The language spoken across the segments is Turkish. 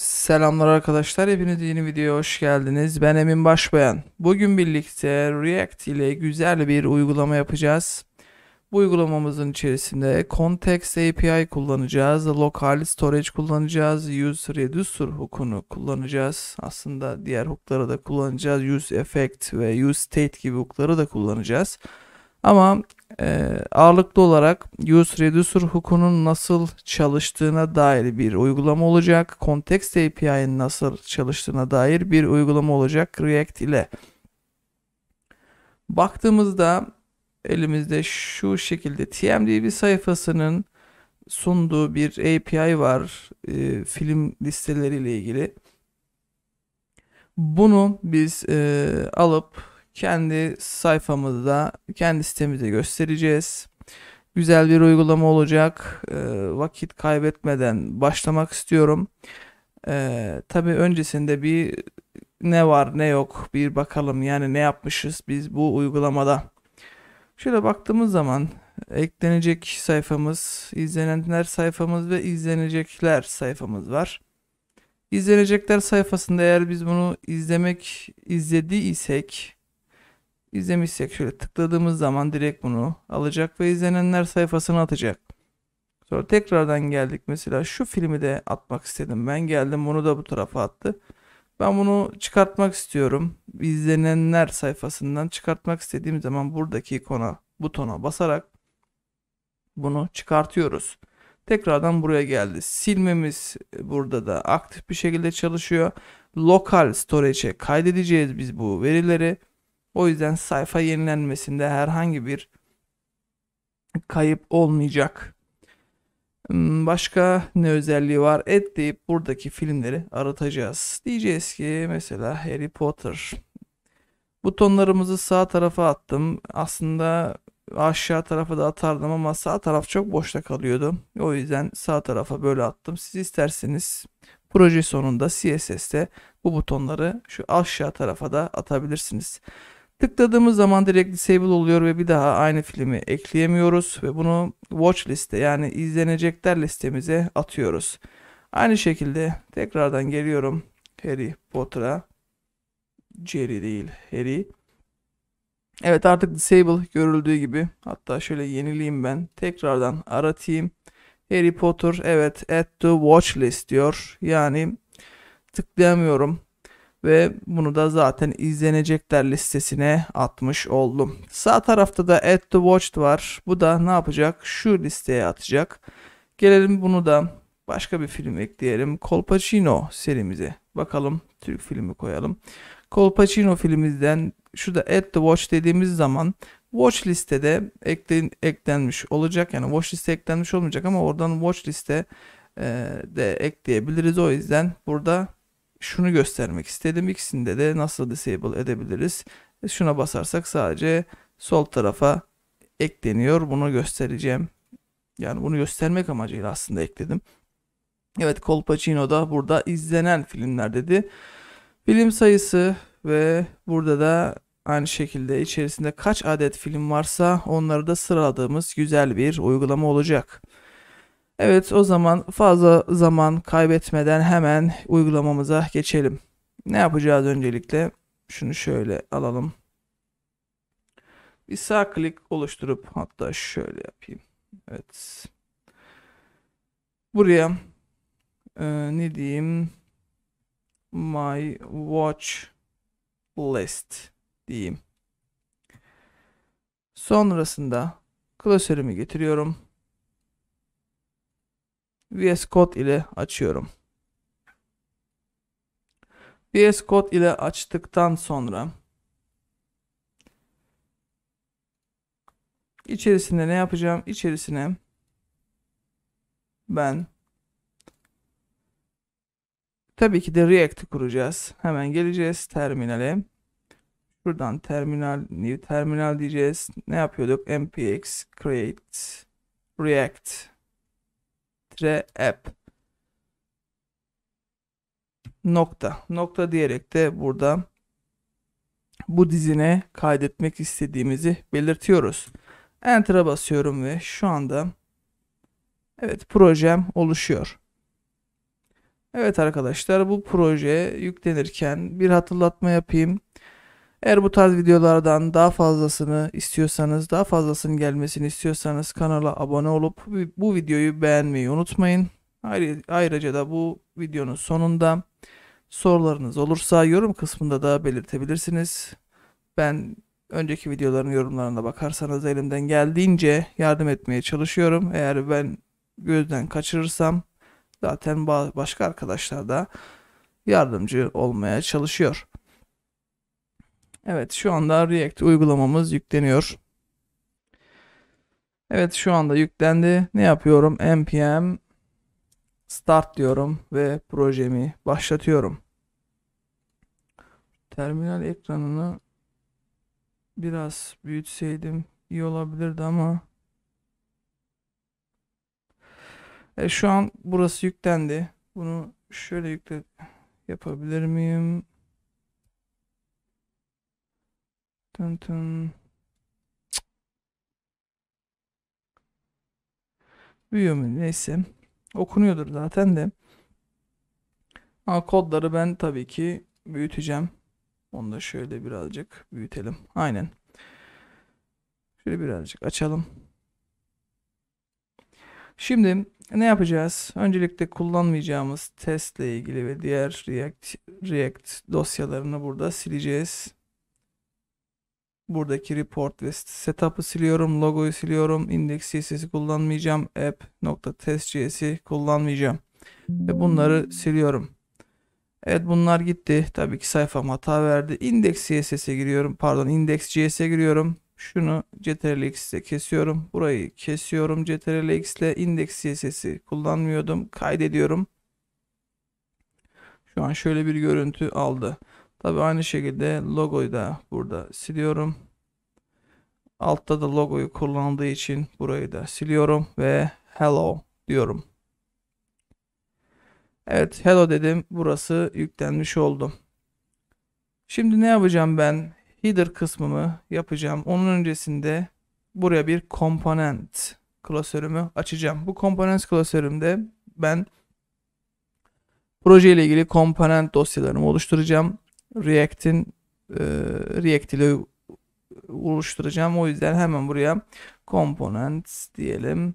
Selamlar arkadaşlar. Hepiniz yeni videoya hoş geldiniz. Ben Emin Başbayan. Bugün birlikte React ile güzel bir uygulama yapacağız. Bu uygulamamızın içerisinde Context API kullanacağız, Local Storage kullanacağız, Use Reducer hook'unu kullanacağız. Aslında diğer hook'ları da kullanacağız. Use Effect ve Use State gibi hook'ları da kullanacağız. Ama e, ağırlıklı olarak use reducer hookunun nasıl çalıştığına dair bir uygulama olacak. Context API'nin nasıl çalıştığına dair bir uygulama olacak React ile. Baktığımızda elimizde şu şekilde TMDB sayfasının sunduğu bir API var e, film listeleriyle ilgili. Bunu biz e, alıp kendi sayfamızda, kendi sitemizde göstereceğiz. Güzel bir uygulama olacak. E, vakit kaybetmeden başlamak istiyorum. E, tabii öncesinde bir ne var ne yok bir bakalım. Yani ne yapmışız biz bu uygulamada. Şöyle baktığımız zaman eklenecek sayfamız, izlenenler sayfamız ve izlenecekler sayfamız var. İzlenecekler sayfasında eğer biz bunu izlemek izlediysek izlemişsek şöyle tıkladığımız zaman direkt bunu alacak ve izlenenler sayfasına atacak. Sonra tekrardan geldik mesela şu filmi de atmak istedim. Ben geldim bunu da bu tarafa attı. Ben bunu çıkartmak istiyorum. İzlenenler sayfasından çıkartmak istediğim zaman buradaki ikona butona basarak bunu çıkartıyoruz. Tekrardan buraya geldi. Silmemiz e, burada da aktif bir şekilde çalışıyor. Lokal storage'e kaydedeceğiz biz bu verileri. O yüzden sayfa yenilenmesinde herhangi bir kayıp olmayacak. Hmm, başka ne özelliği var? Et deyip buradaki filmleri aratacağız. Diyeceğiz ki mesela Harry Potter. Butonlarımızı sağ tarafa attım. Aslında aşağı tarafa da atardım ama sağ taraf çok boşta kalıyordu. O yüzden sağ tarafa böyle attım. Siz isterseniz proje sonunda CSS'te bu butonları şu aşağı tarafa da atabilirsiniz. Tıkladığımız zaman direkt disable oluyor ve bir daha aynı filmi ekleyemiyoruz ve bunu watch liste yani izlenecekler listemize atıyoruz. Aynı şekilde tekrardan geliyorum Harry Potter'a. Jerry değil Harry. Evet artık disable görüldüğü gibi. Hatta şöyle yenileyim ben. Tekrardan aratayım. Harry Potter evet at the watch list diyor. Yani tıklayamıyorum ve bunu da zaten izlenecekler listesine atmış oldum. Sağ tarafta da Add to Watched var. Bu da ne yapacak? Şu listeye atacak. Gelelim bunu da başka bir film ekleyelim. Colpacino serimize. Bakalım Türk filmi koyalım. Colpacino filmimizden şu da Add to Watch dediğimiz zaman watch listede eklen, eklenmiş olacak. Yani watch liste eklenmiş olmayacak ama oradan watch liste e, de ekleyebiliriz. O yüzden burada şunu göstermek istedim. İkisinde de nasıl disable edebiliriz? E, şuna basarsak sadece sol tarafa ekleniyor. Bunu göstereceğim. Yani bunu göstermek amacıyla aslında ekledim. Evet Colpacino da burada izlenen filmler dedi. Film sayısı ve burada da aynı şekilde içerisinde kaç adet film varsa onları da sıraladığımız güzel bir uygulama olacak. Evet o zaman fazla zaman kaybetmeden hemen uygulamamıza geçelim. Ne yapacağız öncelikle? Şunu şöyle alalım. Bir sağ klik oluşturup hatta şöyle yapayım. Evet. Buraya e, ne diyeyim? My watch list diyeyim. Sonrasında klasörümü getiriyorum. VS Code ile açıyorum. VS Code ile açtıktan sonra içerisinde ne yapacağım? İçerisine ben tabii ki de React kuracağız. Hemen geleceğiz terminale. Şuradan terminal new terminal diyeceğiz. Ne yapıyorduk? npx create react app nokta nokta diyerek de burada bu dizine kaydetmek istediğimizi belirtiyoruz. Enter'a basıyorum ve şu anda evet projem oluşuyor. Evet arkadaşlar bu proje yüklenirken bir hatırlatma yapayım. Eğer bu tarz videolardan daha fazlasını istiyorsanız, daha fazlasının gelmesini istiyorsanız kanala abone olup bu videoyu beğenmeyi unutmayın. Ayrıca da bu videonun sonunda sorularınız olursa yorum kısmında da belirtebilirsiniz. Ben önceki videoların yorumlarına bakarsanız elimden geldiğince yardım etmeye çalışıyorum. Eğer ben gözden kaçırırsam zaten başka arkadaşlar da yardımcı olmaya çalışıyor. Evet şu anda React uygulamamız yükleniyor. Evet şu anda yüklendi. Ne yapıyorum? npm start diyorum ve projemi başlatıyorum. Terminal ekranını biraz büyütseydim iyi olabilirdi ama e, şu an burası yüklendi. Bunu şöyle yükle yapabilir miyim? Tın tın. Büyüyor mu? Neyse. Okunuyordur zaten de. Ama kodları ben tabii ki büyüteceğim. Onu da şöyle birazcık büyütelim. Aynen. Şöyle birazcık açalım. Şimdi ne yapacağız? Öncelikle kullanmayacağımız testle ilgili ve diğer React, React dosyalarını burada sileceğiz. Buradaki report ve setup'ı siliyorum, logoyu siliyorum, index CSS'i kullanmayacağım, app.test.js'i kullanmayacağım. Ve bunları siliyorum. Evet bunlar gitti. Tabii ki sayfam hata verdi. Index CSS'e giriyorum. Pardon index.js'e giriyorum. Şunu CTRL-X ile kesiyorum. Burayı kesiyorum. CTRL-X ile index CSS'i kullanmıyordum. Kaydediyorum. Şu an şöyle bir görüntü aldı. Tabi aynı şekilde logoyu da burada siliyorum. Altta da logoyu kullandığı için burayı da siliyorum ve hello diyorum. Evet hello dedim. Burası yüklenmiş oldu. Şimdi ne yapacağım ben? Header kısmımı yapacağım. Onun öncesinde buraya bir komponent klasörümü açacağım. Bu komponent klasörümde ben proje ile ilgili komponent dosyalarımı oluşturacağım. React'in e, React ile oluşturacağım. O yüzden hemen buraya components diyelim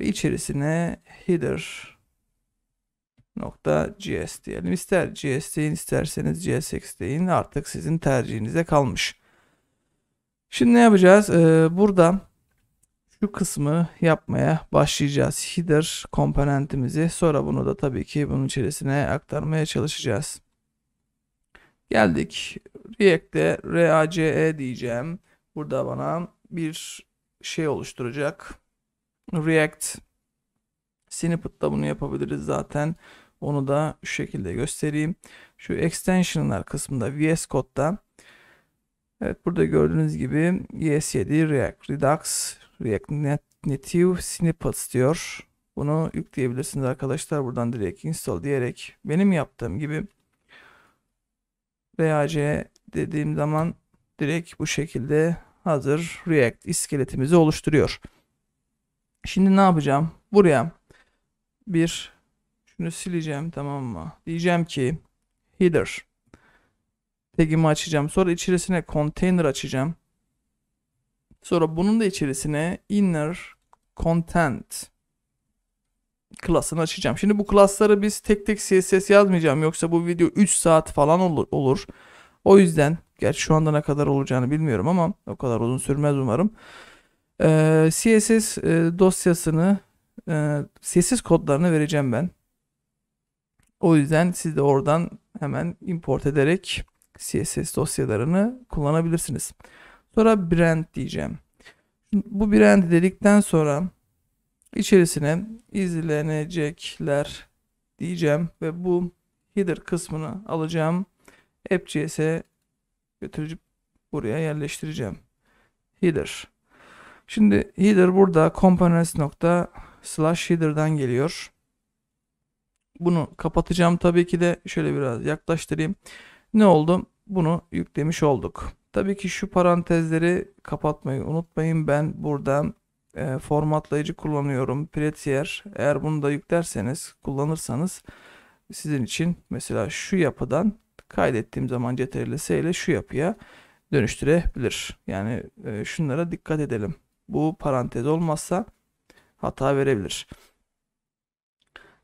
ve içerisine header nokta .js diyelim. İster JS deyin isterseniz JSX deyin artık sizin tercihinize kalmış. Şimdi ne yapacağız? Ee, burada şu kısmı yapmaya başlayacağız. Header komponentimizi sonra bunu da tabii ki bunun içerisine aktarmaya çalışacağız. Geldik. React'te RACE diyeceğim. Burada bana bir şey oluşturacak. React Snippet'ta bunu yapabiliriz zaten. Onu da şu şekilde göstereyim. Şu extension'lar kısmında VS Code'da Evet burada gördüğünüz gibi ES7 React Redux React Net, Native Snippets diyor. Bunu yükleyebilirsiniz arkadaşlar buradan direkt install diyerek benim yaptığım gibi VAC dediğim zaman direkt bu şekilde hazır React iskeletimizi oluşturuyor. Şimdi ne yapacağım? Buraya bir şunu sileceğim tamam mı? Diyeceğim ki header tagimi açacağım. Sonra içerisine container açacağım. Sonra bunun da içerisine inner content klasını açacağım. Şimdi bu klasları biz tek tek CSS yazmayacağım. Yoksa bu video 3 saat falan olur. olur. O yüzden gerçi şu anda ne kadar olacağını bilmiyorum ama o kadar uzun sürmez umarım. Ee, CSS e, dosyasını e, CSS kodlarını vereceğim ben. O yüzden siz de oradan hemen import ederek CSS dosyalarını kullanabilirsiniz. Sonra brand diyeceğim. Bu brand dedikten sonra içerisine izlenecekler diyeceğim ve bu header kısmını alacağım. App.js'e götürüp buraya yerleştireceğim. Header. Şimdi header burada components nokta slash header'dan geliyor. Bunu kapatacağım tabii ki de şöyle biraz yaklaştırayım. Ne oldu? Bunu yüklemiş olduk. Tabii ki şu parantezleri kapatmayı unutmayın. Ben buradan e, formatlayıcı kullanıyorum. Pretier. Eğer bunu da yüklerseniz, kullanırsanız sizin için mesela şu yapıdan kaydettiğim zaman Ctrl S ile şu yapıya dönüştürebilir. Yani e, şunlara dikkat edelim. Bu parantez olmazsa hata verebilir.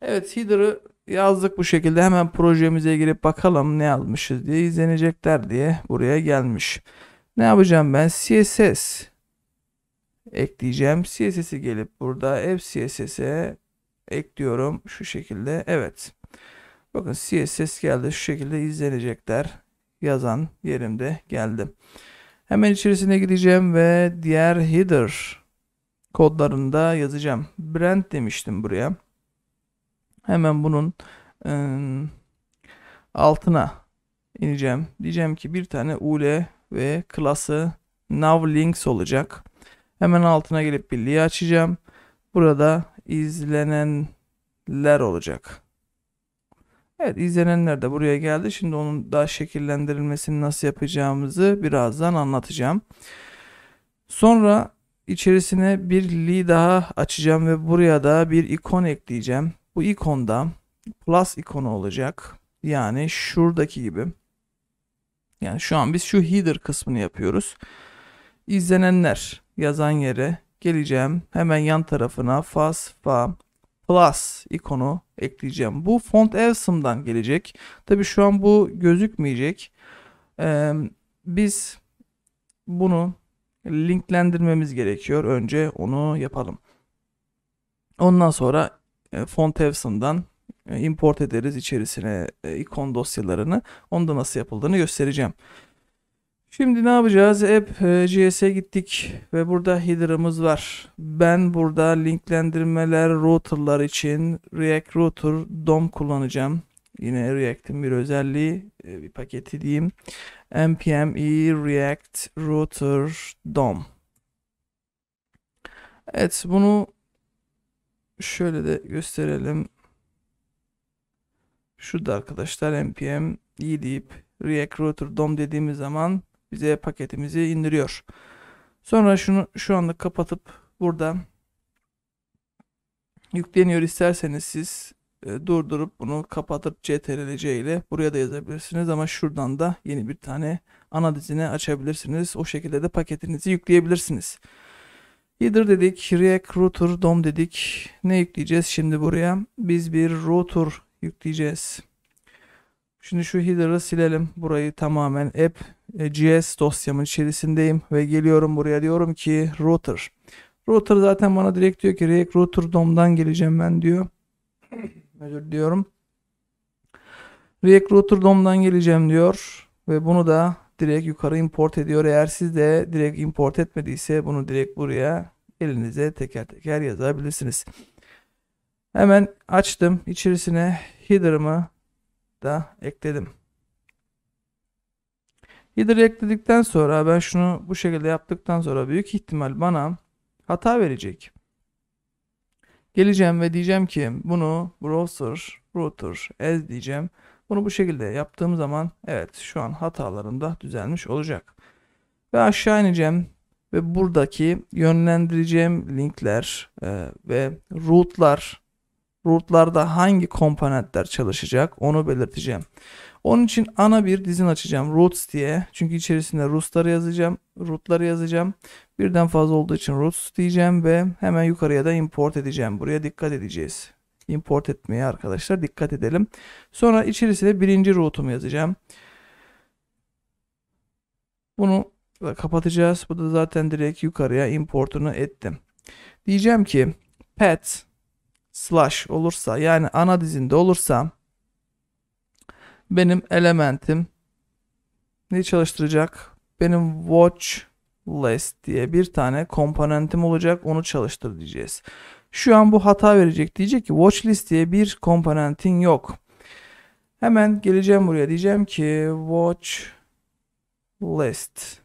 Evet header'ı yazdık bu şekilde. Hemen projemize girip bakalım ne almışız diye izlenecekler diye buraya gelmiş. Ne yapacağım ben? CSS ekleyeceğim. CSS'i gelip burada ev CSS'e ekliyorum. Şu şekilde evet. Bakın CSS geldi. Şu şekilde izlenecekler. Yazan yerimde geldi. Hemen içerisine gideceğim ve diğer header kodlarında yazacağım. Brand demiştim buraya. Hemen bunun ıı, altına ineceğim. Diyeceğim ki bir tane ule ve klası now links olacak. Hemen altına gelip birliği açacağım. Burada izlenenler olacak. Evet izlenenler de buraya geldi. Şimdi onun daha şekillendirilmesini nasıl yapacağımızı birazdan anlatacağım. Sonra içerisine bir li daha açacağım ve buraya da bir ikon ekleyeceğim. Bu ikonda plus ikonu olacak. Yani şuradaki gibi. Yani şu an biz şu header kısmını yapıyoruz. İzlenenler yazan yere geleceğim. Hemen yan tarafına fas fa plus ikonu ekleyeceğim. Bu font awesome'dan gelecek. Tabi şu an bu gözükmeyecek. Ee, biz bunu linklendirmemiz gerekiyor. Önce onu yapalım. Ondan sonra e, font awesome'dan e, import ederiz içerisine e, ikon dosyalarını. Onda nasıl yapıldığını göstereceğim. Şimdi ne yapacağız? App.js'e gittik ve burada header'ımız var. Ben burada linklendirmeler router'lar için React Router DOM kullanacağım. Yine React'in bir özelliği, e, bir paketi diyeyim. npm e react router DOM. Evet bunu şöyle de gösterelim. Şurada arkadaşlar npm e deyip React router DOM dediğimiz zaman bize paketimizi indiriyor. Sonra şunu şu anda kapatıp burada yükleniyor isterseniz siz e, durdurup bunu kapatıp Ctrl+C ile buraya da yazabilirsiniz ama şuradan da yeni bir tane ana dizine açabilirsiniz. O şekilde de paketinizi yükleyebilirsiniz. Header dedik, React Router DOM dedik. Ne yükleyeceğiz şimdi buraya? Biz bir router yükleyeceğiz. Şimdi şu header'ı silelim. Burayı tamamen app e, GS dosyamın içerisindeyim ve geliyorum buraya diyorum ki router. Router zaten bana direkt diyor ki React Router DOM'dan geleceğim ben diyor. Özür diliyorum. React Router DOM'dan geleceğim diyor ve bunu da direkt yukarı import ediyor. Eğer siz de direkt import etmediyse bunu direkt buraya elinize teker teker yazabilirsiniz. Hemen açtım. İçerisine header'ımı da ekledim. Header'ı ekledikten sonra ben şunu bu şekilde yaptıktan sonra büyük ihtimal bana hata verecek. Geleceğim ve diyeceğim ki bunu browser router as diyeceğim. Bunu bu şekilde yaptığım zaman evet şu an hatalarım da düzelmiş olacak. Ve aşağı ineceğim ve buradaki yönlendireceğim linkler e, ve routlar rootlarda hangi komponentler çalışacak onu belirteceğim. Onun için ana bir dizin açacağım roots diye. Çünkü içerisinde rootları yazacağım. Rootları yazacağım. Birden fazla olduğu için roots diyeceğim ve hemen yukarıya da import edeceğim. Buraya dikkat edeceğiz. Import etmeye arkadaşlar dikkat edelim. Sonra içerisine birinci root'umu yazacağım. Bunu kapatacağız. Bu da zaten direkt yukarıya importunu ettim. Diyeceğim ki pets slash olursa yani ana dizinde olursa benim elementim ne çalıştıracak? Benim watch list diye bir tane komponentim olacak onu çalıştır diyeceğiz. Şu an bu hata verecek diyecek ki watch list diye bir komponentin yok. Hemen geleceğim buraya diyeceğim ki watch list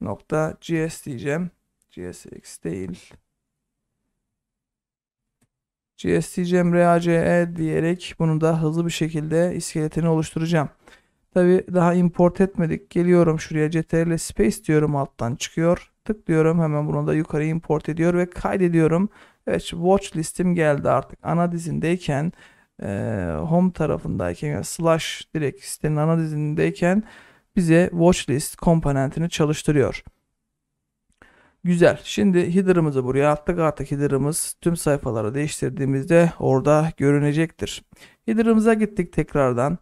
nokta js diyeceğim. gsx değil. GSTCM RACE diyerek bunu da hızlı bir şekilde iskeletini oluşturacağım. Tabi daha import etmedik. Geliyorum şuraya CTRL space diyorum alttan çıkıyor. Tıklıyorum hemen bunu da yukarı import ediyor ve kaydediyorum. Evet watch listim geldi artık. Ana dizindeyken e, home tarafındayken yani slash direkt sitenin ana dizindeyken bize watch list komponentini çalıştırıyor. Güzel. Şimdi header'ımızı buraya attık. Artık header'ımız tüm sayfaları değiştirdiğimizde orada görünecektir. Header'ımıza gittik tekrardan.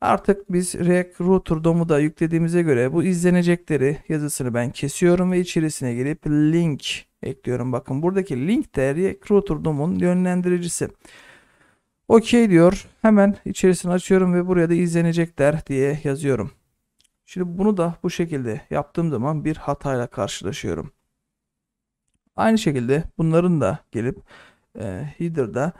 Artık biz React Router DOM'u da yüklediğimize göre bu izlenecekleri yazısını ben kesiyorum ve içerisine girip link ekliyorum. Bakın buradaki link de React DOM'un yönlendiricisi. Okey diyor. Hemen içerisini açıyorum ve buraya da izlenecekler diye yazıyorum. Şimdi bunu da bu şekilde yaptığım zaman bir hatayla karşılaşıyorum. Aynı şekilde bunların da gelip e, header'da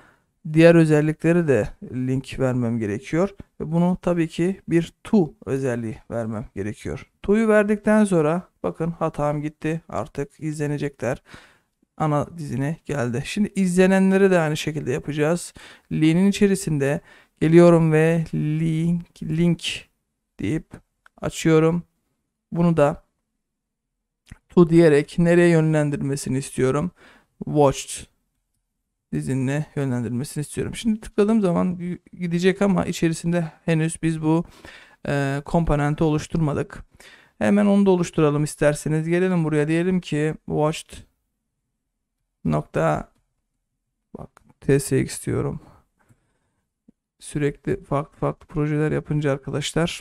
diğer özellikleri de link vermem gerekiyor. Ve bunu tabii ki bir to özelliği vermem gerekiyor. To'yu verdikten sonra bakın hatam gitti. Artık izlenecekler. Ana dizine geldi. Şimdi izlenenleri de aynı şekilde yapacağız. Link'in içerisinde geliyorum ve link link deyip açıyorum. Bunu da to diyerek nereye yönlendirmesini istiyorum? Watched dizinle yönlendirmesini istiyorum. Şimdi tıkladığım zaman gidecek ama içerisinde henüz biz bu e, komponenti oluşturmadık. Hemen onu da oluşturalım isterseniz. Gelelim buraya diyelim ki watched nokta bak tsx diyorum. Sürekli farklı farklı projeler yapınca arkadaşlar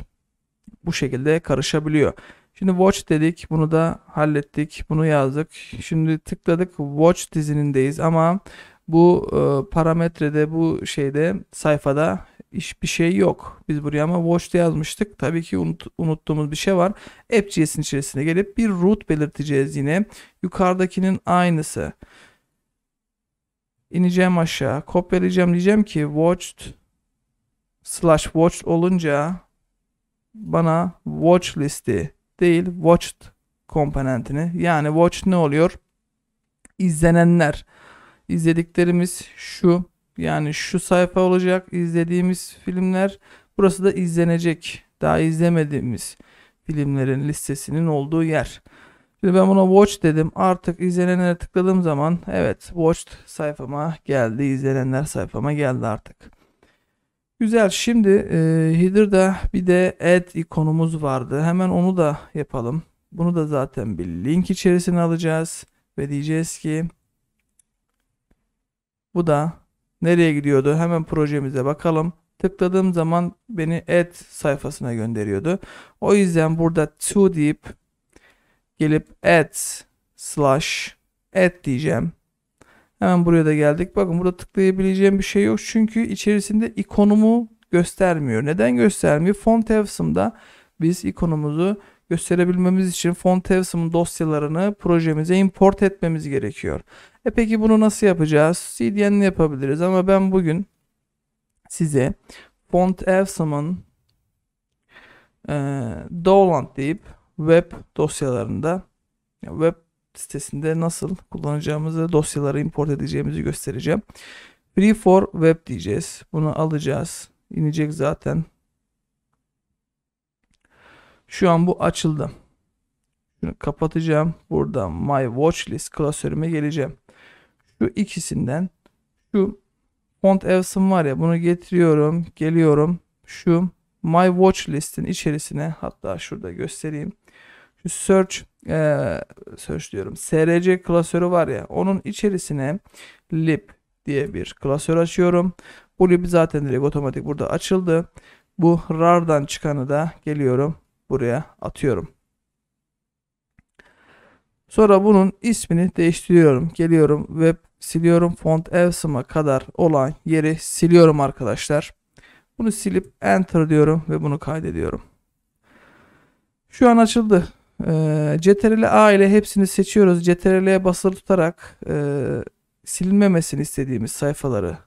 bu şekilde karışabiliyor. Şimdi watch dedik. Bunu da hallettik. Bunu yazdık. Şimdi tıkladık. Watch dizinindeyiz ama bu e, parametrede bu şeyde sayfada bir şey yok. Biz buraya ama watch'ta yazmıştık. Tabii ki unut, unuttuğumuz bir şey var. App.js'in içerisine gelip bir root belirteceğiz yine. Yukarıdakinin aynısı. İneceğim aşağı. Kopyalayacağım diyeceğim ki watched slash watched olunca bana watch listi değil watched komponentini. Yani watch ne oluyor? İzlenenler. İzlediklerimiz şu yani şu sayfa olacak izlediğimiz filmler. Burası da izlenecek. Daha izlemediğimiz filmlerin listesinin olduğu yer. Şimdi ben buna watch dedim. Artık izlenenlere tıkladığım zaman evet watched sayfama geldi. izlenenler sayfama geldi artık. Güzel. Şimdi e, header'da bir de add ikonumuz vardı. Hemen onu da yapalım. Bunu da zaten bir link içerisine alacağız ve diyeceğiz ki bu da nereye gidiyordu? Hemen projemize bakalım. Tıkladığım zaman beni add sayfasına gönderiyordu. O yüzden burada to deyip gelip add slash add diyeceğim. Hemen buraya da geldik. Bakın burada tıklayabileceğim bir şey yok. Çünkü içerisinde ikonumu göstermiyor. Neden göstermiyor? Font Awesome'da biz ikonumuzu gösterebilmemiz için Font Awesome dosyalarını projemize import etmemiz gerekiyor. E peki bunu nasıl yapacağız? CDN'le yapabiliriz ama ben bugün size Font Awesome'ın e, Dowland deyip web dosyalarında web sitesinde nasıl kullanacağımızı, dosyaları import edeceğimizi göstereceğim. Free for web diyeceğiz. Bunu alacağız. İnecek zaten. Şu an bu açıldı. Şunu kapatacağım. Burada my watch list klasörüme geleceğim. Şu ikisinden şu font evsim var ya bunu getiriyorum. Geliyorum. Şu my watch listin içerisine hatta şurada göstereyim search e, search diyorum src klasörü var ya onun içerisine lib diye bir klasör açıyorum. Bu lib zaten direkt otomatik burada açıldı. Bu rardan çıkanı da geliyorum buraya atıyorum. Sonra bunun ismini değiştiriyorum. Geliyorum web siliyorum. Font evsime kadar olan yeri siliyorum arkadaşlar. Bunu silip enter diyorum ve bunu kaydediyorum. Şu an açıldı. E, ee, CTRL A ile hepsini seçiyoruz. CTRL'ye basılı tutarak e, silinmemesini istediğimiz sayfaları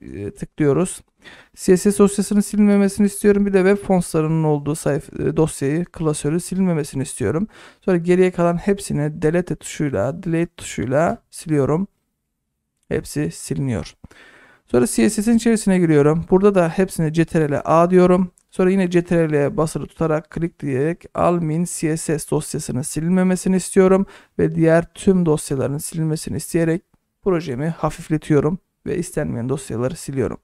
e, tıklıyoruz. CSS dosyasının silinmemesini istiyorum. Bir de web fontslarının olduğu sayfa, e, dosyayı, klasörü silinmemesini istiyorum. Sonra geriye kalan hepsini delete tuşuyla, delete tuşuyla siliyorum. Hepsi siliniyor. Sonra CSS'in içerisine giriyorum. Burada da hepsini CTRL A diyorum. Sonra yine CTRL'ye basılı tutarak klik diyerek almin css dosyasını silinmemesini istiyorum ve diğer tüm dosyaların silinmesini isteyerek projemi hafifletiyorum ve istenmeyen dosyaları siliyorum.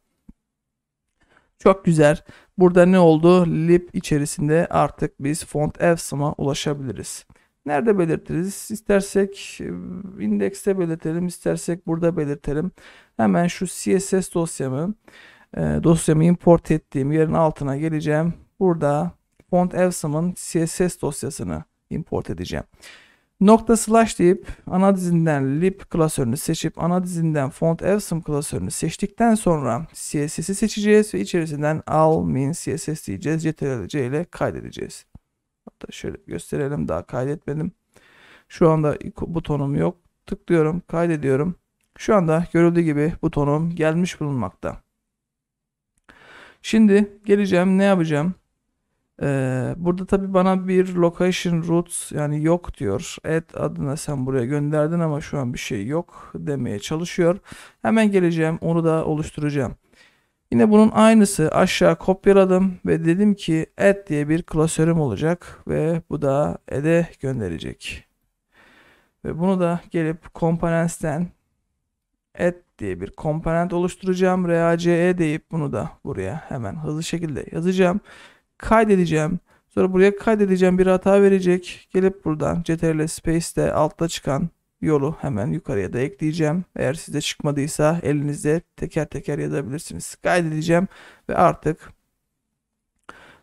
Çok güzel. Burada ne oldu? Lib içerisinde artık biz font fsm'a ulaşabiliriz. Nerede belirtiriz? İstersek indekste belirtelim, istersek burada belirtelim. Hemen şu CSS dosyamı ee, dosyamı import ettiğim yerin altına geleceğim. Burada font evsam'ın CSS dosyasını import edeceğim. Nokta slash deyip ana dizinden lib klasörünü seçip ana dizinden font awesome klasörünü seçtikten sonra CSS'i seçeceğiz ve içerisinden al min CSS diyeceğiz. Ctrl C ile kaydedeceğiz. Hatta şöyle gösterelim daha kaydetmedim. Şu anda butonum yok. Tıklıyorum kaydediyorum. Şu anda görüldüğü gibi butonum gelmiş bulunmakta. Şimdi geleceğim ne yapacağım? Ee, burada tabi bana bir location routes yani yok diyor. Et adına sen buraya gönderdin ama şu an bir şey yok demeye çalışıyor. Hemen geleceğim onu da oluşturacağım. Yine bunun aynısı aşağı kopyaladım ve dedim ki et diye bir klasörüm olacak ve bu da ede gönderecek. Ve bunu da gelip komponentten et diye bir komponent oluşturacağım. RACE deyip bunu da buraya hemen hızlı şekilde yazacağım. Kaydedeceğim. Sonra buraya kaydedeceğim bir hata verecek. Gelip buradan CTRL Space'de altta çıkan yolu hemen yukarıya da ekleyeceğim. Eğer sizde çıkmadıysa elinizde teker teker yazabilirsiniz. Kaydedeceğim ve artık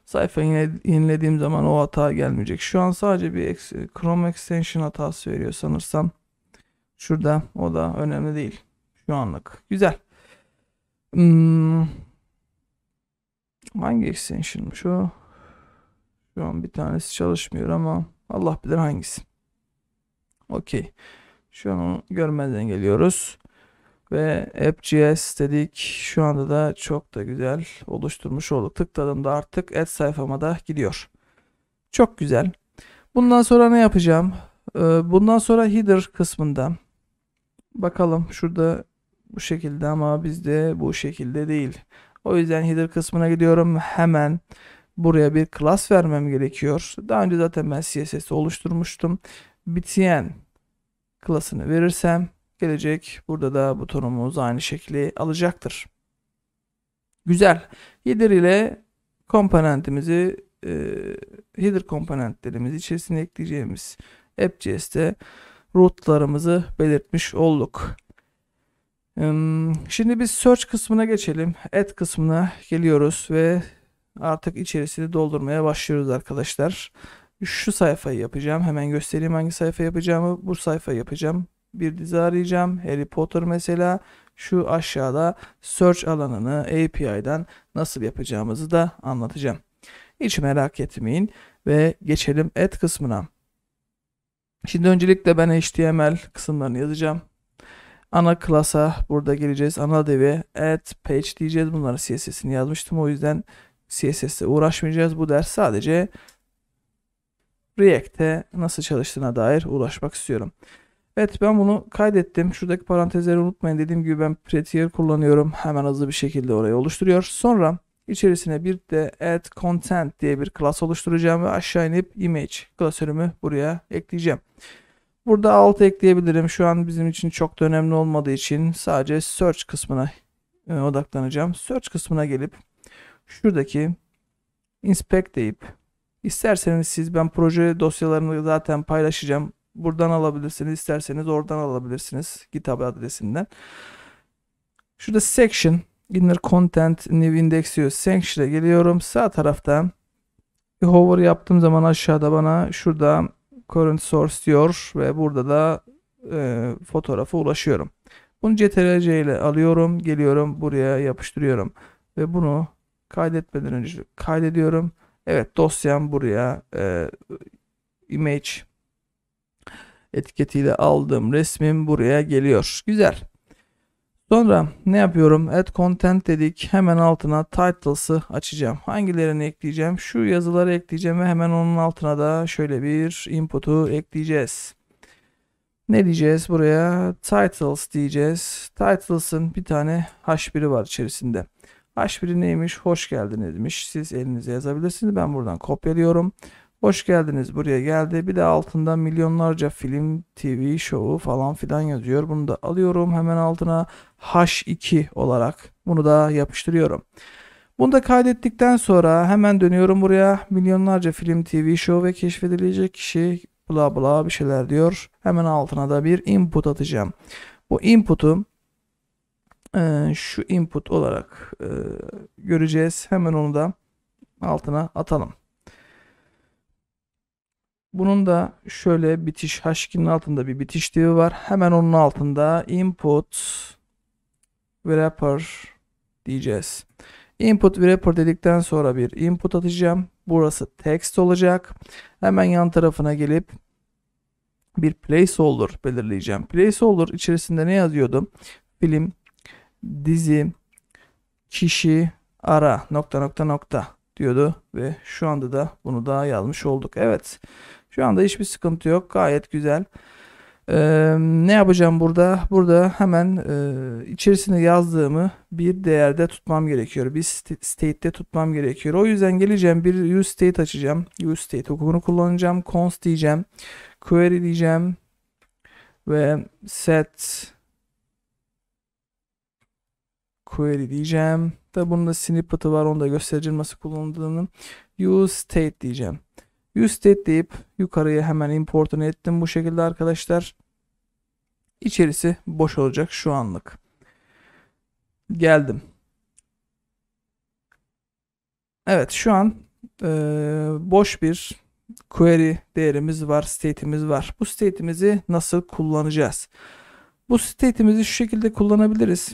sayfa yenilediğim zaman o hata gelmeyecek. Şu an sadece bir Chrome extension hatası veriyor sanırsam. Şurada o da önemli değil. Şu anlık. Güzel. Hmm. Hangi extension şu? Şu an bir tanesi çalışmıyor ama Allah bilir hangisi. Okey. Şu an onu görmezden geliyoruz. Ve app.js dedik. Şu anda da çok da güzel oluşturmuş olduk. Tıkladığımda artık ad sayfama da gidiyor. Çok güzel. Bundan sonra ne yapacağım? Ee, bundan sonra header kısmında bakalım şurada bu şekilde ama bizde bu şekilde değil. O yüzden header kısmına gidiyorum. Hemen buraya bir class vermem gerekiyor. Daha önce zaten ben CSS'i oluşturmuştum. Btn klasını verirsem gelecek. Burada da butonumuz aynı şekli alacaktır. Güzel. Header ile komponentimizi e, header komponentlerimiz içerisine ekleyeceğimiz app.js'te rootlarımızı belirtmiş olduk. Şimdi biz search kısmına geçelim. Add kısmına geliyoruz ve artık içerisini doldurmaya başlıyoruz arkadaşlar. Şu sayfayı yapacağım. Hemen göstereyim hangi sayfa yapacağımı. Bu sayfa yapacağım. Bir dizi arayacağım. Harry Potter mesela. Şu aşağıda search alanını API'den nasıl yapacağımızı da anlatacağım. Hiç merak etmeyin ve geçelim add kısmına. Şimdi öncelikle ben HTML kısımlarını yazacağım. Ana klasa burada geleceğiz. Ana devi add page diyeceğiz. Bunların CSS'ini yazmıştım. O yüzden CSS'le uğraşmayacağız. Bu ders sadece React'te nasıl çalıştığına dair uğraşmak istiyorum. Evet ben bunu kaydettim. Şuradaki parantezleri unutmayın. Dediğim gibi ben Prettier kullanıyorum. Hemen hızlı bir şekilde orayı oluşturuyor. Sonra içerisine bir de add content diye bir klas oluşturacağım ve aşağı inip image klasörümü buraya ekleyeceğim. Burada alt ekleyebilirim. Şu an bizim için çok da önemli olmadığı için sadece search kısmına e, odaklanacağım. Search kısmına gelip şuradaki inspect deyip isterseniz siz ben proje dosyalarını zaten paylaşacağım. Buradan alabilirsiniz, isterseniz oradan alabilirsiniz GitHub adresinden. Şurada section, inner content, new index diyor. Section'a geliyorum. Sağ tarafta bir hover yaptığım zaman aşağıda bana şurada current source diyor ve burada da e, fotoğrafa ulaşıyorum. Bunu CTRC ile alıyorum, geliyorum buraya yapıştırıyorum ve bunu kaydetmeden önce kaydediyorum. Evet dosyam buraya e, image etiketiyle aldığım resmim buraya geliyor. Güzel. Sonra ne yapıyorum? Add content dedik. Hemen altına titles'ı açacağım. Hangilerini ekleyeceğim? Şu yazıları ekleyeceğim ve hemen onun altına da şöyle bir input'u ekleyeceğiz. Ne diyeceğiz buraya? Titles diyeceğiz. Titles'ın bir tane H1'i var içerisinde. H1'i neymiş? Hoş geldin demiş. Siz elinize yazabilirsiniz. Ben buradan kopyalıyorum. Hoş geldiniz buraya geldi. Bir de altında milyonlarca film, TV şovu falan filan yazıyor. Bunu da alıyorum hemen altına H2 olarak. Bunu da yapıştırıyorum. Bunu da kaydettikten sonra hemen dönüyorum buraya. Milyonlarca film, TV show ve keşfedilecek kişi bla bla bir şeyler diyor. Hemen altına da bir input atacağım. Bu input'u e, şu input olarak e, göreceğiz. Hemen onu da altına atalım. Bunun da şöyle bitiş haşkinin altında bir bitiş tipi var. Hemen onun altında input wrapper diyeceğiz. Input wrapper dedikten sonra bir input atacağım. Burası text olacak. Hemen yan tarafına gelip bir placeholder belirleyeceğim. Placeholder içerisinde ne yazıyordum? Film, dizi, kişi, ara nokta nokta nokta diyordu ve şu anda da bunu daha yazmış olduk. Evet. Şu anda hiçbir sıkıntı yok. Gayet güzel. Ee, ne yapacağım burada? Burada hemen e, içerisine yazdığımı bir değerde tutmam gerekiyor. Bir state'de tutmam gerekiyor. O yüzden geleceğim bir use state açacağım. Use state hukukunu kullanacağım. Const diyeceğim. Query diyeceğim. Ve set query diyeceğim. Da bunun da snippet'ı var. Onu da göstereceğim nasıl kullanıldığını. Use state diyeceğim. Usted deyip yukarıya hemen importunu ettim bu şekilde arkadaşlar. İçerisi boş olacak şu anlık. Geldim. Evet şu an e, boş bir query değerimiz var, state'imiz var. Bu state'imizi nasıl kullanacağız? Bu state'imizi şu şekilde kullanabiliriz.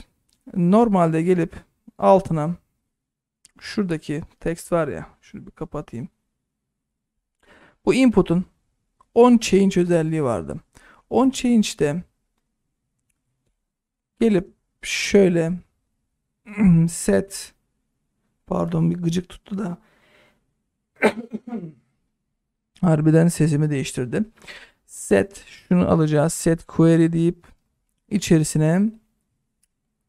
Normalde gelip altına şuradaki text var ya, şunu bir kapatayım. Bu input'un on change özelliği vardı. On change'de gelip şöyle set pardon bir gıcık tuttu da harbiden sesimi değiştirdi. Set şunu alacağız. Set query deyip içerisine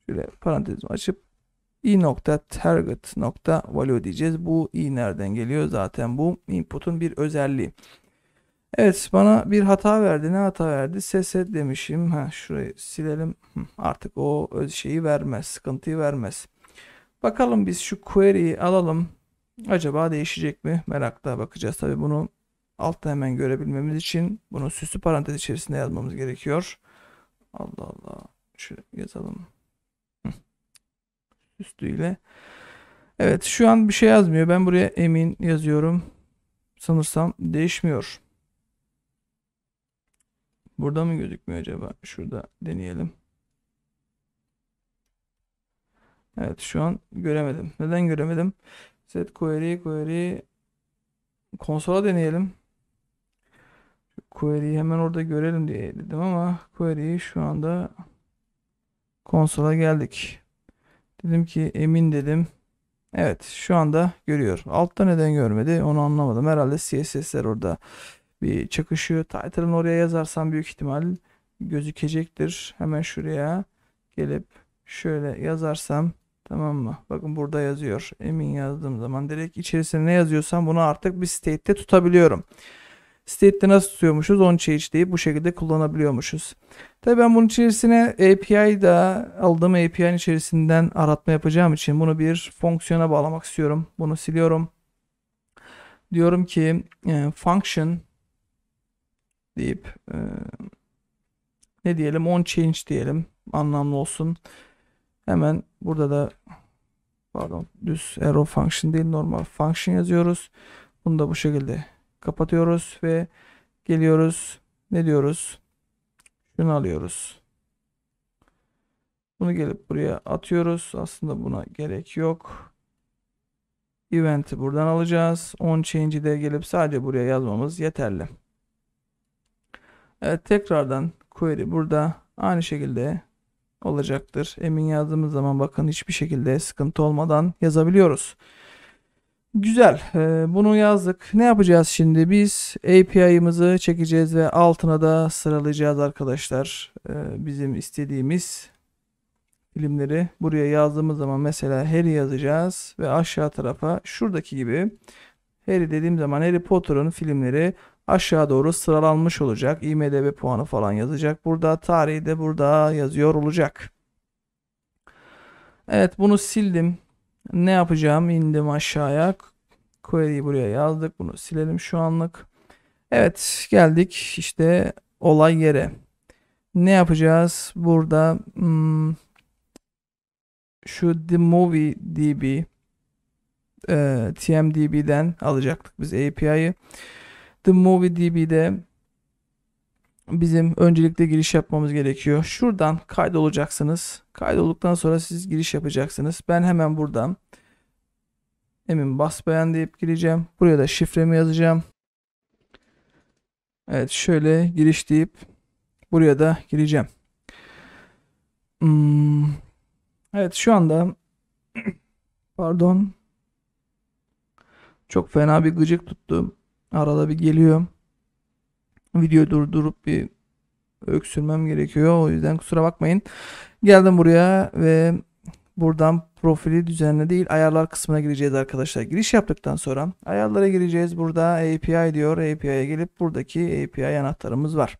şöyle parantezimi açıp i nokta target nokta value diyeceğiz. Bu i nereden geliyor? Zaten bu input'un bir özelliği. Evet bana bir hata verdi. Ne hata verdi? Ses et demişim. Ha, şurayı silelim. Artık o öz şeyi vermez. Sıkıntıyı vermez. Bakalım biz şu query'yi alalım. Acaba değişecek mi? Merakla bakacağız. Tabi bunu altta hemen görebilmemiz için bunu süslü parantez içerisinde yazmamız gerekiyor. Allah Allah. Şöyle yazalım üstüyle. Evet şu an bir şey yazmıyor. Ben buraya emin yazıyorum. Sanırsam değişmiyor. Burada mı gözükmüyor acaba? Şurada deneyelim. Evet şu an göremedim. Neden göremedim? Set query query konsola deneyelim. query'yi hemen orada görelim diye dedim ama query şu anda konsola geldik. Dedim ki emin dedim. Evet şu anda görüyor. Altta neden görmedi onu anlamadım. Herhalde CSS'ler orada bir çakışıyor. Title'ın oraya yazarsam büyük ihtimal gözükecektir. Hemen şuraya gelip şöyle yazarsam tamam mı? Bakın burada yazıyor. Emin yazdığım zaman direkt içerisine ne yazıyorsam bunu artık bir state'te tutabiliyorum state'de nasıl tutuyormuşuz onu çeşitleyip bu şekilde kullanabiliyormuşuz. Tabi ben bunun içerisine API da aldığım API'nin içerisinden aratma yapacağım için bunu bir fonksiyona bağlamak istiyorum. Bunu siliyorum. Diyorum ki e, function deyip e, ne diyelim on change diyelim anlamlı olsun. Hemen burada da pardon düz arrow function değil normal function yazıyoruz. Bunu da bu şekilde kapatıyoruz ve geliyoruz. Ne diyoruz? Şunu alıyoruz. Bunu gelip buraya atıyoruz. Aslında buna gerek yok. Event'i buradan alacağız. On change'i de gelip sadece buraya yazmamız yeterli. Evet tekrardan query burada aynı şekilde olacaktır. Emin yazdığımız zaman bakın hiçbir şekilde sıkıntı olmadan yazabiliyoruz. Güzel. Ee, bunu yazdık. Ne yapacağız şimdi? Biz API'ımızı çekeceğiz ve altına da sıralayacağız arkadaşlar. Ee, bizim istediğimiz filmleri buraya yazdığımız zaman mesela Harry yazacağız ve aşağı tarafa şuradaki gibi Harry dediğim zaman Harry Potter'ın filmleri aşağı doğru sıralanmış olacak. IMDB puanı falan yazacak. Burada tarihi de burada yazıyor olacak. Evet bunu sildim. Ne yapacağım? İndim aşağıya. Query'i buraya yazdık. Bunu silelim şu anlık. Evet geldik işte olay yere. Ne yapacağız? Burada hmm, şu the movie db e, tmdb'den alacaktık biz API'yi. The movie db'de bizim öncelikle giriş yapmamız gerekiyor. Şuradan kaydolacaksınız. Kaydolduktan sonra siz giriş yapacaksınız. Ben hemen buradan emin bas beğen deyip gireceğim. Buraya da şifremi yazacağım. Evet şöyle giriş deyip buraya da gireceğim. Hmm. Evet şu anda pardon çok fena bir gıcık tuttu. Arada bir geliyor. Video durdurup bir öksürmem gerekiyor. O yüzden kusura bakmayın. Geldim buraya ve buradan profili düzenle değil ayarlar kısmına gireceğiz arkadaşlar. Giriş yaptıktan sonra ayarlara gireceğiz. Burada API diyor. API'ye gelip buradaki API anahtarımız var.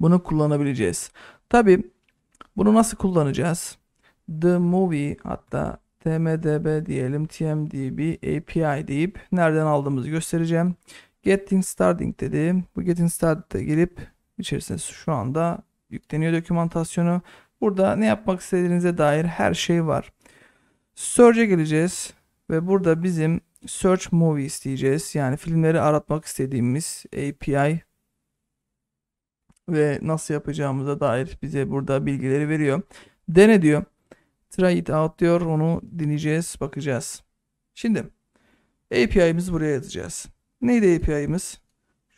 Bunu kullanabileceğiz. Tabi bunu nasıl kullanacağız? The Movie hatta tmdb diyelim tmdb API deyip nereden aldığımızı göstereceğim. Getting Starting dedi. Bu Getting Started'e girip içerisinde şu anda yükleniyor dokümantasyonu. Burada ne yapmak istediğinize dair her şey var. Search'e geleceğiz ve burada bizim Search Movie isteyeceğiz. Yani filmleri aratmak istediğimiz API ve nasıl yapacağımıza dair bize burada bilgileri veriyor. Dene diyor. Try it out diyor. Onu dinleyeceğiz, bakacağız. Şimdi API'mizi buraya yazacağız. Neydi API'miz?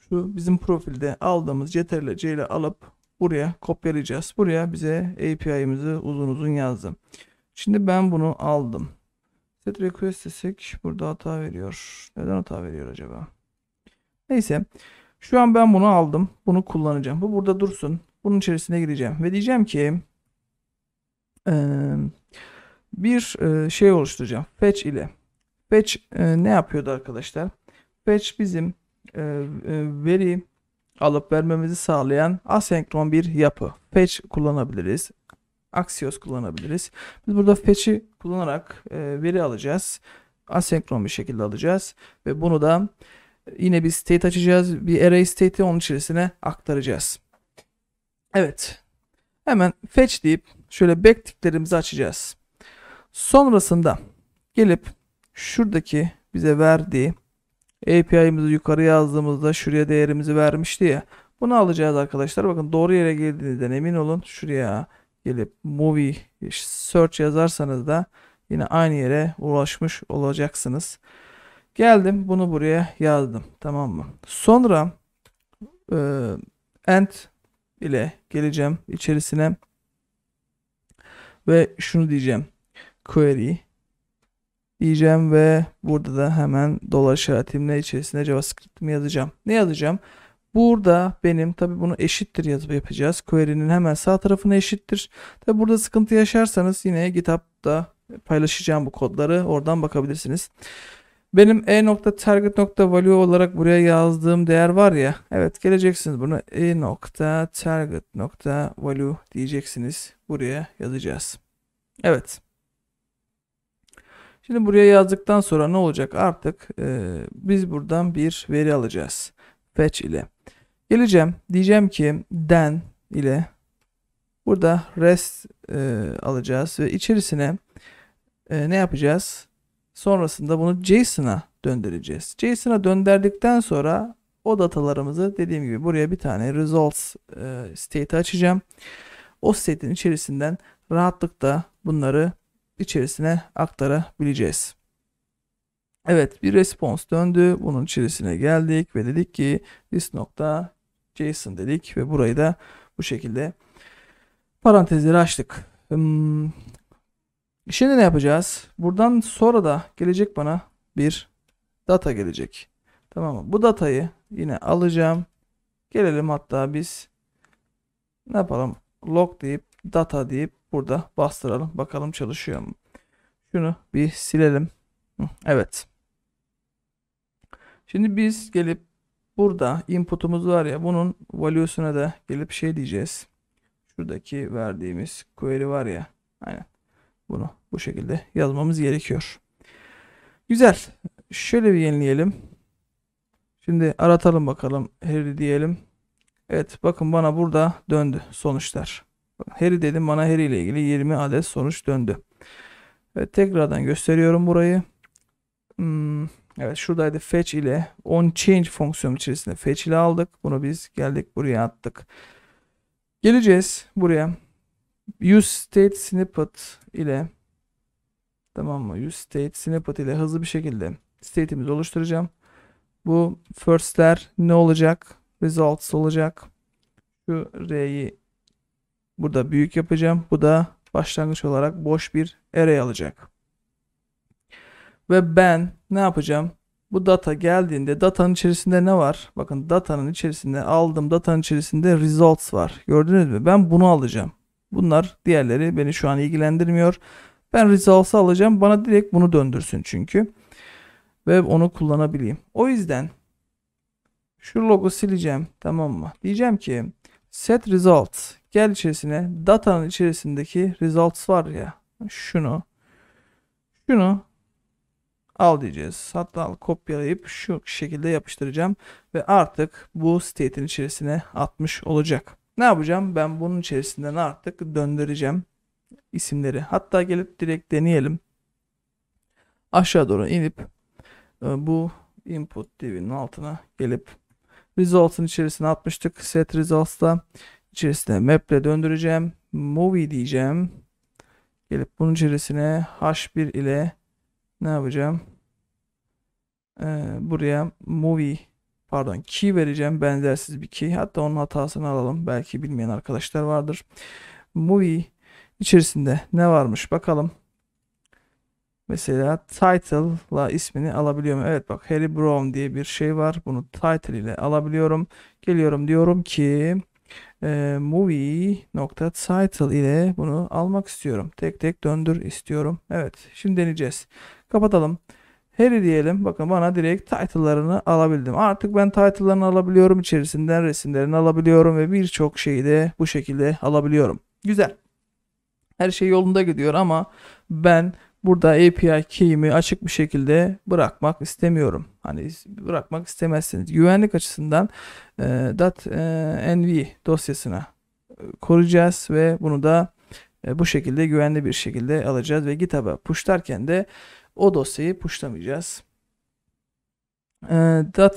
şu bizim profilde aldığımız Ctrl C ile alıp buraya kopyalayacağız. Buraya bize API'mizi uzun uzun yazdım. Şimdi ben bunu aldım. Set request desek burada hata veriyor. Neden hata veriyor acaba? Neyse. Şu an ben bunu aldım. Bunu kullanacağım. Bu burada dursun. Bunun içerisine gireceğim. Ve diyeceğim ki bir şey oluşturacağım. Fetch ile. Fetch ne yapıyordu arkadaşlar? Fetch bizim e, e, veri alıp vermemizi sağlayan asenkron bir yapı. Fetch kullanabiliriz. Axios kullanabiliriz. Biz burada fetch'i kullanarak e, veri alacağız. Asenkron bir şekilde alacağız. Ve bunu da yine bir state açacağız. Bir array state'i onun içerisine aktaracağız. Evet. Hemen fetch deyip şöyle back açacağız. Sonrasında gelip şuradaki bize verdiği API'mizi yukarı yazdığımızda şuraya değerimizi vermişti ya. Bunu alacağız arkadaşlar. Bakın doğru yere geldiğinizden emin olun. Şuraya gelip movie search yazarsanız da yine aynı yere ulaşmış olacaksınız. Geldim bunu buraya yazdım. Tamam mı? Sonra e, end ile geleceğim içerisine ve şunu diyeceğim. Query diyeceğim ve burada da hemen dolar işaretimle içerisinde JavaScript'imi yazacağım. Ne yazacağım? Burada benim tabi bunu eşittir yazıp yapacağız. Query'nin hemen sağ tarafına eşittir. Tabi burada sıkıntı yaşarsanız yine GitHub'da paylaşacağım bu kodları. Oradan bakabilirsiniz. Benim e.target.value olarak buraya yazdığım değer var ya. Evet geleceksiniz bunu e.target.value diyeceksiniz. Buraya yazacağız. Evet. Şimdi buraya yazdıktan sonra ne olacak? Artık e, biz buradan bir veri alacağız. Fetch ile. Geleceğim. Diyeceğim ki den ile burada rest e, alacağız ve içerisine e, ne yapacağız? Sonrasında bunu JSON'a döndüreceğiz. JSON'a döndürdükten sonra o datalarımızı dediğim gibi buraya bir tane results e, state açacağım. O state'in içerisinden rahatlıkla bunları içerisine aktarabileceğiz. Evet bir response döndü. Bunun içerisine geldik ve dedik ki this nokta JSON dedik ve burayı da bu şekilde parantezleri açtık. Hmm, şimdi ne yapacağız? Buradan sonra da gelecek bana bir data gelecek. Tamam mı? Bu datayı yine alacağım. Gelelim hatta biz ne yapalım? Log deyip data deyip Burada bastıralım. Bakalım çalışıyor mu? Şunu bir silelim. Evet. Şimdi biz gelip burada input'umuz var ya bunun value'suna da gelip şey diyeceğiz. Şuradaki verdiğimiz query var ya. Aynen. Bunu bu şekilde yazmamız gerekiyor. Güzel. Şöyle bir yenileyelim. Şimdi aratalım bakalım. Harry diyelim. Evet bakın bana burada döndü sonuçlar. Harry dedim bana Harry ile ilgili 20 adet sonuç döndü. Evet, tekrardan gösteriyorum burayı. Hmm, evet şuradaydı fetch ile on change fonksiyonu içerisinde fetch ile aldık. Bunu biz geldik buraya attık. Geleceğiz buraya. Use state snippet ile tamam mı? Use state snippet ile hızlı bir şekilde state'imizi oluşturacağım. Bu first'ler ne olacak? Results olacak. Şu R'yi Burada büyük yapacağım. Bu da başlangıç olarak boş bir array alacak. Ve ben ne yapacağım? Bu data geldiğinde datanın içerisinde ne var? Bakın datanın içerisinde aldım datanın içerisinde results var. Gördünüz mü? Ben bunu alacağım. Bunlar diğerleri beni şu an ilgilendirmiyor. Ben results'ı alacağım. Bana direkt bunu döndürsün çünkü. Ve onu kullanabileyim. O yüzden şu logo sileceğim. Tamam mı? Diyeceğim ki set results Gel içerisine datanın içerisindeki results var ya şunu şunu al diyeceğiz. Hatta kopyalayıp şu şekilde yapıştıracağım ve artık bu state'in içerisine atmış olacak. Ne yapacağım? Ben bunun içerisinden artık döndüreceğim isimleri. Hatta gelip direkt deneyelim. Aşağı doğru inip e, bu input divinin altına gelip results'ın içerisine atmıştık. Set results'ta içerisine map'le döndüreceğim. Movie diyeceğim. Gelip bunun içerisine h1 ile ne yapacağım? Ee, buraya movie pardon key vereceğim. Benzersiz bir key. Hatta onun hatasını alalım. Belki bilmeyen arkadaşlar vardır. Movie içerisinde ne varmış bakalım. Mesela title la ismini alabiliyorum. Evet bak Harry Brown diye bir şey var. Bunu title ile alabiliyorum. Geliyorum diyorum ki e, movie.title ile bunu almak istiyorum. Tek tek döndür istiyorum. Evet şimdi deneyeceğiz. Kapatalım. Harry diyelim. Bakın bana direkt title'larını alabildim. Artık ben title'larını alabiliyorum. İçerisinden resimlerini alabiliyorum ve birçok şeyi de bu şekilde alabiliyorum. Güzel. Her şey yolunda gidiyor ama ben burada API key'imi açık bir şekilde bırakmak istemiyorum. Hani bırakmak istemezsiniz. Güvenlik açısından e, e .nv dosyasına e, koruyacağız ve bunu da e, bu şekilde güvenli bir şekilde alacağız ve GitHub'a pushlarken de o dosyayı pushlamayacağız. E,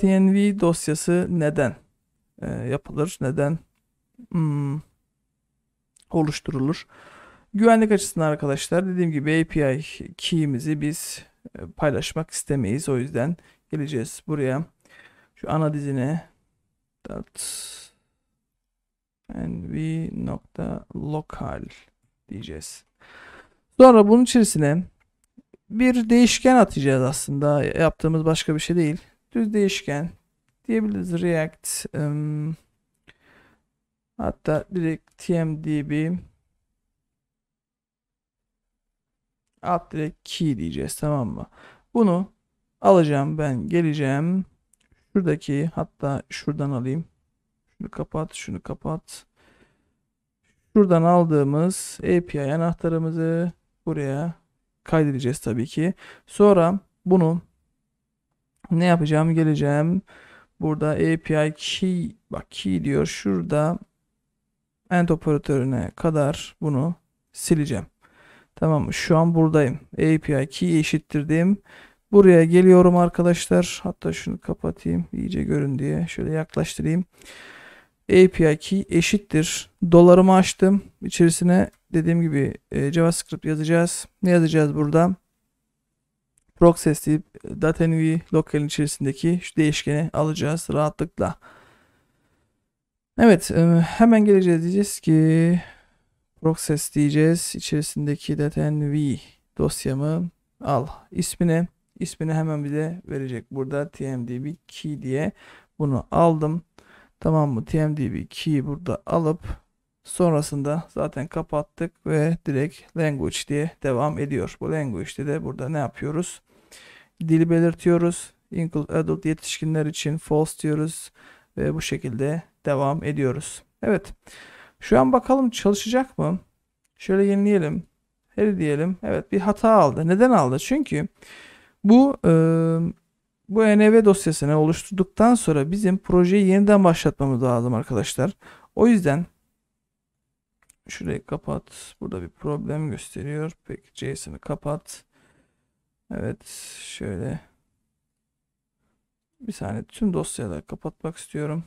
.env dosyası neden e, yapılır? Neden hmm, oluşturulur? Güvenlik açısından arkadaşlar dediğim gibi API key'imizi biz e, paylaşmak istemeyiz. O yüzden geleceğiz buraya. Şu ana dizine dot nv.local diyeceğiz. Sonra bunun içerisine bir değişken atacağız aslında. Yaptığımız başka bir şey değil. Düz değişken diyebiliriz. React um, hatta direkt tmdb alt direkt key diyeceğiz tamam mı? Bunu Alacağım ben geleceğim. Şuradaki hatta şuradan alayım. Şunu kapat şunu kapat. Şuradan aldığımız API anahtarımızı buraya kaydedeceğiz tabii ki. Sonra bunu ne yapacağım geleceğim. Burada API key bak key diyor. Şurada end operatörüne kadar bunu sileceğim. Tamam mı? Şu an buradayım. API key eşittirdim. Buraya geliyorum arkadaşlar. Hatta şunu kapatayım iyice görün diye. Şöyle yaklaştırayım. API key eşittir. Dolarımı açtım. İçerisine dediğim gibi e, JavaScript yazacağız. Ne yazacağız burada? Process deyip e, DataNV lokalin içerisindeki şu değişkeni alacağız rahatlıkla. Evet e, hemen geleceğiz diyeceğiz ki process diyeceğiz. içerisindeki DataNV dosyamı al. ismini ismini hemen bize verecek. Burada tmdb key diye bunu aldım. Tamam mı? tmdb key burada alıp sonrasında zaten kapattık ve direkt language diye devam ediyor. Bu language'de de burada ne yapıyoruz? dil belirtiyoruz. Include adult yetişkinler için false diyoruz ve bu şekilde devam ediyoruz. Evet. Şu an bakalım çalışacak mı? Şöyle yenileyelim. Heri diyelim. Evet bir hata aldı. Neden aldı? Çünkü bu e, bu ENV dosyasını oluşturduktan sonra bizim projeyi yeniden başlatmamız lazım arkadaşlar. O yüzden şurayı kapat. Burada bir problem gösteriyor. Peki JSON'ı kapat. Evet şöyle bir saniye tüm dosyaları kapatmak istiyorum.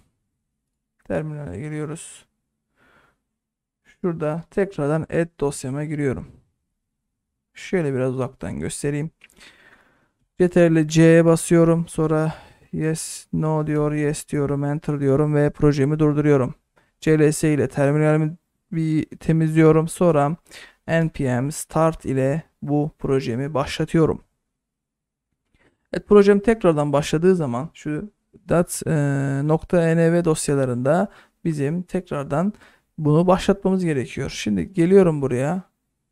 Terminale giriyoruz. Şurada tekrardan add dosyama giriyorum. Şöyle biraz uzaktan göstereyim. Yeterli C'ye basıyorum. Sonra yes, no diyor, yes diyorum, enter diyorum ve projemi durduruyorum. CLS ile terminalimi bir temizliyorum. Sonra npm start ile bu projemi başlatıyorum. Evet projem tekrardan başladığı zaman şu dat e, .env dosyalarında bizim tekrardan bunu başlatmamız gerekiyor. Şimdi geliyorum buraya.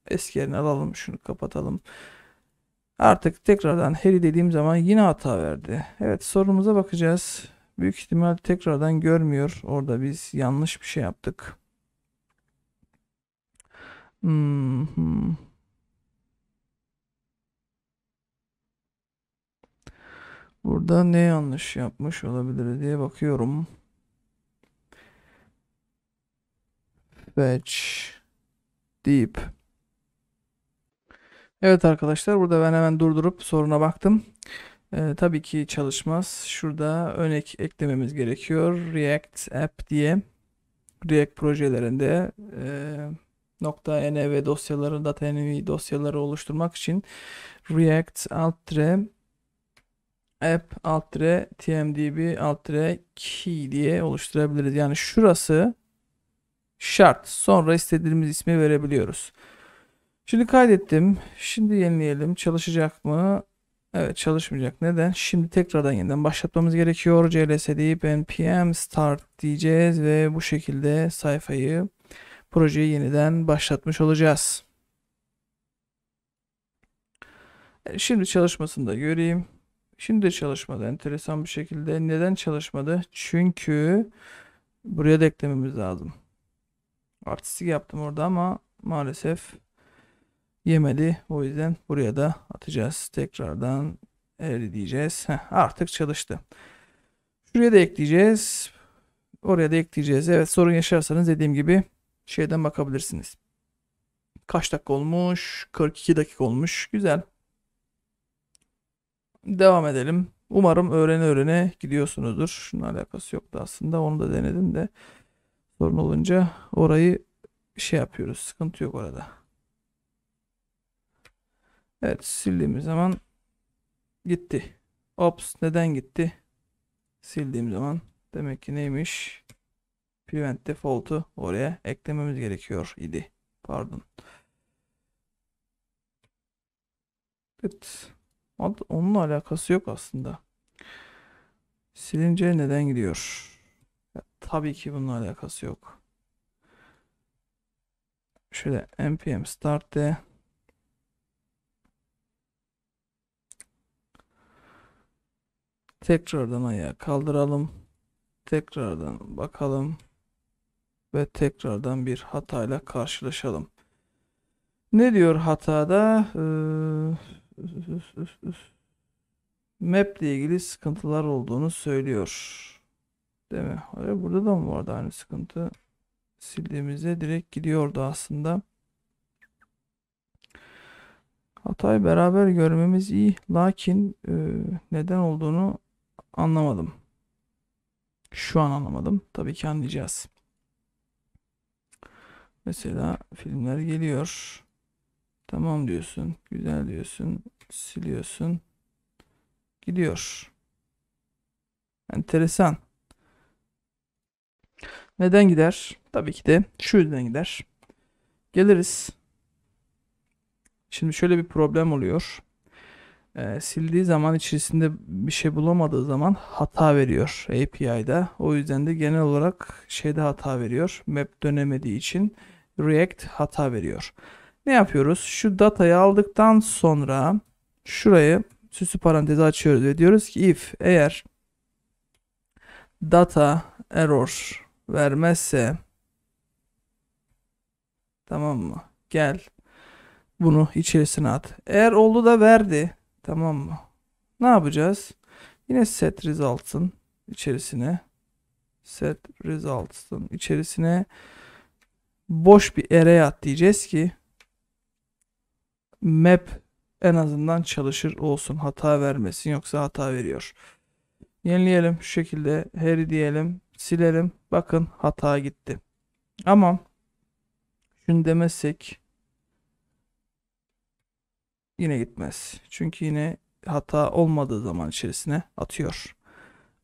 Eski yerini alalım. Şunu kapatalım. Artık tekrardan heri dediğim zaman yine hata verdi. Evet sorumuza bakacağız. Büyük ihtimal tekrardan görmüyor. Orada biz yanlış bir şey yaptık. Burada ne yanlış yapmış olabilir diye bakıyorum. Fetch. Deep. Evet arkadaşlar burada ben hemen durdurup soruna baktım. Ee, tabii ki çalışmaz. Şurada örnek eklememiz gerekiyor. React app diye React projelerinde e, nokta e dosyaları, data.env dosyaları oluşturmak için React alt app alt tmdb alt key diye oluşturabiliriz. Yani şurası şart. Sonra istediğimiz ismi verebiliyoruz. Şimdi kaydettim. Şimdi yenileyelim. Çalışacak mı? Evet çalışmayacak. Neden? Şimdi tekrardan yeniden başlatmamız gerekiyor. CLS deyip npm start diyeceğiz ve bu şekilde sayfayı projeyi yeniden başlatmış olacağız. E, şimdi çalışmasını da göreyim. Şimdi de çalışmadı enteresan bir şekilde. Neden çalışmadı? Çünkü buraya da eklememiz lazım. Artistik yaptım orada ama maalesef yemedi. O yüzden buraya da atacağız. Tekrardan eri diyeceğiz. Heh, artık çalıştı. Şuraya da ekleyeceğiz. Oraya da ekleyeceğiz. Evet sorun yaşarsanız dediğim gibi şeyden bakabilirsiniz. Kaç dakika olmuş? 42 dakika olmuş. Güzel. Devam edelim. Umarım öğrene öğrene gidiyorsunuzdur. Şunun alakası yoktu aslında. Onu da denedim de sorun olunca orayı şey yapıyoruz. Sıkıntı yok orada. Evet sildiğimiz zaman gitti. Ops neden gitti? Sildiğim zaman demek ki neymiş? Prevent default'u oraya eklememiz gerekiyor idi. Pardon. Evet. Onunla alakası yok aslında. Silince neden gidiyor? Ya, tabii ki bununla alakası yok. Şöyle npm start de Tekrardan ayağa kaldıralım. Tekrardan bakalım. Ve tekrardan bir hatayla karşılaşalım. Ne diyor hatada? Ee, map ile ilgili sıkıntılar olduğunu söylüyor. Değil mi? Hayır, burada da mı vardı aynı sıkıntı? Sildiğimizde direkt gidiyordu aslında. Hatayı beraber görmemiz iyi. Lakin e, neden olduğunu Anlamadım. Şu an anlamadım. Tabii ki anlayacağız. Mesela filmler geliyor. Tamam diyorsun. Güzel diyorsun. Siliyorsun. Gidiyor. Enteresan. Neden gider? Tabii ki de şu yüzden gider. Geliriz. Şimdi şöyle bir problem oluyor e, sildiği zaman içerisinde bir şey bulamadığı zaman hata veriyor API'da. O yüzden de genel olarak şeyde hata veriyor. Map dönemediği için React hata veriyor. Ne yapıyoruz? Şu datayı aldıktan sonra şurayı süsü parantezi açıyoruz ve diyoruz ki if eğer data error vermezse tamam mı? Gel bunu içerisine at. Eğer oldu da verdi Tamam mı? Ne yapacağız? Yine set results'ın içerisine set results'ın içerisine boş bir array at diyeceğiz ki map en azından çalışır olsun. Hata vermesin yoksa hata veriyor. Yenileyelim şu şekilde. Heri diyelim. Silelim. Bakın hata gitti. Ama şunu demezsek yine gitmez. Çünkü yine hata olmadığı zaman içerisine atıyor.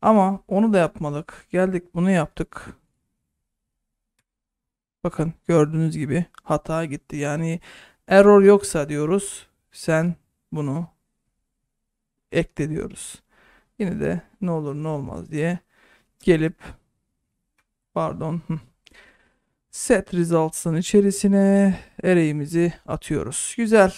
Ama onu da yapmadık. Geldik bunu yaptık. Bakın gördüğünüz gibi hata gitti. Yani error yoksa diyoruz sen bunu ekle diyoruz. Yine de ne olur ne olmaz diye gelip pardon set results'ın içerisine array'imizi atıyoruz. Güzel.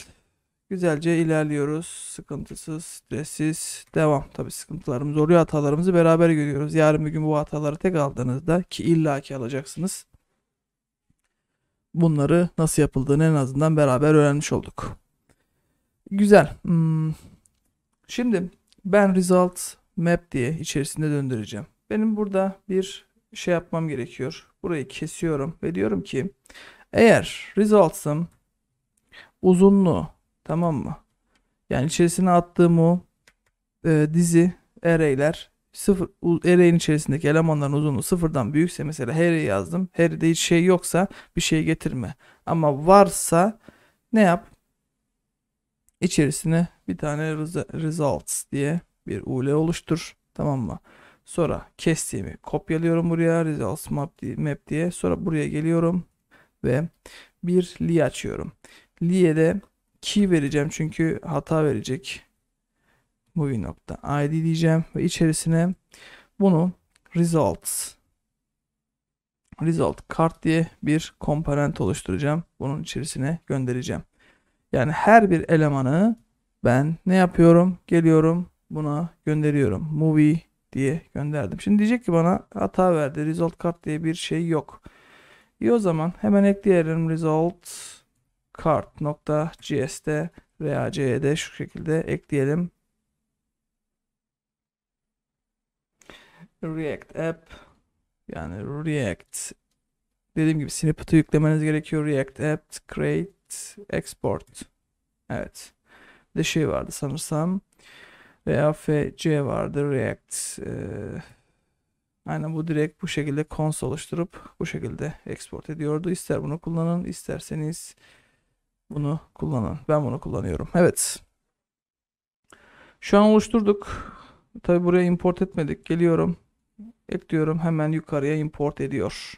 Güzelce ilerliyoruz. Sıkıntısız, stressiz. Devam. Tabii sıkıntılarımız oluyor. Hatalarımızı beraber görüyoruz. Yarın bir gün bu hataları tek aldığınızda ki illaki alacaksınız. Bunları nasıl yapıldığını en azından beraber öğrenmiş olduk. Güzel. Hmm. Şimdi ben result map diye içerisinde döndüreceğim. Benim burada bir şey yapmam gerekiyor. Burayı kesiyorum ve diyorum ki eğer results'ım uzunluğu Tamam mı? Yani içerisine attığım o e, dizi array'ler sıfır array'in içerisindeki elemanların uzunluğu sıfırdan büyükse mesela harry yazdım. Harry'de hiç şey yoksa bir şey getirme. Ama varsa ne yap? İçerisine bir tane results diye bir ule oluştur. Tamam mı? Sonra kestiğimi kopyalıyorum buraya results map, map diye. Sonra buraya geliyorum ve bir li açıyorum. Li'ye de key vereceğim çünkü hata verecek. Movie nokta id diyeceğim ve içerisine bunu results result card diye bir komponent oluşturacağım. Bunun içerisine göndereceğim. Yani her bir elemanı ben ne yapıyorum? Geliyorum buna gönderiyorum. Movie diye gönderdim. Şimdi diyecek ki bana hata verdi. Result card diye bir şey yok. İyi o zaman hemen ekleyelim results kart.cs'de veya c'de şu şekilde ekleyelim. React app yani React dediğim gibi snippet'ı yüklemeniz gerekiyor. React app create export. Evet. Bir de şey vardı sanırsam veya FC vardı React. Ee, aynen bu direkt bu şekilde konsol oluşturup bu şekilde export ediyordu. İster bunu kullanın isterseniz bunu kullanan, Ben bunu kullanıyorum. Evet. Şu an oluşturduk. Tabi buraya import etmedik. Geliyorum. Ekliyorum. Hemen yukarıya import ediyor.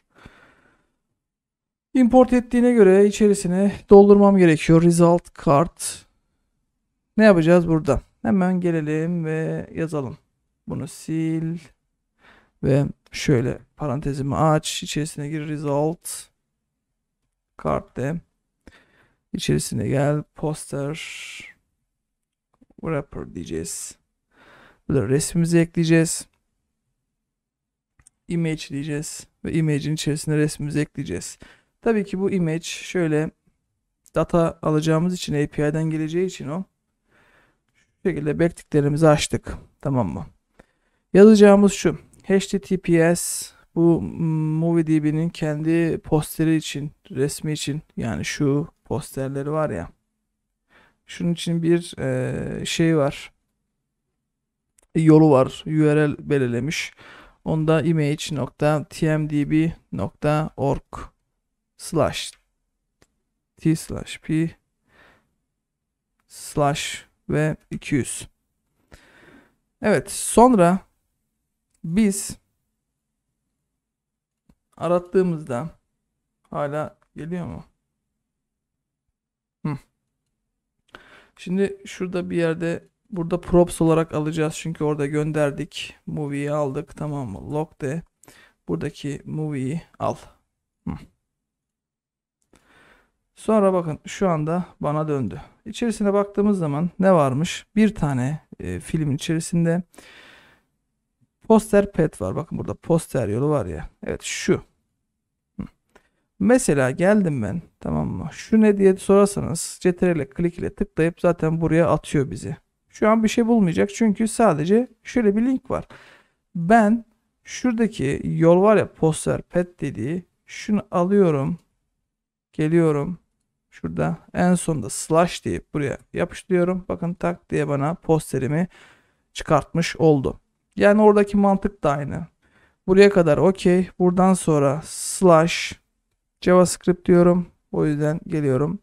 Import ettiğine göre içerisine doldurmam gerekiyor. Result card. Ne yapacağız burada? Hemen gelelim ve yazalım. Bunu sil. Ve şöyle parantezimi aç. İçerisine gir result. Card de. İçerisine gel. Poster wrapper diyeceğiz. Burada resmimizi ekleyeceğiz. Image diyeceğiz. Ve image'in içerisine resmimizi ekleyeceğiz. Tabii ki bu image şöyle data alacağımız için API'den geleceği için o şu şekilde bektiklerimizi açtık. Tamam mı? Yazacağımız şu. HTTPS bu MovieDB'nin kendi posteri için, resmi için yani şu posterleri var ya. Şunun için bir e, şey var. Yolu var. URL belirlemiş. Onda image.tmdb.org slash t slash p slash ve 200. Evet sonra biz arattığımızda hala geliyor mu? Şimdi şurada bir yerde burada props olarak alacağız. Çünkü orada gönderdik. Movie'yi aldık. Tamam mı? Lock de. Buradaki movie'yi al. Hı. Sonra bakın şu anda bana döndü. İçerisine baktığımız zaman ne varmış? Bir tane e, film içerisinde poster pet var. Bakın burada poster yolu var ya. Evet şu. Mesela geldim ben tamam mı? Şu ne diye sorarsanız CTRL klik ile tıklayıp zaten buraya atıyor bizi. Şu an bir şey bulmayacak çünkü sadece şöyle bir link var. Ben şuradaki yol var ya poster pet dediği şunu alıyorum. Geliyorum. Şurada en sonda slash deyip buraya yapıştırıyorum. Bakın tak diye bana posterimi çıkartmış oldu. Yani oradaki mantık da aynı. Buraya kadar okey. Buradan sonra slash JavaScript diyorum. O yüzden geliyorum.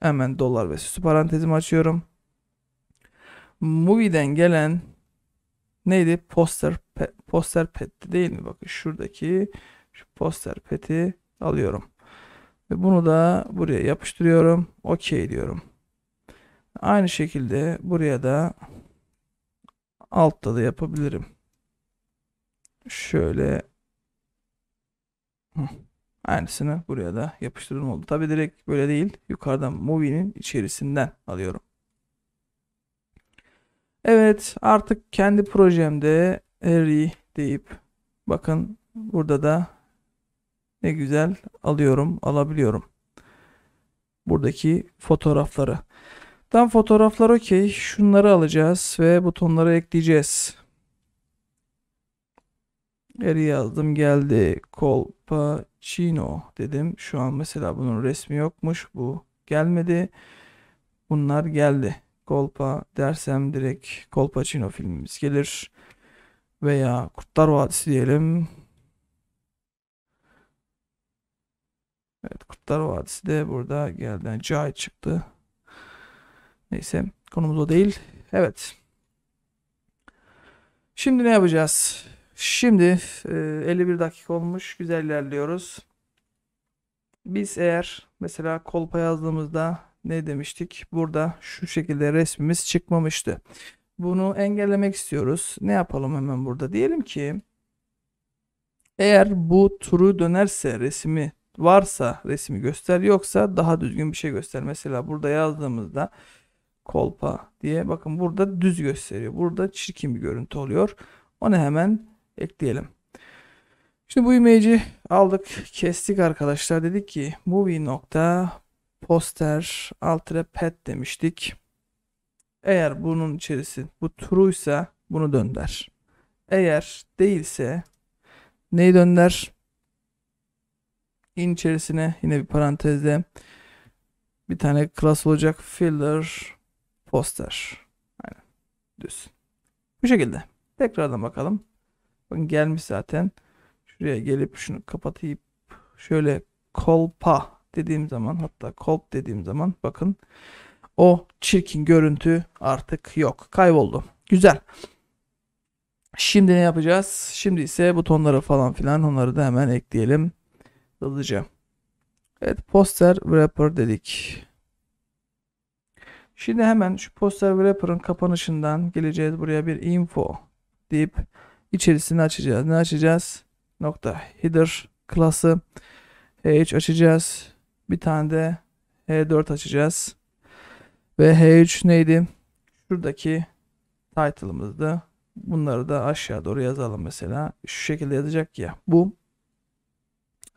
Hemen dolar ve süslü parantezimi açıyorum. Movie'den gelen neydi? Poster pe, poster petti değil mi? Bakın şuradaki şu poster peti alıyorum. Ve bunu da buraya yapıştırıyorum. Okey diyorum. Aynı şekilde buraya da altta da yapabilirim. Şöyle Heh. Aynısını buraya da yapıştırdım oldu. Tabi direkt böyle değil. Yukarıdan movie'nin içerisinden alıyorum. Evet artık kendi projemde Harry deyip bakın burada da ne güzel alıyorum alabiliyorum. Buradaki fotoğrafları. Tam fotoğraflar okey. Şunları alacağız ve butonları ekleyeceğiz. Geri yazdım geldi. Colpacino dedim. Şu an mesela bunun resmi yokmuş. Bu gelmedi. Bunlar geldi. Kolpa dersem direkt Colpacino filmimiz gelir. Veya Kurtlar Vadisi diyelim. Evet Kurtlar Vadisi de burada geldi. Yani Cahit çıktı. Neyse konumuz o değil. Evet. Şimdi ne yapacağız? Şimdi 51 e, dakika olmuş. Güzel ilerliyoruz. Biz eğer mesela kolpa yazdığımızda ne demiştik? Burada şu şekilde resmimiz çıkmamıştı. Bunu engellemek istiyoruz. Ne yapalım hemen burada? Diyelim ki eğer bu turu dönerse resmi varsa resmi göster yoksa daha düzgün bir şey göster. Mesela burada yazdığımızda kolpa diye bakın burada düz gösteriyor. Burada çirkin bir görüntü oluyor. Onu hemen ekleyelim. Şimdi bu image'i aldık, kestik arkadaşlar. Dedik ki movie nokta poster altre pet demiştik. Eğer bunun içerisi bu true ise bunu dönder. Eğer değilse neyi dönder? In içerisine yine bir parantezde bir tane class olacak filler poster. Aynen. Düz. Bu şekilde. Tekrardan bakalım. Bakın gelmiş zaten. Şuraya gelip şunu kapatayım. Şöyle kolpa dediğim zaman hatta kolp dediğim zaman bakın o çirkin görüntü artık yok. Kayboldu. Güzel. Şimdi ne yapacağız? Şimdi ise butonları falan filan onları da hemen ekleyelim. Hızlıca. Evet poster wrapper dedik. Şimdi hemen şu poster wrapper'ın kapanışından geleceğiz buraya bir info deyip içerisini açacağız. Ne açacağız? Nokta header klası h açacağız. Bir tane de H4 açacağız. Ve H3 neydi? Şuradaki title'ımızdı. Bunları da aşağı doğru yazalım mesela. Şu şekilde yazacak ya. Bu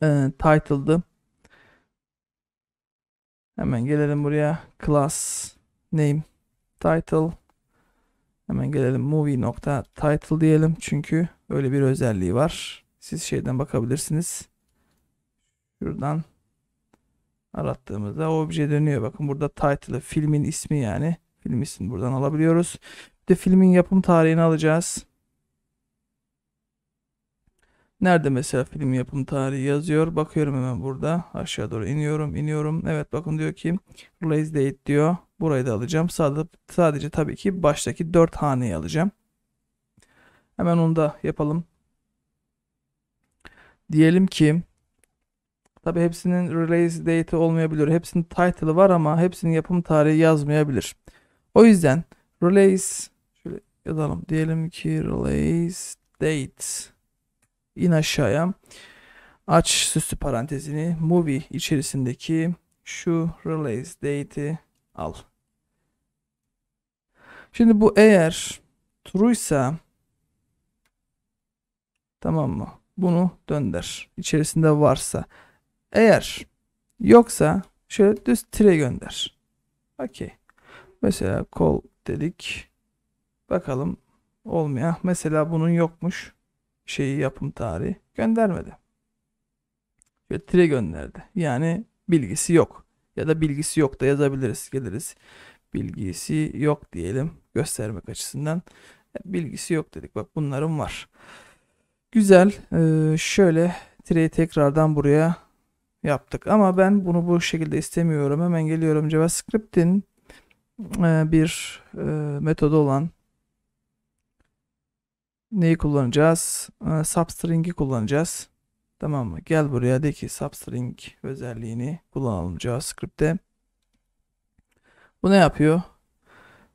e, title'dı. Hemen gelelim buraya. Class name title Hemen gelelim movie nokta title diyelim. Çünkü böyle bir özelliği var. Siz şeyden bakabilirsiniz. Şuradan arattığımızda obje dönüyor. Bakın burada title'ı filmin ismi yani. Film ismini buradan alabiliyoruz. Bir de filmin yapım tarihini alacağız. Nerede mesela film yapım tarihi yazıyor. Bakıyorum hemen burada. Aşağı doğru iniyorum, iniyorum. Evet bakın diyor ki release date diyor. Burayı da alacağım. Sadece, sadece tabii ki baştaki 4 haneyi alacağım. Hemen onu da yapalım. Diyelim ki tabii hepsinin release date olmayabilir. Hepsinin title'ı var ama hepsinin yapım tarihi yazmayabilir. O yüzden release şöyle yazalım. Diyelim ki release date in aşağıya aç süslü parantezini movie içerisindeki şu release date'i al. Şimdi bu eğer true'ysa tamam mı? Bunu dönder. İçerisinde varsa. Eğer yoksa şöyle düz tire gönder. Okey. Mesela kol dedik. Bakalım olmuyor. Mesela bunun yokmuş şeyi yapım tarihi göndermedi. Ve tire gönderdi. Yani bilgisi yok ya da bilgisi yok da yazabiliriz geliriz. Bilgisi yok diyelim göstermek açısından. Bilgisi yok dedik bak bunların var. Güzel ee, şöyle tireyi tekrardan buraya yaptık ama ben bunu bu şekilde istemiyorum. Hemen geliyorum JavaScript'in e, bir e, metodu olan neyi kullanacağız? E, substring'i kullanacağız. Tamam mı? Gel buraya de ki substring özelliğini kullanalım JavaScript'te. Bu ne yapıyor?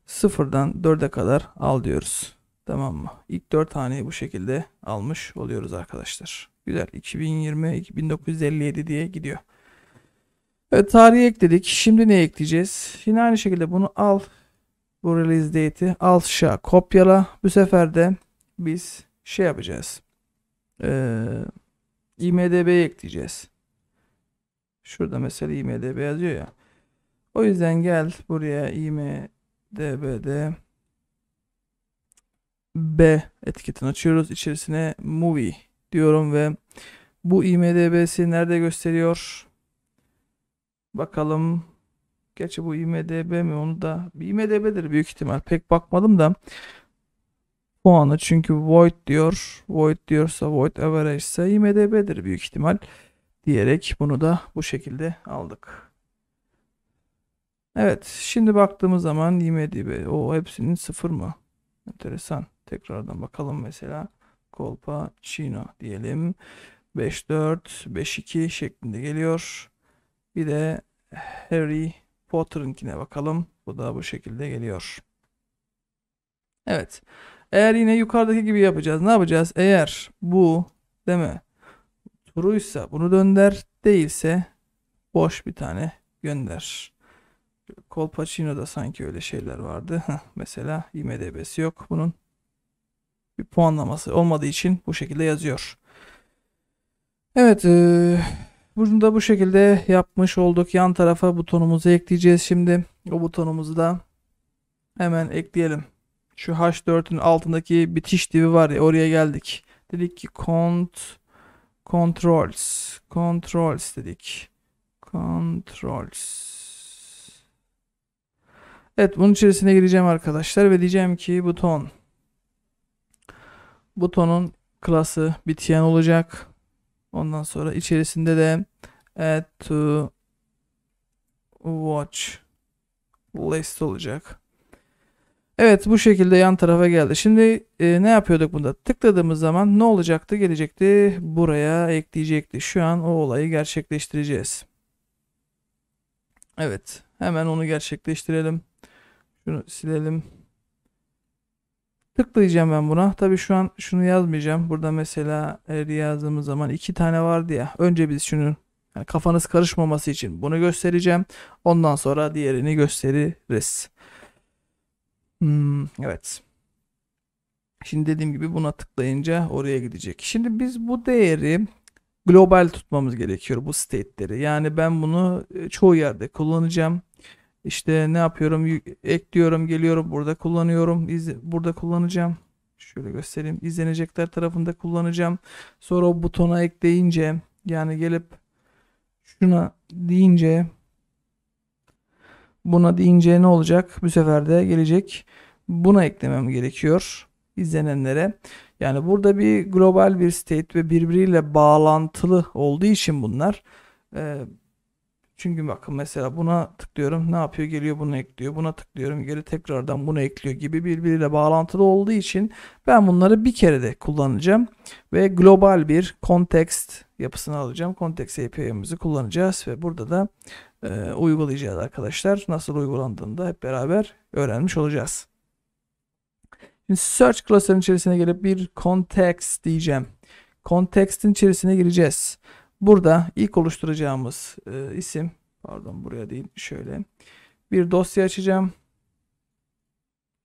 Sıfırdan 4'e kadar al diyoruz. Tamam mı? İlk 4 taneyi bu şekilde almış oluyoruz arkadaşlar. Güzel. 2020 2957 diye gidiyor. Evet tarihi ekledik. Şimdi ne ekleyeceğiz? Yine aynı şekilde bunu al. Bu release date'i al şa kopyala. Bu sefer de biz şey yapacağız. Eee IMDB'ye ekleyeceğiz. Şurada mesela IMDB yazıyor ya. O yüzden gel buraya IMDB'de B etiketini açıyoruz. İçerisine movie diyorum ve bu IMDB'si nerede gösteriyor? Bakalım. Gerçi bu IMDB mi onu da IMDB'dir büyük ihtimal. Pek bakmadım da puanı. Çünkü void diyor. Void diyorsa void average ise IMDB'dir büyük ihtimal diyerek bunu da bu şekilde aldık. Evet şimdi baktığımız zaman IMDB o hepsinin sıfır mı? Enteresan. Tekrardan bakalım mesela. Colpa Chino diyelim. 5-4, 5-2 şeklinde geliyor. Bir de Harry Potter'ınkine bakalım. Bu da bu şekilde geliyor. Evet. Eğer yine yukarıdaki gibi yapacağız. Ne yapacağız? Eğer bu değil mi? Turuysa bunu dönder. Değilse boş bir tane gönder. Colpacino'da sanki öyle şeyler vardı. Mesela IMDB'si yok bunun. Bir puanlaması olmadığı için bu şekilde yazıyor. Evet. E, bunu da bu şekilde yapmış olduk. Yan tarafa butonumuzu ekleyeceğiz şimdi. O butonumuzu da hemen ekleyelim şu H4'ün altındaki bitiş divi var ya oraya geldik. Dedik ki cont controls controls dedik. Controls. Evet bunun içerisine gireceğim arkadaşlar ve diyeceğim ki buton butonun klası bitiyen olacak. Ondan sonra içerisinde de add to watch list olacak. Evet bu şekilde yan tarafa geldi. Şimdi e, ne yapıyorduk bunda? Tıkladığımız zaman ne olacaktı? Gelecekti buraya ekleyecekti. Şu an o olayı gerçekleştireceğiz. Evet hemen onu gerçekleştirelim. Şunu silelim. Tıklayacağım ben buna. Tabi şu an şunu yazmayacağım. Burada mesela eğer yazdığımız zaman iki tane vardı ya. Önce biz şunu yani kafanız karışmaması için bunu göstereceğim. Ondan sonra diğerini gösteririz. Hmm, evet. Şimdi dediğim gibi buna tıklayınca oraya gidecek. Şimdi biz bu değeri global tutmamız gerekiyor bu state'leri. Yani ben bunu e, çoğu yerde kullanacağım. İşte ne yapıyorum? Ekliyorum, geliyorum, burada kullanıyorum. burada kullanacağım. Şöyle göstereyim. İzlenecekler tarafında kullanacağım. Sonra o butona ekleyince yani gelip şuna deyince Buna deyince ne olacak? Bu sefer de gelecek. Buna eklemem gerekiyor izlenenlere. Yani burada bir global bir state ve birbiriyle bağlantılı olduğu için bunlar. E, çünkü bakın mesela buna tıklıyorum ne yapıyor geliyor bunu ekliyor buna tıklıyorum geri tekrardan bunu ekliyor gibi birbiriyle bağlantılı olduğu için ben bunları bir kere de kullanacağım ve global bir kontekst yapısını alacağım. Kontekst API'mizi kullanacağız ve burada da e, uygulayacağız arkadaşlar. Nasıl uygulandığını da hep beraber öğrenmiş olacağız. Şimdi search klasörün içerisine gelip bir context diyeceğim. Context'in içerisine gireceğiz. Burada ilk oluşturacağımız e, isim pardon buraya değil şöyle bir dosya açacağım.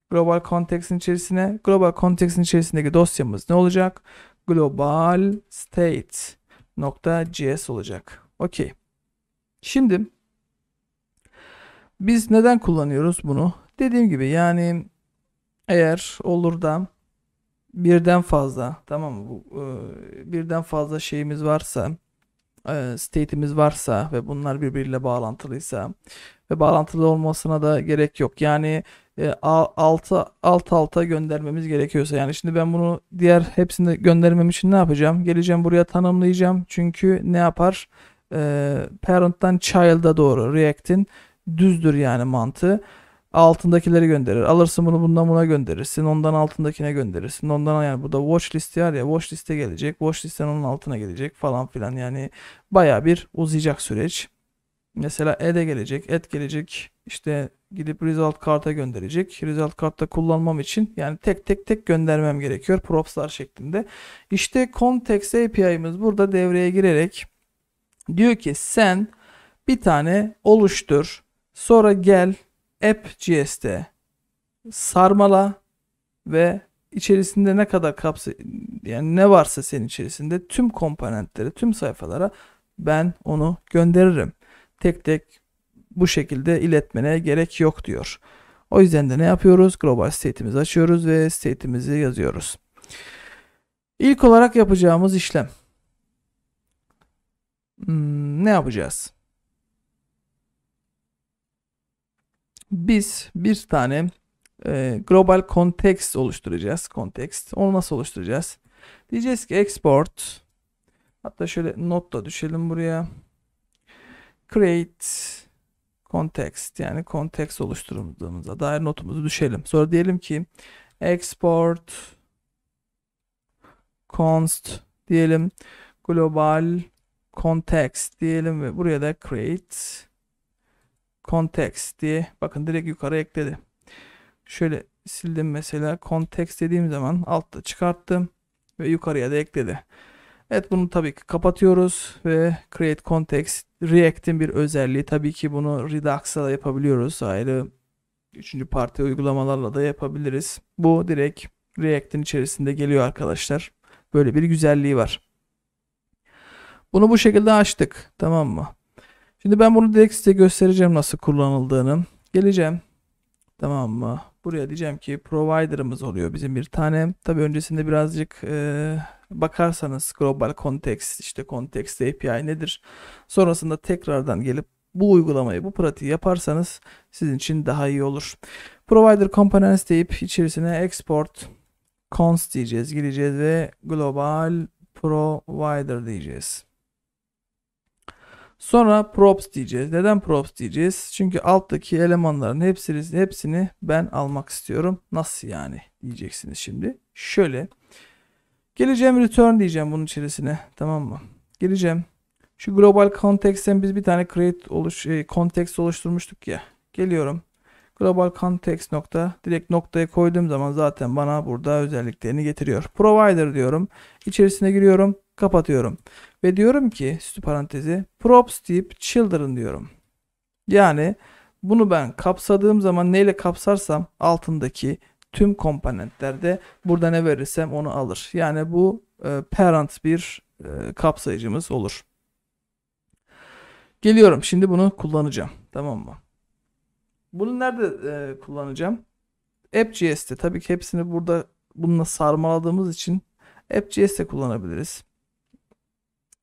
Global Context'in içerisine Global Context'in içerisindeki dosyamız ne olacak? Global State .cs olacak. Okey. Şimdi biz neden kullanıyoruz bunu? Dediğim gibi yani eğer olur da birden fazla tamam mı? Bu, e, birden fazla şeyimiz varsa e, state'imiz varsa ve bunlar birbiriyle bağlantılıysa ve bağlantılı olmasına da gerek yok. Yani e, alta alt alta göndermemiz gerekiyorsa yani şimdi ben bunu diğer hepsini göndermem için ne yapacağım? Geleceğim buraya tanımlayacağım. Çünkü ne yapar? E, parent'tan child'a doğru React'in düzdür yani mantığı. Altındakileri gönderir. Alırsın bunu bundan buna gönderirsin. Ondan altındakine gönderirsin. Ondan yani bu da watch listi var ya watch liste gelecek. Watch listen onun altına gelecek falan filan. Yani baya bir uzayacak süreç. Mesela Ed'e gelecek. et gelecek. İşte gidip result karta gönderecek. Result kartta kullanmam için yani tek tek tek göndermem gerekiyor propslar şeklinde. İşte context API'miz burada devreye girerek diyor ki sen bir tane oluştur. Sonra gel app.js'te sarmala ve içerisinde ne kadar kapsa yani ne varsa senin içerisinde tüm komponentleri, tüm sayfalara ben onu gönderirim. Tek tek bu şekilde iletmene gerek yok diyor. O yüzden de ne yapıyoruz? Global state'imizi açıyoruz ve state'imizi yazıyoruz. İlk olarak yapacağımız işlem. Hmm, ne yapacağız? biz bir tane e, global context oluşturacağız. Context. Onu nasıl oluşturacağız? Diyeceğiz ki export. Hatta şöyle not da düşelim buraya. Create context yani context oluşturduğumuza dair notumuzu düşelim. Sonra diyelim ki export const diyelim global context diyelim ve buraya da create context diye bakın direkt yukarı ekledi. Şöyle sildim mesela context dediğim zaman altta çıkarttım ve yukarıya da ekledi. Evet bunu tabii ki kapatıyoruz ve create context React'in bir özelliği. Tabii ki bunu Redux'a da yapabiliyoruz. Ayrı üçüncü parti uygulamalarla da yapabiliriz. Bu direkt React'in içerisinde geliyor arkadaşlar. Böyle bir güzelliği var. Bunu bu şekilde açtık. Tamam mı? Şimdi ben bunu direkt size göstereceğim nasıl kullanıldığını. Geleceğim. Tamam mı? Buraya diyeceğim ki provider'ımız oluyor bizim bir tane. Tabi öncesinde birazcık e, bakarsanız global context işte context API nedir? Sonrasında tekrardan gelip bu uygulamayı bu pratiği yaparsanız sizin için daha iyi olur. Provider components deyip içerisine export const diyeceğiz. Gireceğiz ve global provider diyeceğiz. Sonra props diyeceğiz. Neden props diyeceğiz? Çünkü alttaki elemanların hepsini, hepsini ben almak istiyorum. Nasıl yani diyeceksiniz şimdi. Şöyle. Geleceğim return diyeceğim bunun içerisine. Tamam mı? Geleceğim. Şu global context'ten biz bir tane create oluş, e, context oluşturmuştuk ya. Geliyorum. Global context nokta direkt noktaya koyduğum zaman zaten bana burada özelliklerini getiriyor. Provider diyorum. İçerisine giriyorum kapatıyorum. Ve diyorum ki süslü parantezi props deyip children diyorum. Yani bunu ben kapsadığım zaman neyle kapsarsam altındaki tüm komponentlerde burada ne verirsem onu alır. Yani bu e, parent bir e, kapsayıcımız olur. Geliyorum şimdi bunu kullanacağım. Tamam mı? Bunu nerede e, kullanacağım? App.js'te tabii ki hepsini burada bununla sarmaladığımız için App.js'te kullanabiliriz.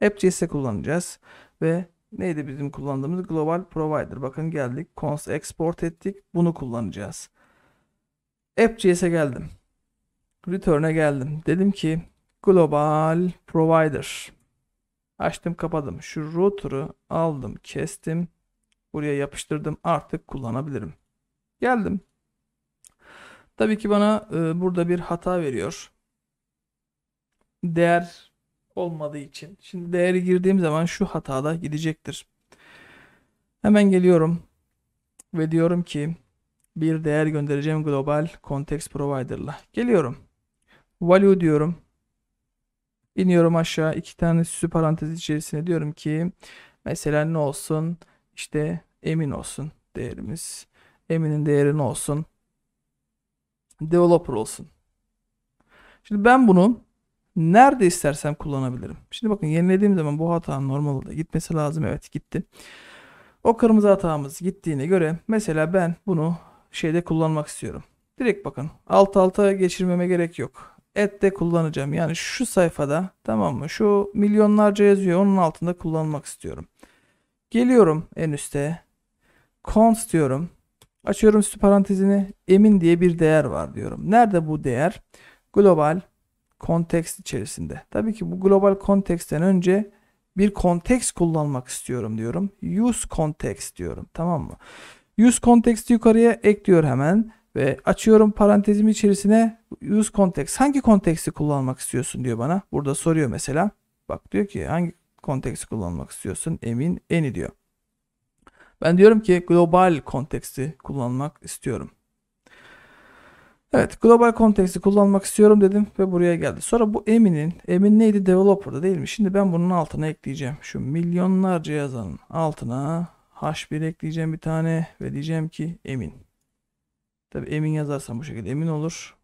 App.js'e kullanacağız ve neydi bizim kullandığımız global provider. Bakın geldik const export ettik. Bunu kullanacağız. AppJS'e geldim. Return'e geldim. Dedim ki global provider. Açtım kapadım. Şu router'ı aldım kestim. Buraya yapıştırdım. Artık kullanabilirim. Geldim. Tabii ki bana e, burada bir hata veriyor. Değer olmadığı için. Şimdi değeri girdiğim zaman şu hatada gidecektir. Hemen geliyorum ve diyorum ki bir değer göndereceğim global context provider'la. Geliyorum. Value diyorum. İniyorum aşağı iki tane süsü parantez içerisine diyorum ki mesela ne olsun? İşte emin olsun değerimiz. Emin'in değeri ne olsun? Developer olsun. Şimdi ben bunu nerede istersem kullanabilirim. Şimdi bakın yenilediğim zaman bu hatanın normalde gitmesi lazım. Evet gitti. O kırmızı hatamız gittiğine göre mesela ben bunu şeyde kullanmak istiyorum. Direkt bakın alt alta geçirmeme gerek yok. Ette kullanacağım. Yani şu sayfada tamam mı? Şu milyonlarca yazıyor. Onun altında kullanmak istiyorum. Geliyorum en üste. Cons diyorum. Açıyorum süs parantezini. Emin diye bir değer var diyorum. Nerede bu değer? Global kontekst içerisinde. Tabii ki bu global konteksten önce bir kontekst kullanmak istiyorum diyorum. Use context diyorum. Tamam mı? Use context yukarıya ekliyor hemen ve açıyorum parantezimi içerisine use context. Hangi konteksti kullanmak istiyorsun diyor bana. Burada soruyor mesela. Bak diyor ki hangi konteksti kullanmak istiyorsun? Emin eni diyor. Ben diyorum ki global konteksti kullanmak istiyorum. Evet global konteksti kullanmak istiyorum dedim ve buraya geldi. Sonra bu Emin'in, Emin neydi developer'da değil mi? Şimdi ben bunun altına ekleyeceğim. Şu milyonlarca yazanın altına H1 ekleyeceğim bir tane ve diyeceğim ki Emin. Tabi Emin yazarsam bu şekilde Emin olur.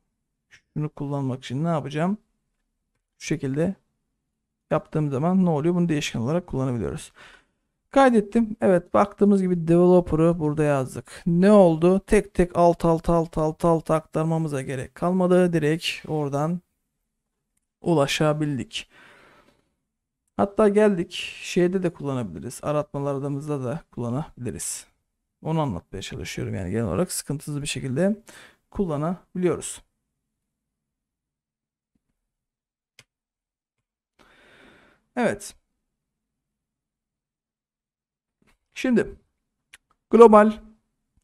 Şunu kullanmak için ne yapacağım? Şu şekilde yaptığım zaman ne oluyor? Bunu değişken olarak kullanabiliyoruz. Kaydettim. Evet baktığımız gibi developer'ı burada yazdık. Ne oldu? Tek tek alt alt alt alt alt aktarmamıza gerek kalmadı. Direkt oradan ulaşabildik. Hatta geldik şeyde de kullanabiliriz. Aratmalarımızda da kullanabiliriz. Onu anlatmaya çalışıyorum yani genel olarak sıkıntısız bir şekilde kullanabiliyoruz. Evet. Şimdi global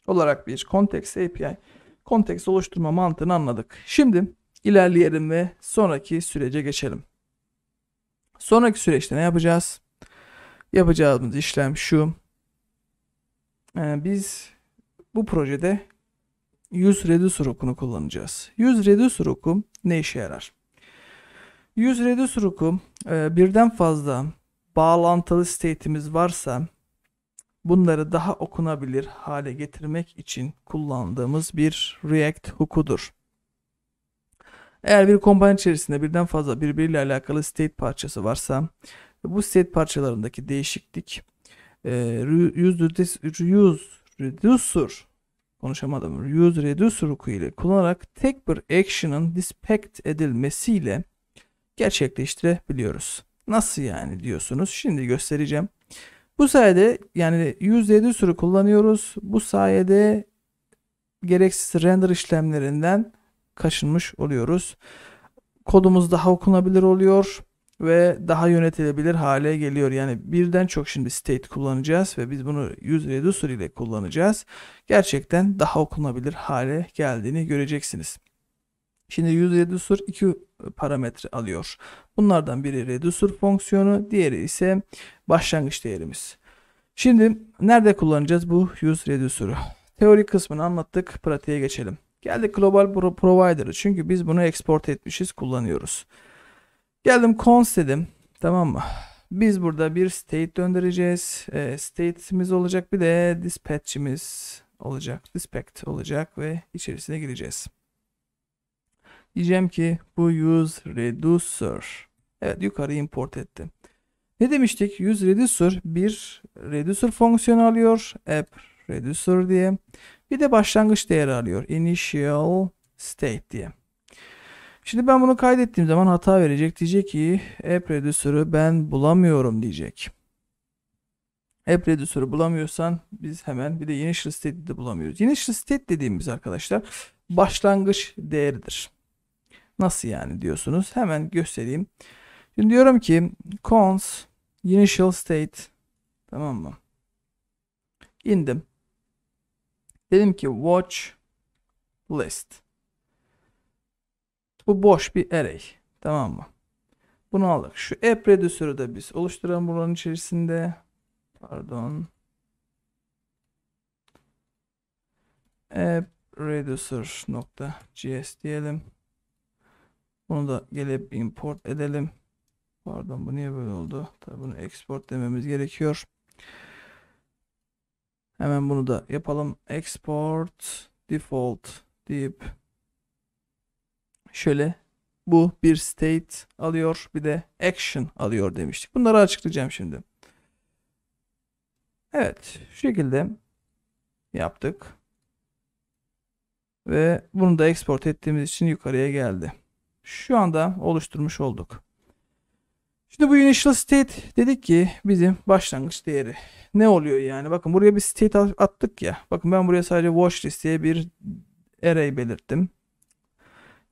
olarak bir konteks API konteks oluşturma mantığını anladık. Şimdi ilerleyelim ve sonraki sürece geçelim. Sonraki süreçte ne yapacağız? Yapacağımız işlem şu. Ee, biz bu projede use reducer kullanacağız. Use reducer ne işe yarar? Use reducer e, birden fazla bağlantılı state'imiz varsa bunları daha okunabilir hale getirmek için kullandığımız bir React hookudur. Eğer bir komponent içerisinde birden fazla birbiriyle alakalı state parçası varsa bu state parçalarındaki değişiklik e, use, reduce, use reducer konuşamadım use reducer hooku ile kullanarak tek bir action'ın dispect edilmesiyle gerçekleştirebiliyoruz. Nasıl yani diyorsunuz? Şimdi göstereceğim. Bu sayede yani 107 sürü kullanıyoruz. Bu sayede gereksiz render işlemlerinden kaşınmış oluyoruz. Kodumuz daha okunabilir oluyor ve daha yönetilebilir hale geliyor. Yani birden çok şimdi state kullanacağız ve biz bunu use reducer ile kullanacağız. Gerçekten daha okunabilir hale geldiğini göreceksiniz. Şimdi useReducer iki parametre alıyor. Bunlardan biri reducer fonksiyonu, diğeri ise başlangıç değerimiz. Şimdi nerede kullanacağız bu useReducer'ı? Teori kısmını anlattık, pratiğe geçelim. Geldik global pro provider'ı çünkü biz bunu export etmişiz, kullanıyoruz. Geldim const dedim, tamam mı? Biz burada bir state döndüreceğiz. E, state'imiz olacak bir de dispatch'imiz olacak. Dispatch olacak ve içerisine gireceğiz. Diyeceğim ki bu use reducer. Evet yukarı import ettim. Ne demiştik? Use reducer bir reducer fonksiyonu alıyor. App reducer diye. Bir de başlangıç değeri alıyor. Initial state diye. Şimdi ben bunu kaydettiğim zaman hata verecek. Diyecek ki app reducer'ı ben bulamıyorum diyecek. App reducer'ı bulamıyorsan biz hemen bir de initial state de bulamıyoruz. Initial state dediğimiz arkadaşlar başlangıç değeridir. Nasıl yani diyorsunuz. Hemen göstereyim. Şimdi diyorum ki cons initial state tamam mı? İndim. Dedim ki watch list. Bu boş bir array. Tamam mı? Bunu aldık. Şu app reducer'ı da biz oluşturalım buranın içerisinde. Pardon. App reducer.js diyelim. Bunu da gelip import edelim. Pardon bu niye böyle oldu? Tabii bunu export dememiz gerekiyor. Hemen bunu da yapalım. Export default deyip şöyle bu bir state alıyor bir de action alıyor demiştik. Bunları açıklayacağım şimdi. Evet şu şekilde yaptık. Ve bunu da export ettiğimiz için yukarıya geldi şu anda oluşturmuş olduk. Şimdi bu initial state dedik ki bizim başlangıç değeri. Ne oluyor yani? Bakın buraya bir state attık ya. Bakın ben buraya sadece watch list diye bir array belirttim.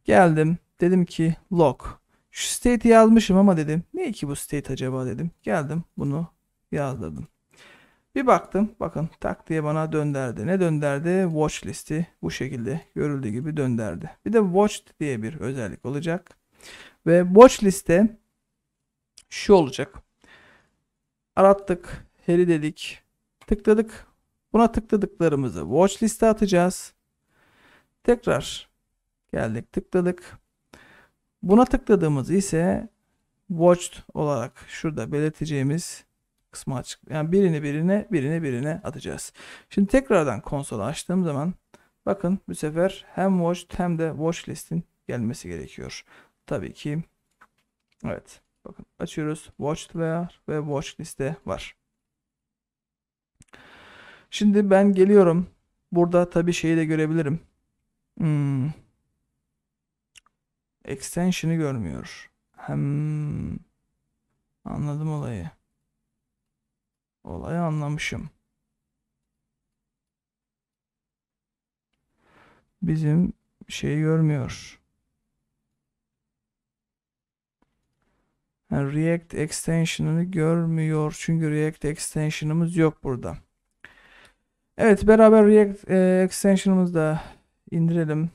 Geldim. Dedim ki log. Şu state'i yazmışım ama dedim. Ne ki bu state acaba dedim. Geldim bunu yazdırdım. Bir baktım bakın tak diye bana dönderdi. Ne dönderdi? Watch listi bu şekilde görüldüğü gibi dönderdi. Bir de watch diye bir özellik olacak. Ve watch liste şu olacak. Arattık, heri dedik, tıkladık. Buna tıkladıklarımızı watch liste atacağız. Tekrar geldik tıkladık. Buna tıkladığımız ise watched olarak şurada belirteceğimiz kısmı açık. Yani birini birine birini birine atacağız. Şimdi tekrardan konsolu açtığım zaman bakın bu sefer hem watch hem de watch listin gelmesi gerekiyor. Tabii ki evet bakın açıyoruz Watch watch'lar ve watch liste var. Şimdi ben geliyorum. Burada tabii şeyi de görebilirim. Hmm. Extension'ı görmüyor. Hem anladım olayı. Olayı anlamışım. Bizim şey görmüyor. Yani React extension'ını görmüyor. Çünkü React extension'ımız yok burada. Evet beraber React e, extension'ımızı da indirelim.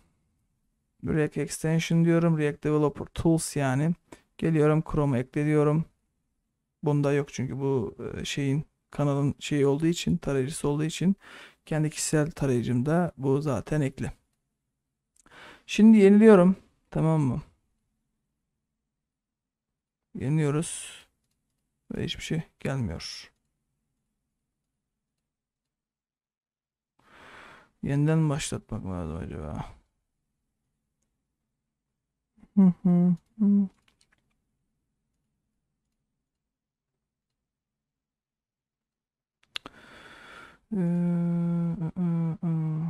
React extension diyorum. React developer tools yani. Geliyorum Chrome'a ekle diyorum. Bunda yok çünkü bu e, şeyin kanalın şeyi olduğu için tarayıcısı olduğu için kendi kişisel tarayıcımda bu zaten ekli. Şimdi yeniliyorum. Tamam mı? Yeniliyoruz. Ve hiçbir şey gelmiyor. Yeniden başlatmak lazım acaba. Hı hı hı. Hmm hmm, hmm,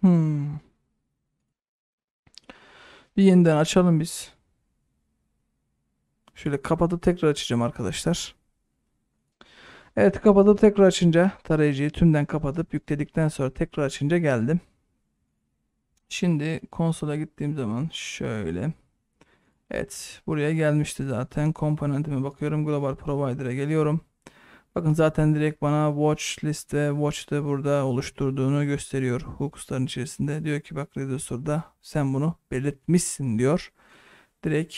hmm, Bir yeniden açalım biz. Şöyle kapatıp tekrar açacağım arkadaşlar. Evet kapatıp tekrar açınca tarayıcıyı tümden kapatıp yükledikten sonra tekrar açınca geldim. Şimdi konsola gittiğim zaman şöyle. Evet buraya gelmişti zaten. Komponentime bakıyorum. Global Provider'a geliyorum. Bakın zaten direkt bana watch liste watch de burada oluşturduğunu gösteriyor hooks'ların içerisinde. Diyor ki bak reducer'da sen bunu belirtmişsin diyor. Direkt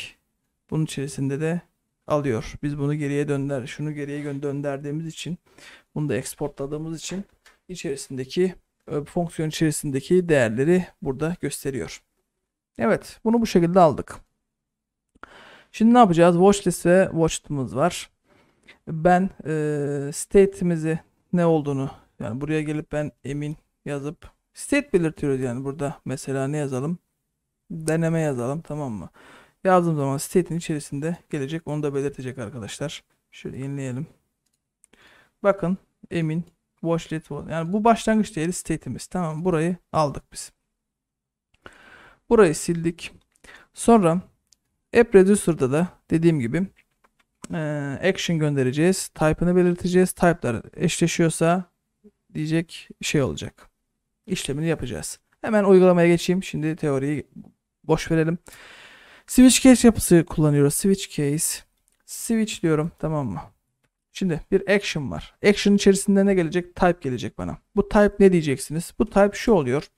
bunun içerisinde de alıyor. Biz bunu geriye dönder, şunu geriye dönderdiğimiz için, bunu da exportladığımız için içerisindeki e, fonksiyon içerisindeki değerleri burada gösteriyor. Evet, bunu bu şekilde aldık. Şimdi ne yapacağız? Watchlist ve watched'ımız var. Ben e, state'imizi ne olduğunu yani buraya gelip ben emin yazıp state belirtiyoruz yani burada mesela ne yazalım? Deneme yazalım tamam mı? Yazdığım zaman state'in içerisinde gelecek onu da belirtecek arkadaşlar. Şöyle yenileyelim. Bakın emin watchlist yani bu başlangıç değeri state'imiz tamam burayı aldık biz. Burayı sildik. Sonra App Reducer'da da dediğim gibi e, action göndereceğiz. Type'ını belirteceğiz. Type'lar eşleşiyorsa diyecek şey olacak. İşlemini yapacağız. Hemen uygulamaya geçeyim. Şimdi teoriyi boş verelim. Switch case yapısı kullanıyoruz. Switch case. Switch diyorum tamam mı? Şimdi bir action var. Action içerisinde ne gelecek? Type gelecek bana. Bu type ne diyeceksiniz? Bu type şu oluyor.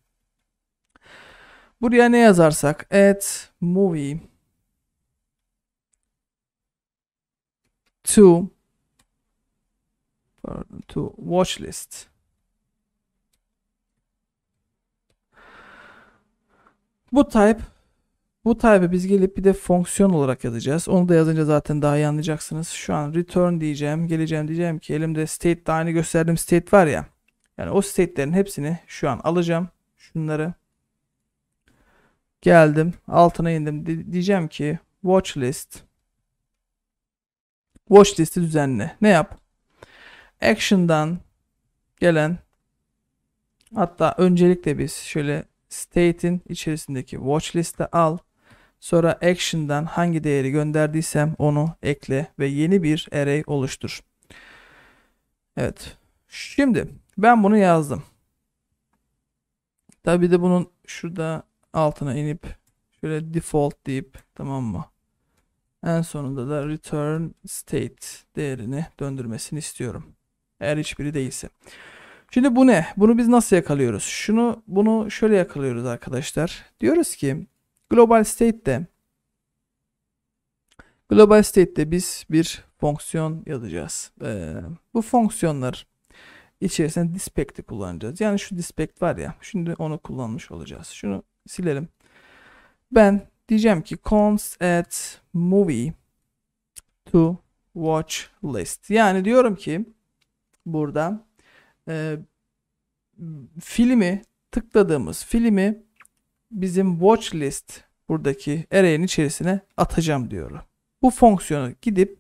Buraya ne yazarsak add movie to pardon, to watch list. Bu type bu type biz gelip bir de fonksiyon olarak yazacağız. Onu da yazınca zaten daha iyi anlayacaksınız. Şu an return diyeceğim. Geleceğim diyeceğim ki elimde state daha yeni gösterdiğim state var ya. Yani o state'lerin hepsini şu an alacağım. Şunları. Geldim. Altına indim. Di diyeceğim ki watch list watch listi düzenle. Ne yap? Action'dan gelen hatta öncelikle biz şöyle state'in içerisindeki watch listi al. Sonra action'dan hangi değeri gönderdiysem onu ekle ve yeni bir array oluştur. Evet. Şimdi ben bunu yazdım. Tabi de bunun şurada altına inip şöyle default deyip tamam mı? En sonunda da return state değerini döndürmesini istiyorum. Eğer hiçbiri değilse. Şimdi bu ne? Bunu biz nasıl yakalıyoruz? Şunu bunu şöyle yakalıyoruz arkadaşlar. Diyoruz ki global state'de global state'de biz bir fonksiyon yazacağız. Ee, bu fonksiyonlar içerisinde dispect'i kullanacağız. Yani şu dispect var ya. Şimdi onu kullanmış olacağız. Şunu silelim. Ben diyeceğim ki cons at movie to watch list. Yani diyorum ki burada e, filmi tıkladığımız filmi bizim watch list buradaki array'in içerisine atacağım diyorum. Bu fonksiyonu gidip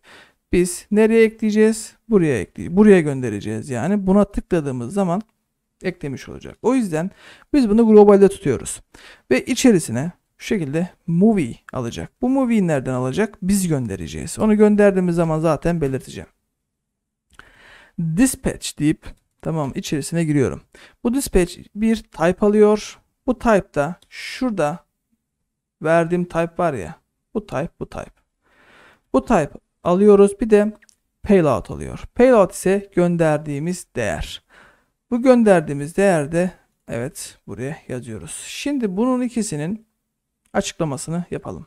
biz nereye ekleyeceğiz? Buraya ekleyeceğiz. Buraya göndereceğiz yani. Buna tıkladığımız zaman eklemiş olacak. O yüzden biz bunu globalde tutuyoruz. Ve içerisine şu şekilde movie alacak. Bu movie'yi nereden alacak? Biz göndereceğiz. Onu gönderdiğimiz zaman zaten belirteceğim. Dispatch deyip tamam içerisine giriyorum. Bu dispatch bir type alıyor. Bu type da şurada verdiğim type var ya. Bu type bu type. Bu type alıyoruz. Bir de payload alıyor. Payload ise gönderdiğimiz değer. Bu gönderdiğimiz değerde evet buraya yazıyoruz. Şimdi bunun ikisinin açıklamasını yapalım.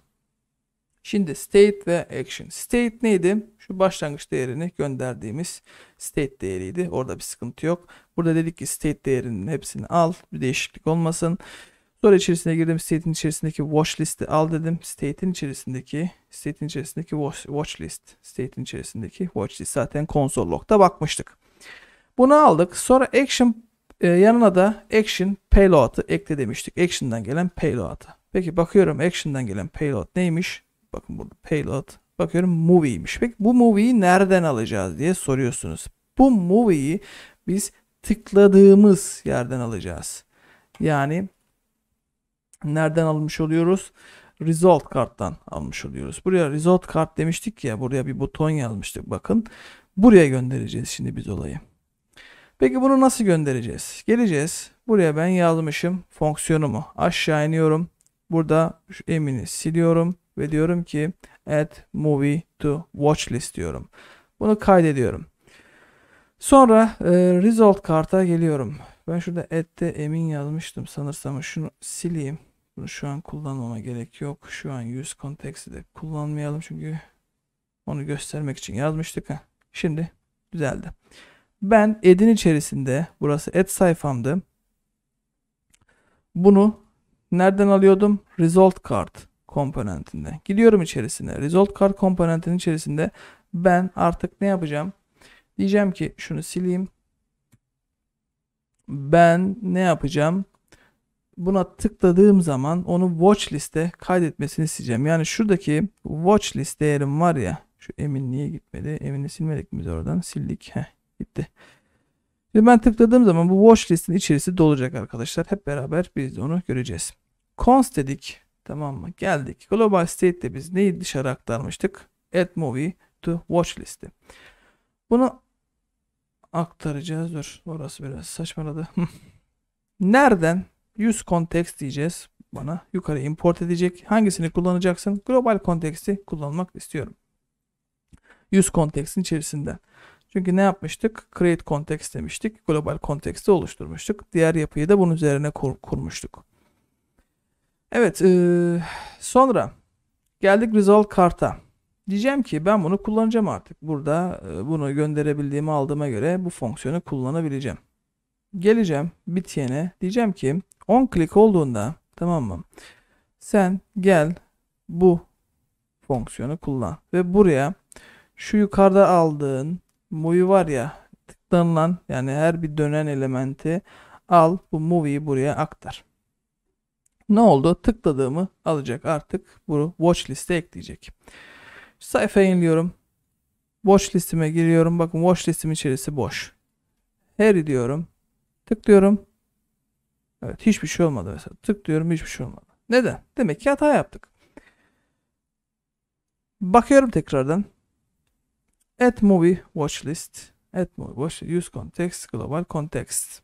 Şimdi state ve action. State neydi? Şu başlangıç değerini gönderdiğimiz state değeriydi. Orada bir sıkıntı yok. Burada dedik ki state değerinin hepsini al. Bir değişiklik olmasın. Sonra içerisine girdim. State'in içerisindeki watch listi al dedim. State'in içerisindeki state'in içerisindeki watch, watch list. State'in içerisindeki watch list. Zaten console log'da bakmıştık. Bunu aldık. Sonra action e, yanına da action payload'ı ekle demiştik. Action'dan gelen payload'ı. Peki bakıyorum action'dan gelen payload neymiş? Bakın burada payload. Bakıyorum movie'ymiş. Peki bu movie'yi nereden alacağız diye soruyorsunuz. Bu movie'yi biz tıkladığımız yerden alacağız. Yani nereden almış oluyoruz? Result karttan almış oluyoruz. Buraya result kart demiştik ya. Buraya bir buton yazmıştık bakın. Buraya göndereceğiz şimdi biz olayı. Peki bunu nasıl göndereceğiz? Geleceğiz. Buraya ben yazmışım fonksiyonumu. Aşağı iniyorum. Burada şu emini siliyorum ve diyorum ki add movie to watch list diyorum. Bunu kaydediyorum. Sonra e, result karta geliyorum. Ben şurada add'de emin yazmıştım sanırsam. Şunu sileyim. Bunu şu an kullanmama gerek yok. Şu an use context'i de kullanmayalım çünkü onu göstermek için yazmıştık. Şimdi düzeldi. Ben edin içerisinde burası et sayfamdı. Bunu Nereden alıyordum? Result Card komponentinde. Gidiyorum içerisine. Result Card komponentinin içerisinde ben artık ne yapacağım? Diyeceğim ki şunu sileyim. Ben ne yapacağım? Buna tıkladığım zaman onu watch liste kaydetmesini isteyeceğim. Yani şuradaki watch list değerim var ya. Şu emin niye gitmedi? Emin'i silmedik mi biz oradan? Sildik. Heh, gitti. Şimdi ben tıkladığım zaman bu watch listin içerisi dolacak arkadaşlar. Hep beraber biz de onu göreceğiz. Cons dedik. Tamam mı? Geldik. Global state'de biz neyi dışarı aktarmıştık? Add movie to watch listi. Bunu aktaracağız. Dur orası biraz saçmaladı. Nereden? Use context diyeceğiz. Bana yukarı import edecek. Hangisini kullanacaksın? Global context'i kullanmak istiyorum. Use context'in içerisinde. Çünkü ne yapmıştık? Create context demiştik. Global context'i oluşturmuştuk. Diğer yapıyı da bunun üzerine kur kurmuştuk. Evet ee, sonra geldik result karta. Diyeceğim ki ben bunu kullanacağım artık. Burada bunu gönderebildiğimi aldığıma göre bu fonksiyonu kullanabileceğim. Geleceğim bitiyene diyeceğim ki 10 klik olduğunda tamam mı? Sen gel bu fonksiyonu kullan ve buraya şu yukarıda aldığın movie var ya tıklanılan yani her bir dönen elementi al bu movie'yi buraya aktar ne oldu? Tıkladığımı alacak artık. Bu watch liste ekleyecek. Sayfa sayfaya inliyorum. Watch listime giriyorum. Bakın watch listim içerisi boş. Her diyorum. Tıklıyorum. Evet hiçbir şey olmadı mesela. Tıklıyorum hiçbir şey olmadı. Neden? Demek ki hata yaptık. Bakıyorum tekrardan. Add movie watch list. Add movie watch list. Use context global context.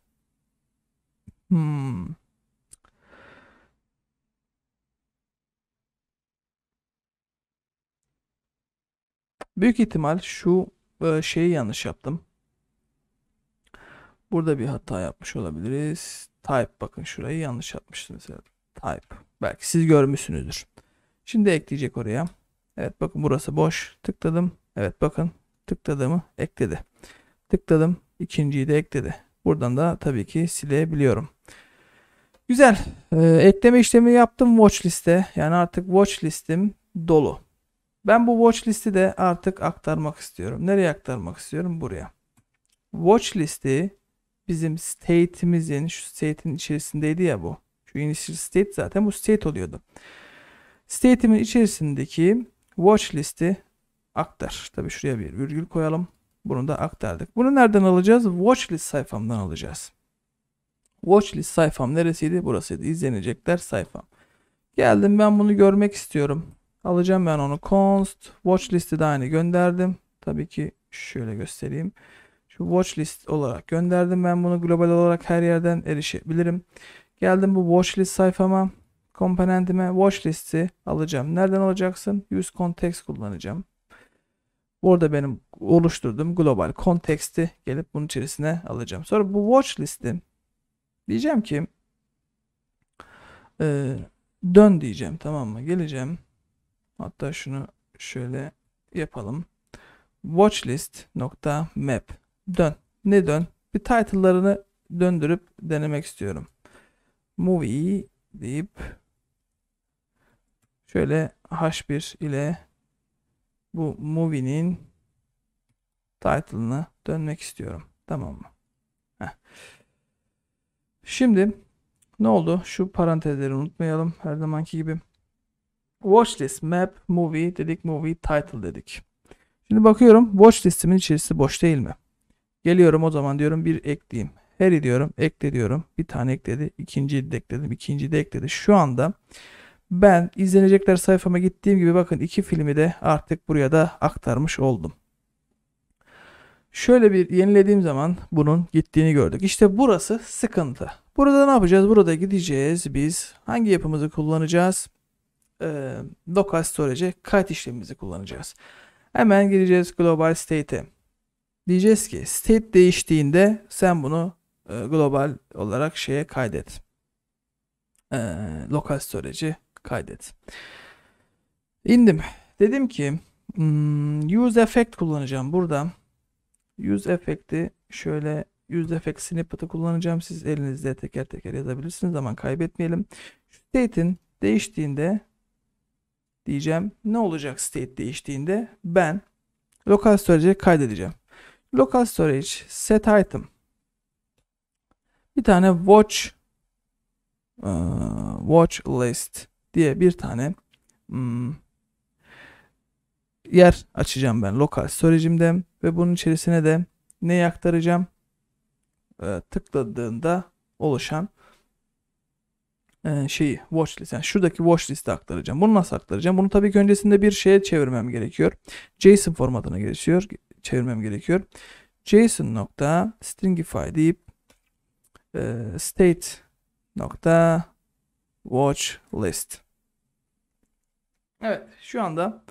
Hmm. Büyük ihtimal şu e, şeyi yanlış yaptım. Burada bir hata yapmış olabiliriz. Type bakın şurayı yanlış yapmıştım mesela. Type. Belki siz görmüşsünüzdür. Şimdi ekleyecek oraya. Evet bakın burası boş. Tıkladım. Evet bakın tıkladığımı ekledi. Tıkladım. İkinciyi de ekledi. Buradan da tabii ki silebiliyorum. Güzel. Ee, ekleme işlemi yaptım watch liste. Yani artık watch listim dolu. Ben bu watch listi de artık aktarmak istiyorum. Nereye aktarmak istiyorum? Buraya. Watch listi bizim state'imizin şu state'in içerisindeydi ya bu. Şu initial state zaten bu state oluyordu. State'imin içerisindeki watch listi aktar. Tabii şuraya bir virgül koyalım. Bunu da aktardık. Bunu nereden alacağız? Watch list sayfamdan alacağız. Watch list sayfam neresiydi? Burasıydı. İzlenecekler sayfam. Geldim ben bunu görmek istiyorum. Alacağım ben onu. Const watch listi de aynı gönderdim. Tabii ki şöyle göstereyim. Şu watch list olarak gönderdim. Ben bunu global olarak her yerden erişebilirim. Geldim bu watch list sayfama. Komponentime watch listi alacağım. Nereden alacaksın? Use context kullanacağım. Burada benim oluşturduğum global konteksti gelip bunun içerisine alacağım. Sonra bu watch listi diyeceğim ki e, dön diyeceğim tamam mı? Geleceğim. Hatta şunu şöyle yapalım. Watchlist.map Dön. Ne dön? Bir title'larını döndürüp denemek istiyorum. Movie deyip şöyle H1 ile bu movie'nin title'ını dönmek istiyorum. Tamam mı? Heh. Şimdi ne oldu? Şu parantezleri unutmayalım her zamanki gibi watch list map movie dedik movie title dedik. Şimdi bakıyorum watch listimin içerisi boş değil mi? Geliyorum o zaman diyorum bir ekleyeyim. Harry diyorum ekle diyorum. Bir tane ekledi. ikinciyi de ekledim. ikinciyi de ekledi. Şu anda ben izlenecekler sayfama gittiğim gibi bakın iki filmi de artık buraya da aktarmış oldum. Şöyle bir yenilediğim zaman bunun gittiğini gördük. İşte burası sıkıntı. Burada ne yapacağız? Burada gideceğiz biz. Hangi yapımızı kullanacağız? e, local storage'e kayıt işlemimizi kullanacağız. Hemen gireceğiz global state'e. Diyeceğiz ki state değiştiğinde sen bunu e, global olarak şeye kaydet. E, local storage'i kaydet. İndim. Dedim ki hmm, use effect kullanacağım burada. Use effect'i şöyle use effect snippet'ı kullanacağım. Siz elinizde teker teker yazabilirsiniz. Zaman kaybetmeyelim. State'in değiştiğinde diyeceğim. Ne olacak state değiştiğinde? Ben local storage'e kaydedeceğim. Local storage set item bir tane watch e, watch list diye bir tane um, yer açacağım ben local storage'imde ve bunun içerisine de ne aktaracağım? E, tıkladığında oluşan e, şeyi watch list yani şuradaki watch liste aktaracağım. Bunu nasıl aktaracağım? Bunu tabii ki öncesinde bir şeye çevirmem gerekiyor. JSON formatına geçiyor. Çevirmem gerekiyor. JSON nokta stringify deyip e, state nokta watch list. Evet şu anda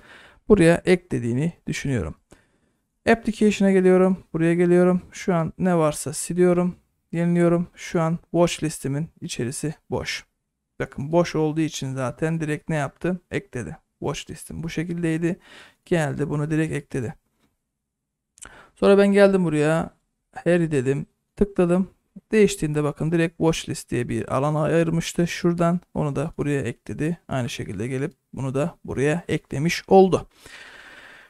buraya eklediğini düşünüyorum. Application'a geliyorum. Buraya geliyorum. Şu an ne varsa siliyorum. Yeniliyorum. Şu an watch listimin içerisi boş. Bakın boş olduğu için zaten direkt ne yaptı? Ekledi. Watch listim bu şekildeydi. Geldi bunu direkt ekledi. Sonra ben geldim buraya. Harry dedim. Tıkladım. Değiştiğinde bakın direkt watch list diye bir alana ayırmıştı. Şuradan onu da buraya ekledi. Aynı şekilde gelip bunu da buraya eklemiş oldu.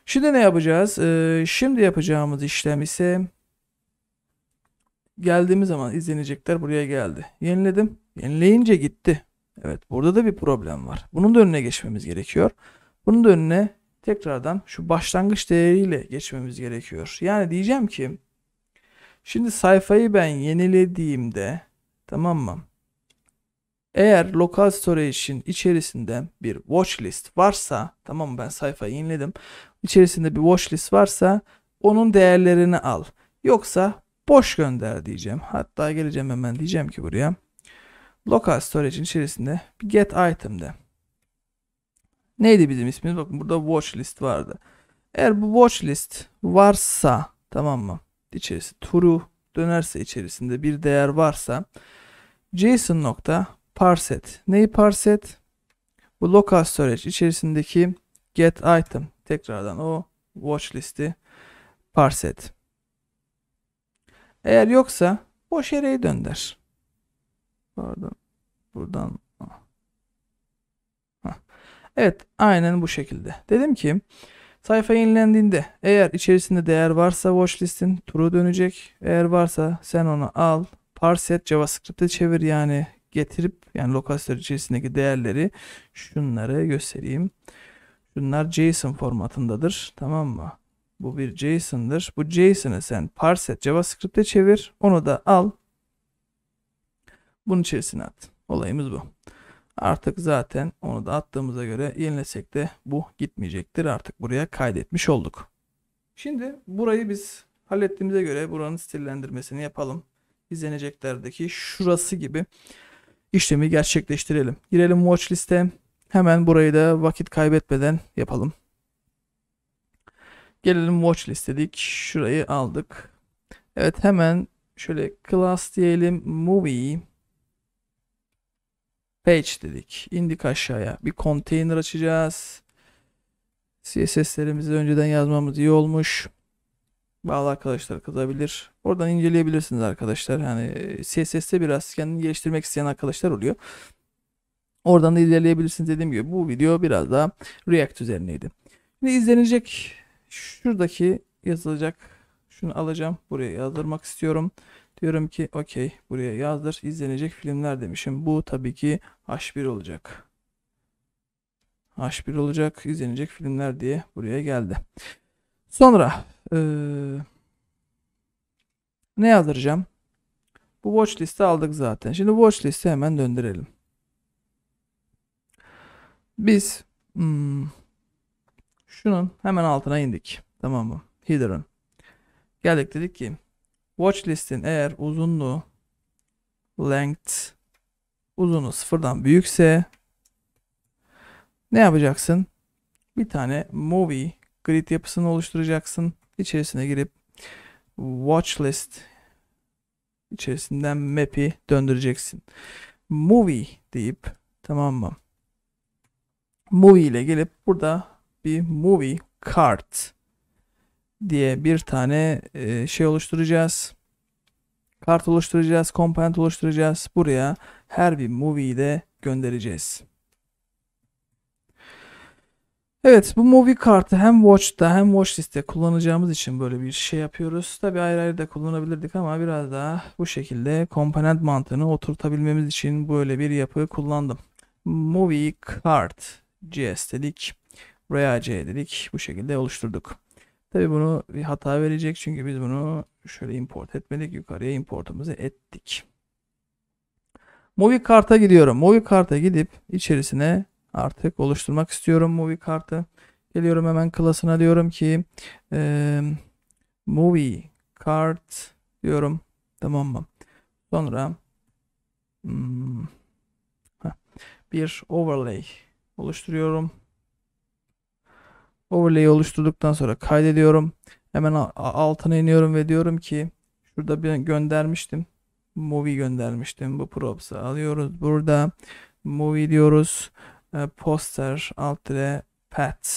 Şimdi ne yapacağız? Ee, şimdi yapacağımız işlem ise geldiğimiz zaman izlenecekler buraya geldi. Yeniledim. Yenileyince gitti. Evet burada da bir problem var. Bunun da önüne geçmemiz gerekiyor. Bunun da önüne tekrardan şu başlangıç değeriyle geçmemiz gerekiyor. Yani diyeceğim ki şimdi sayfayı ben yenilediğimde tamam mı? Eğer lokal storage'in içerisinde bir watchlist varsa tamam mı ben sayfayı yeniledim. İçerisinde bir watchlist varsa onun değerlerini al. Yoksa boş gönder diyeceğim. Hatta geleceğim hemen diyeceğim ki buraya Local Storage'in içerisinde bir get item'de. Neydi bizim ismimiz? Bakın burada watch list vardı. Eğer bu watch list varsa tamam mı? İçerisi true dönerse içerisinde bir değer varsa JSON nokta parset. Neyi parset? Bu local storage içerisindeki get item tekrardan o watch listi parset. Eğer yoksa boş yere döndür. Pardon. Buradan. Heh. Ah. Evet aynen bu şekilde. Dedim ki sayfa yenilendiğinde eğer içerisinde değer varsa watchlist'in turu dönecek. Eğer varsa sen onu al. Parset JavaScript'e çevir yani getirip yani lokasyon içerisindeki değerleri şunları göstereyim. Şunlar JSON formatındadır. Tamam mı? Bu bir JSON'dır. Bu JSON'ı sen parset JavaScript'e çevir. Onu da al bunun içerisine at. Olayımız bu. Artık zaten onu da attığımıza göre yenilesek de bu gitmeyecektir. Artık buraya kaydetmiş olduk. Şimdi burayı biz hallettiğimize göre buranın stillendirmesini yapalım. İzleneceklerdeki şurası gibi işlemi gerçekleştirelim. Girelim watch liste. Hemen burayı da vakit kaybetmeden yapalım. Gelelim watch listedik. Şurayı aldık. Evet hemen şöyle class diyelim movie Page dedik. İndik aşağıya. Bir container açacağız. CSS'lerimizi önceden yazmamız iyi olmuş. Bağlı arkadaşlar kızabilir. Oradan inceleyebilirsiniz arkadaşlar. Hani e, CSS'te biraz kendini geliştirmek isteyen arkadaşlar oluyor. Oradan da ilerleyebilirsiniz dediğim gibi. Bu video biraz daha React üzerineydi. Şimdi izlenecek şuradaki yazılacak. Şunu alacağım. Buraya yazdırmak istiyorum. Diyorum ki okey buraya yazdır izlenecek filmler demişim. Bu tabii ki H1 olacak. H1 olacak izlenecek filmler diye buraya geldi. Sonra ee, ne yazdıracağım? Bu watch liste aldık zaten. Şimdi watch liste hemen döndürelim. Biz hmm, şunun hemen altına indik. Tamam mı? Hidden. Geldik dedik ki Watch listin eğer uzunluğu length uzunluğu sıfırdan büyükse ne yapacaksın? Bir tane movie grid yapısını oluşturacaksın. İçerisine girip watch list içerisinden map'i döndüreceksin. Movie deyip tamam mı? Movie ile gelip burada bir movie cart diye bir tane e, şey oluşturacağız. Kart oluşturacağız, komponent oluşturacağız. Buraya her bir movie'yi de göndereceğiz. Evet bu movie kartı hem watch'ta hem watch liste kullanacağımız için böyle bir şey yapıyoruz. Tabi ayrı ayrı da kullanabilirdik ama biraz daha bu şekilde komponent mantığını oturtabilmemiz için böyle bir yapı kullandım. Movie card CS dedik. RAC dedik. Bu şekilde oluşturduk. Tabi bunu bir hata verecek çünkü biz bunu şöyle import etmedik. Yukarıya importumuzu ettik. Movie karta gidiyorum. Movie karta gidip içerisine artık oluşturmak istiyorum movie kartı. Geliyorum hemen klasına diyorum ki e, movie kart diyorum. Tamam mı? Sonra hmm, heh, bir overlay oluşturuyorum. Overlay'i oluşturduktan sonra kaydediyorum. Hemen altına iniyorum ve diyorum ki şurada bir göndermiştim. Movie göndermiştim. Bu props'ı alıyoruz. Burada movie diyoruz. E, poster alt dire path.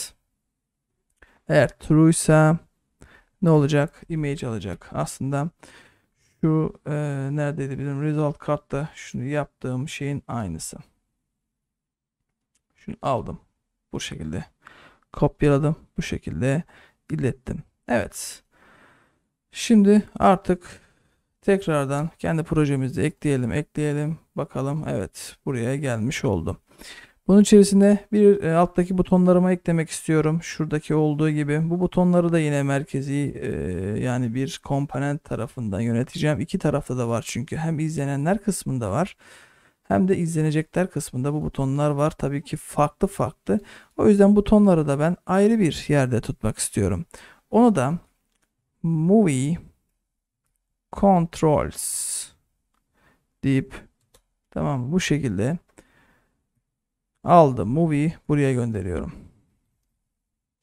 Eğer true ise ne olacak? Image alacak. Aslında şu e, neredeydi bizim result kartta şunu yaptığım şeyin aynısı. Şunu aldım. Bu şekilde kopyaladım. Bu şekilde ilettim. Evet. Şimdi artık tekrardan kendi projemizi ekleyelim, ekleyelim. Bakalım evet buraya gelmiş oldum. Bunun içerisinde bir e, alttaki butonlarıma eklemek istiyorum. Şuradaki olduğu gibi. Bu butonları da yine merkezi e, yani bir komponent tarafından yöneteceğim. İki tarafta da var çünkü. Hem izlenenler kısmında var hem de izlenecekler kısmında bu butonlar var. Tabii ki farklı farklı. O yüzden butonları da ben ayrı bir yerde tutmak istiyorum. Onu da Movie Controls deyip tamam bu şekilde aldım. Movie buraya gönderiyorum.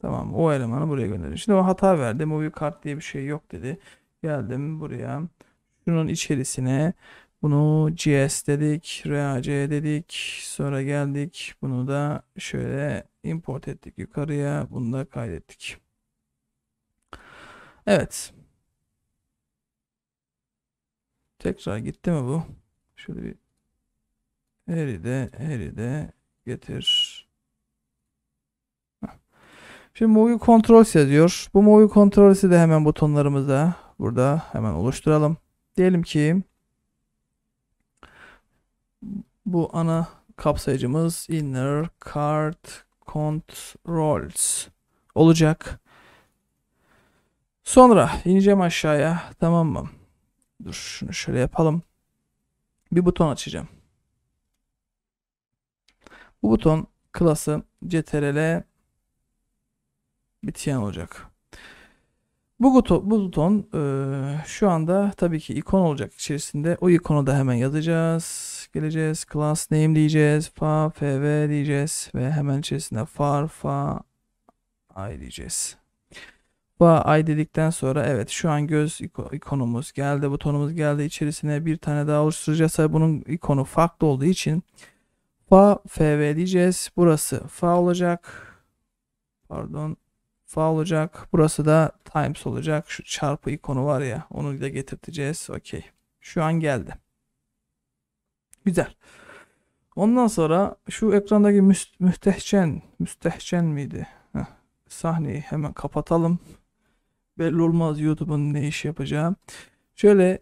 Tamam o elemanı buraya gönderiyorum. Şimdi o hata verdi. Movie kart diye bir şey yok dedi. Geldim buraya. Şunun içerisine bunu CS dedik, RAC dedik. Sonra geldik. Bunu da şöyle import ettik yukarıya. Bunu da kaydettik. Evet. Tekrar gitti mi bu? Şöyle bir heri de heri de getir. Şimdi Movie Controls yazıyor. Bu Movie Controls'i de hemen butonlarımıza burada hemen oluşturalım. Diyelim ki bu ana kapsayıcımız inner card controls olacak. Sonra ineceğim aşağıya tamam mı? Dur şunu şöyle yapalım. Bir buton açacağım. Bu buton klası CTRL bitiyen olacak. Bu buton, bu buton e, şu anda tabii ki ikon olacak içerisinde. O ikonu da hemen yazacağız class geleceğiz. Class name diyeceğiz. Fa, fv diyeceğiz. Ve hemen içerisinde far, fa, i diyeceğiz. Fa, i dedikten sonra evet şu an göz ikonumuz geldi. Butonumuz geldi. İçerisine bir tane daha oluşturacağız. Tabii bunun ikonu farklı olduğu için fa, fv diyeceğiz. Burası fa olacak. Pardon fa olacak. Burası da times olacak. Şu çarpı ikonu var ya onu da getirteceğiz. Okey. Şu an geldi. Güzel. Ondan sonra şu ekrandaki müst müstehcen, müstehcen miydi? Heh, sahneyi hemen kapatalım. Belli olmaz YouTube'un ne iş yapacağı. Şöyle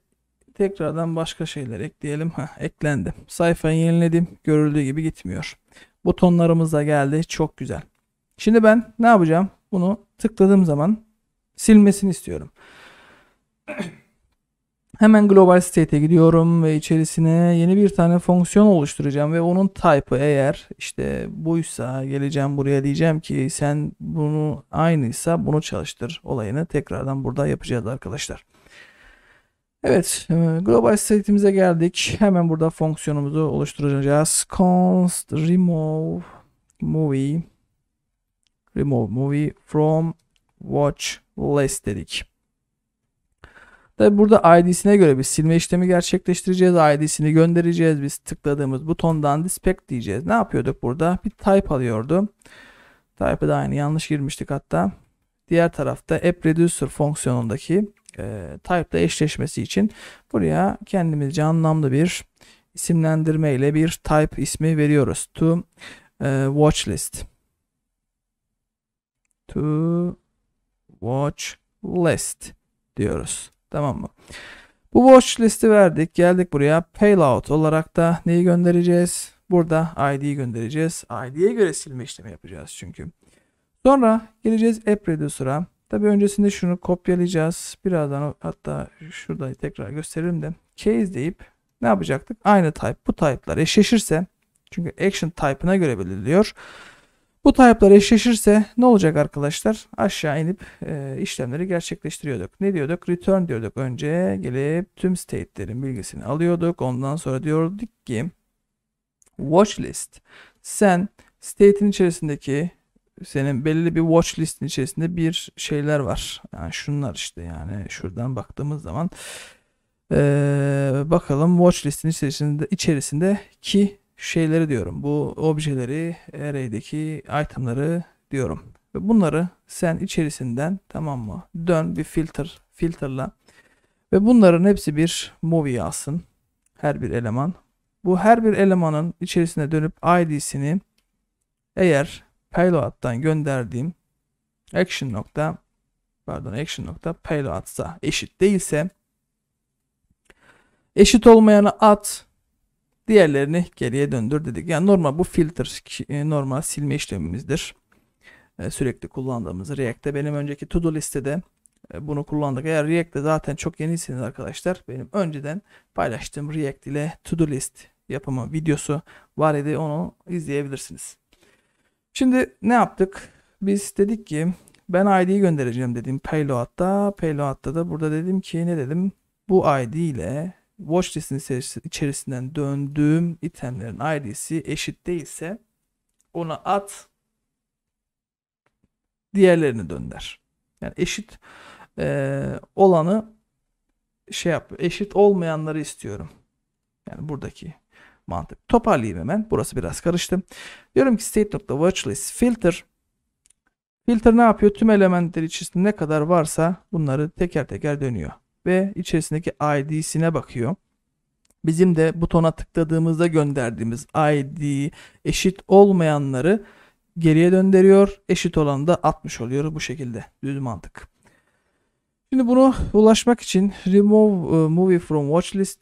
tekrardan başka şeyler ekleyelim. Ha, eklendi. Sayfayı yeniledim. Görüldüğü gibi gitmiyor. Butonlarımız da geldi. Çok güzel. Şimdi ben ne yapacağım? Bunu tıkladığım zaman silmesini istiyorum. Hemen global state'e gidiyorum ve içerisine yeni bir tane fonksiyon oluşturacağım ve onun type'ı eğer işte buysa geleceğim buraya diyeceğim ki sen bunu aynıysa bunu çalıştır olayını tekrardan burada yapacağız arkadaşlar. Evet e, global state'imize geldik. Hemen burada fonksiyonumuzu oluşturacağız. const remove movie remove movie from watch list dedik. Tabi burada ID'sine göre bir silme işlemi gerçekleştireceğiz. ID'sini göndereceğiz. Biz tıkladığımız butondan dispect diyeceğiz. Ne yapıyorduk burada? Bir type alıyordu. Type'ı da aynı yanlış girmiştik hatta. Diğer tarafta app reducer fonksiyonundaki e, type'la eşleşmesi için buraya kendimizce anlamlı bir isimlendirme ile bir type ismi veriyoruz. To e, watch list. To watch list diyoruz. Tamam mı? Bu watch listi verdik. Geldik buraya. Payout olarak da neyi göndereceğiz? Burada ID'yi göndereceğiz. ID'ye göre silme işlemi yapacağız çünkü. Sonra geleceğiz app reducer'a. Tabi öncesinde şunu kopyalayacağız. Birazdan hatta şurada tekrar gösteririm de. Case deyip ne yapacaktık? Aynı type bu type'lar eşleşirse çünkü action type'ına göre belirliyor. Bu type'lar eşleşirse ne olacak arkadaşlar? Aşağı inip e, işlemleri gerçekleştiriyorduk. Ne diyorduk? Return diyorduk. Önce gelip tüm state'lerin bilgisini alıyorduk. Ondan sonra diyorduk ki watchlist. Sen state'in içerisindeki senin belli bir watchlist'in içerisinde bir şeyler var. Yani şunlar işte yani şuradan baktığımız zaman ee, bakalım watchlist'in içerisinde içerisindeki şeyleri diyorum. Bu objeleri, array'deki itemları diyorum. Ve bunları sen içerisinden tamam mı? Dön bir filter, filterla. Ve bunların hepsi bir movie alsın. Her bir eleman. Bu her bir elemanın içerisine dönüp id'sini eğer payload'dan gönderdiğim action nokta pardon action nokta payload'sa eşit değilse eşit olmayanı at Diğerlerini geriye döndür dedik. Yani normal bu filter e, normal silme işlemimizdir. E, sürekli kullandığımız React'te benim önceki to do listede e, bunu kullandık. Eğer React'te zaten çok yeniyseniz arkadaşlar benim önceden paylaştığım React ile to do list yapımı videosu var idi. Onu izleyebilirsiniz. Şimdi ne yaptık? Biz dedik ki ben ID'yi göndereceğim dedim payload'da. Payload'da da burada dedim ki ne dedim? Bu ID ile watch listinin içerisinden döndüğüm itemlerin id'si eşit değilse ona at diğerlerini dönder. Yani eşit e, olanı şey yap. Eşit olmayanları istiyorum. Yani buradaki mantık. Toparlayayım hemen. Burası biraz karıştı. Diyorum ki state.watchlist filter Filter ne yapıyor? Tüm elementler içerisinde ne kadar varsa bunları teker teker dönüyor ve içerisindeki ID'sine bakıyor. Bizim de butona tıkladığımızda gönderdiğimiz ID eşit olmayanları geriye döndürüyor. Eşit olanı da atmış oluyor bu şekilde. Düz mantık. Şimdi bunu ulaşmak için remove e, movie from watch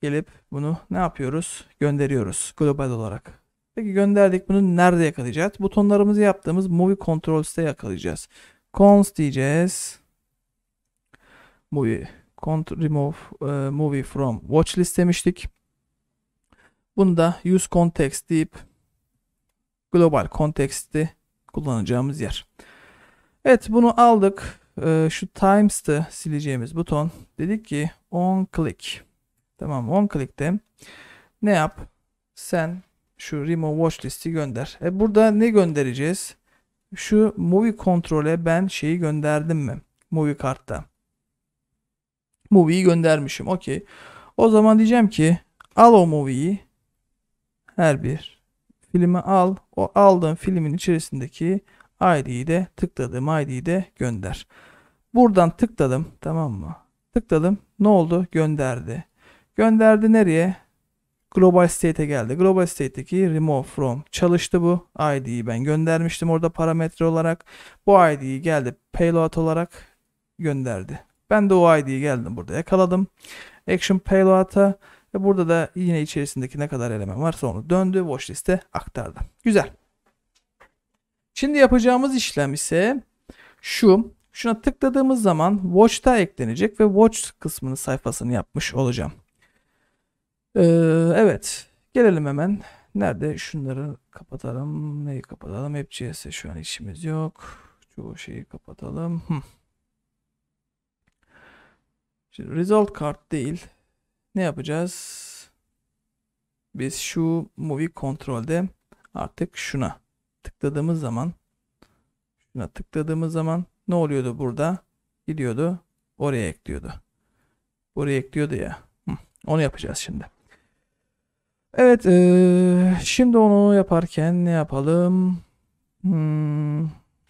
gelip bunu ne yapıyoruz? Gönderiyoruz global olarak. Peki gönderdik bunu nerede yakalayacağız? Butonlarımızı yaptığımız movie controls'te yakalayacağız. Cons diyeceğiz movie cont remove e, movie from watch list demiştik. Bunu da use context deyip global context'i kullanacağımız yer. Evet bunu aldık. E, şu times'ı sileceğimiz buton. Dedik ki on click. Tamam on click'te ne yap? Sen şu remove watch listi gönder. E burada ne göndereceğiz? Şu movie kontrole ben şeyi gönderdim mi? Movie kartta. Movie'yi göndermişim. Okey. O zaman diyeceğim ki al o movie'yi her bir filmi al. O aldığın filmin içerisindeki ID'yi de tıkladığım ID'yi de gönder. Buradan tıkladım tamam mı? Tıkladım. Ne oldu? Gönderdi. Gönderdi nereye? Global State'e geldi. Global State'deki remove from çalıştı bu. ID'yi ben göndermiştim orada parametre olarak. Bu ID'yi geldi payload olarak gönderdi. Ben de o ID'yi geldim burada yakaladım. Action payload'a ve burada da yine içerisindeki ne kadar eleman varsa onu döndü. Watchlist'e aktardım. Güzel. Şimdi yapacağımız işlem ise şu. Şuna tıkladığımız zaman Watch'ta eklenecek ve Watch kısmının sayfasını yapmış olacağım. Ee, evet. Gelelim hemen. Nerede? Şunları kapatalım. Neyi kapatalım? Hep CS'e şu an işimiz yok. Çoğu şeyi kapatalım. Hıh. Şimdi result kart değil. Ne yapacağız? Biz şu movie kontrolde artık şuna tıkladığımız zaman şuna tıkladığımız zaman ne oluyordu burada? Gidiyordu. Oraya ekliyordu. Oraya ekliyordu ya. onu yapacağız şimdi. Evet. şimdi onu yaparken ne yapalım? Hmm,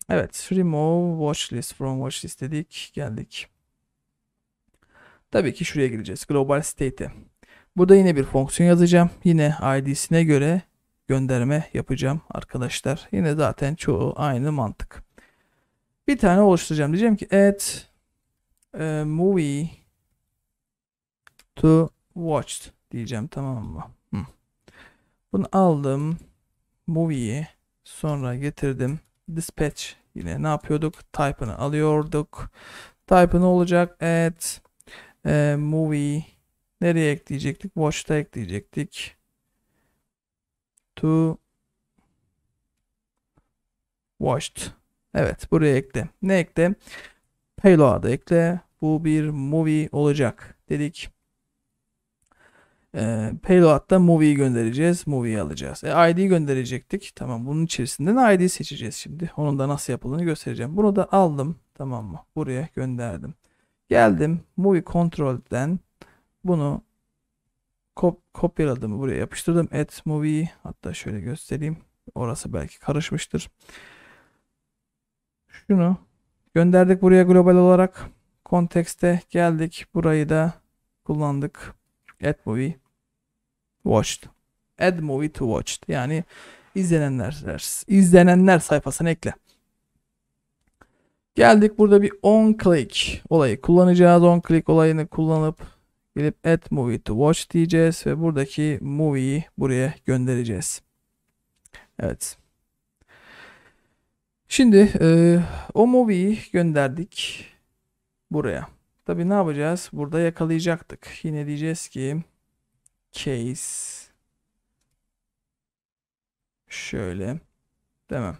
evet. Remove watchlist from watchlist dedik. Geldik. Tabii ki şuraya gireceğiz. Global state'e. Burada yine bir fonksiyon yazacağım. Yine id'sine göre gönderme yapacağım arkadaşlar. Yine zaten çoğu aynı mantık. Bir tane oluşturacağım. Diyeceğim ki add e, movie to watched diyeceğim tamam mı? Bunu aldım. Movie'yi sonra getirdim. Dispatch yine ne yapıyorduk? Type'ını alıyorduk. Type ne olacak? Add e, movie nereye ekleyecektik? Watch'ta ekleyecektik. To watched. Evet buraya ekle. Ne ekle? Payload'ı ekle. Bu bir movie olacak dedik. E, payload'da movie'yi göndereceğiz. movie alacağız. E, ID'yi gönderecektik. Tamam bunun içerisinden ID'yi seçeceğiz şimdi. Onun da nasıl yapıldığını göstereceğim. Bunu da aldım. Tamam mı? Buraya gönderdim. Geldim Movie Control'den bunu kop kopyaladım buraya yapıştırdım. Add Movie hatta şöyle göstereyim. Orası belki karışmıştır. Şunu gönderdik buraya global olarak. Kontekste geldik. Burayı da kullandık. Add Movie Watched. Add Movie to Watched. Yani izlenenler izlenenler sayfasına ekle. Geldik burada bir on click olayı kullanacağız. On click olayını kullanıp gelip add movie to watch diyeceğiz ve buradaki movie'yi buraya göndereceğiz. Evet. Şimdi e, o movie'yi gönderdik buraya. Tabii ne yapacağız? Burada yakalayacaktık. Yine diyeceğiz ki case şöyle. Tamam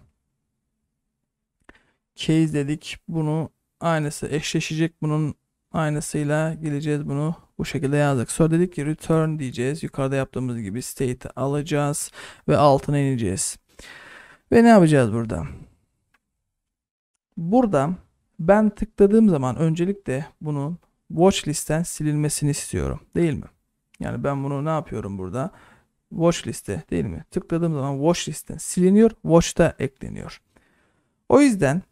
case dedik. Bunu aynısı eşleşecek. Bunun aynısıyla geleceğiz bunu bu şekilde yazdık. Sonra dedik ki return diyeceğiz. Yukarıda yaptığımız gibi state alacağız ve altına ineceğiz. Ve ne yapacağız burada? Burada ben tıkladığım zaman öncelikle bunun watch listten silinmesini istiyorum. Değil mi? Yani ben bunu ne yapıyorum burada? Watch liste değil mi? Tıkladığım zaman watch listten siliniyor. Watch da ekleniyor. O yüzden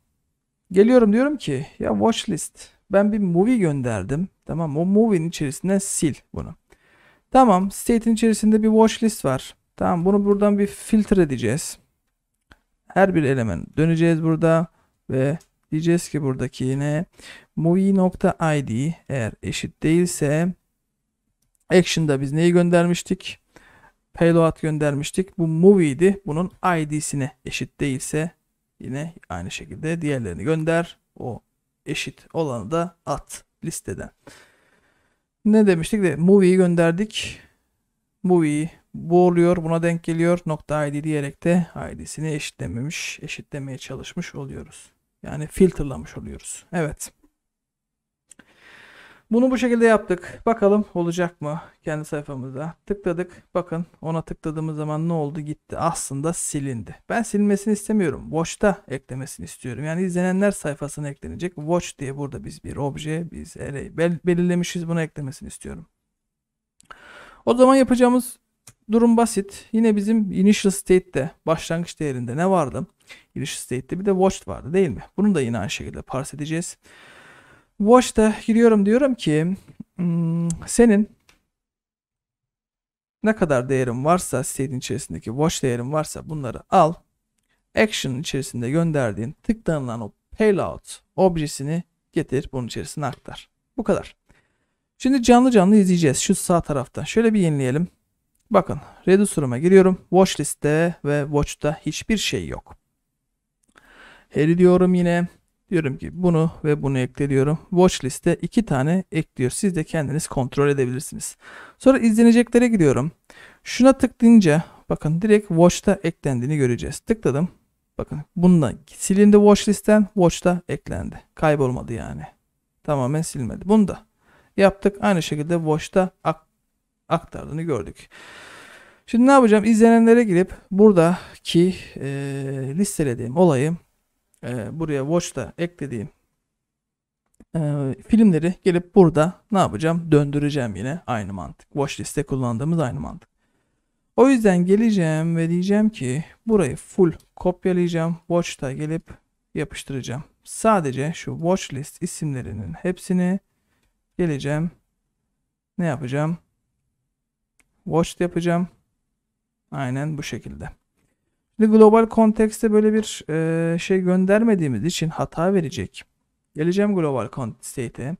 Geliyorum diyorum ki ya watch list. Ben bir movie gönderdim. Tamam o movie'nin içerisinde sil bunu. Tamam state'in içerisinde bir watch list var. Tamam bunu buradan bir filtre edeceğiz. Her bir element döneceğiz burada ve diyeceğiz ki buradaki yine movie.id eğer eşit değilse action'da biz neyi göndermiştik? Payload göndermiştik. Bu movie'di. Bunun id'sine eşit değilse Yine aynı şekilde diğerlerini gönder. O eşit olanı da at listeden. Ne demiştik de movie'yi gönderdik. Movie'yi bu oluyor buna denk geliyor nokta id diyerek de id'sini eşitlememiş eşitlemeye çalışmış oluyoruz. Yani filtrelamış oluyoruz. Evet. Bunu bu şekilde yaptık. Bakalım olacak mı kendi sayfamıza. Tıkladık. Bakın ona tıkladığımız zaman ne oldu gitti. Aslında silindi. Ben silmesini istemiyorum. Watch'ta eklemesini istiyorum. Yani izlenenler sayfasına eklenecek. Watch diye burada biz bir obje, biz array bel belirlemişiz. Buna eklemesini istiyorum. O zaman yapacağımız durum basit. Yine bizim initial state'de başlangıç değerinde ne vardı? Initial state'de bir de watch vardı değil mi? Bunu da yine aynı şekilde parse edeceğiz. Watch'ta giriyorum diyorum ki hmm, senin ne kadar değerin varsa sitenin içerisindeki watch değerin varsa bunları al. Action içerisinde gönderdiğin tıklanılan o payload objesini getir bunun içerisine aktar. Bu kadar. Şimdi canlı canlı izleyeceğiz şu sağ taraftan. Şöyle bir yenileyelim. Bakın Reducer'ıma giriyorum. Watch liste ve watch'ta hiçbir şey yok. Heri diyorum yine. Diyorum ki bunu ve bunu ekliyorum Watch liste iki tane ekliyor. Siz de kendiniz kontrol edebilirsiniz. Sonra izleneceklere gidiyorum. Şuna tıklayınca bakın direkt watch'ta eklendiğini göreceğiz. Tıkladım. Bakın bunda silindi watch listen watch'ta eklendi. Kaybolmadı yani. Tamamen silmedi. Bunu da yaptık. Aynı şekilde watch'ta aktardığını gördük. Şimdi ne yapacağım? İzlenenlere girip buradaki e, listelediğim olayı e, buraya watch'ta eklediğim e, filmleri gelip burada ne yapacağım? Döndüreceğim yine aynı mantık. Watch liste kullandığımız aynı mantık. O yüzden geleceğim ve diyeceğim ki burayı full kopyalayacağım. Watch'ta gelip yapıştıracağım. Sadece şu watch list isimlerinin hepsini geleceğim. Ne yapacağım? Watch yapacağım. Aynen bu şekilde. Ve global kontekste böyle bir e, şey göndermediğimiz için hata verecek. Geleceğim global state'e.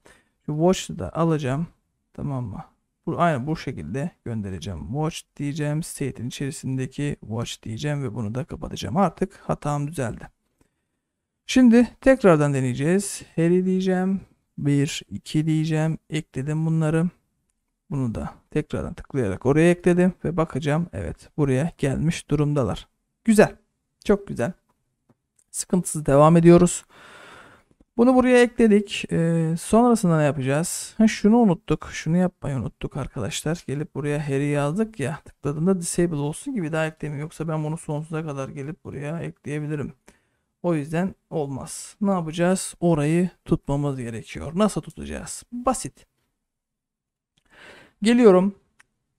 Watch'ı da alacağım. Tamam mı? Bu, aynı bu şekilde göndereceğim. Watch diyeceğim. State'in içerisindeki watch diyeceğim ve bunu da kapatacağım. Artık hatam düzeldi. Şimdi tekrardan deneyeceğiz. Heri diyeceğim. 1, 2 diyeceğim. Ekledim bunları. Bunu da tekrardan tıklayarak oraya ekledim ve bakacağım. Evet buraya gelmiş durumdalar. Güzel. Çok güzel. Sıkıntısız devam ediyoruz. Bunu buraya ekledik. Ee, sonrasında ne yapacağız? Ha, şunu unuttuk. Şunu yapmayı unuttuk arkadaşlar. Gelip buraya heri yazdık ya. Tıkladığında disable olsun gibi daha eklemiyor. Yoksa ben bunu sonsuza kadar gelip buraya ekleyebilirim. O yüzden olmaz. Ne yapacağız? Orayı tutmamız gerekiyor. Nasıl tutacağız? Basit. Geliyorum.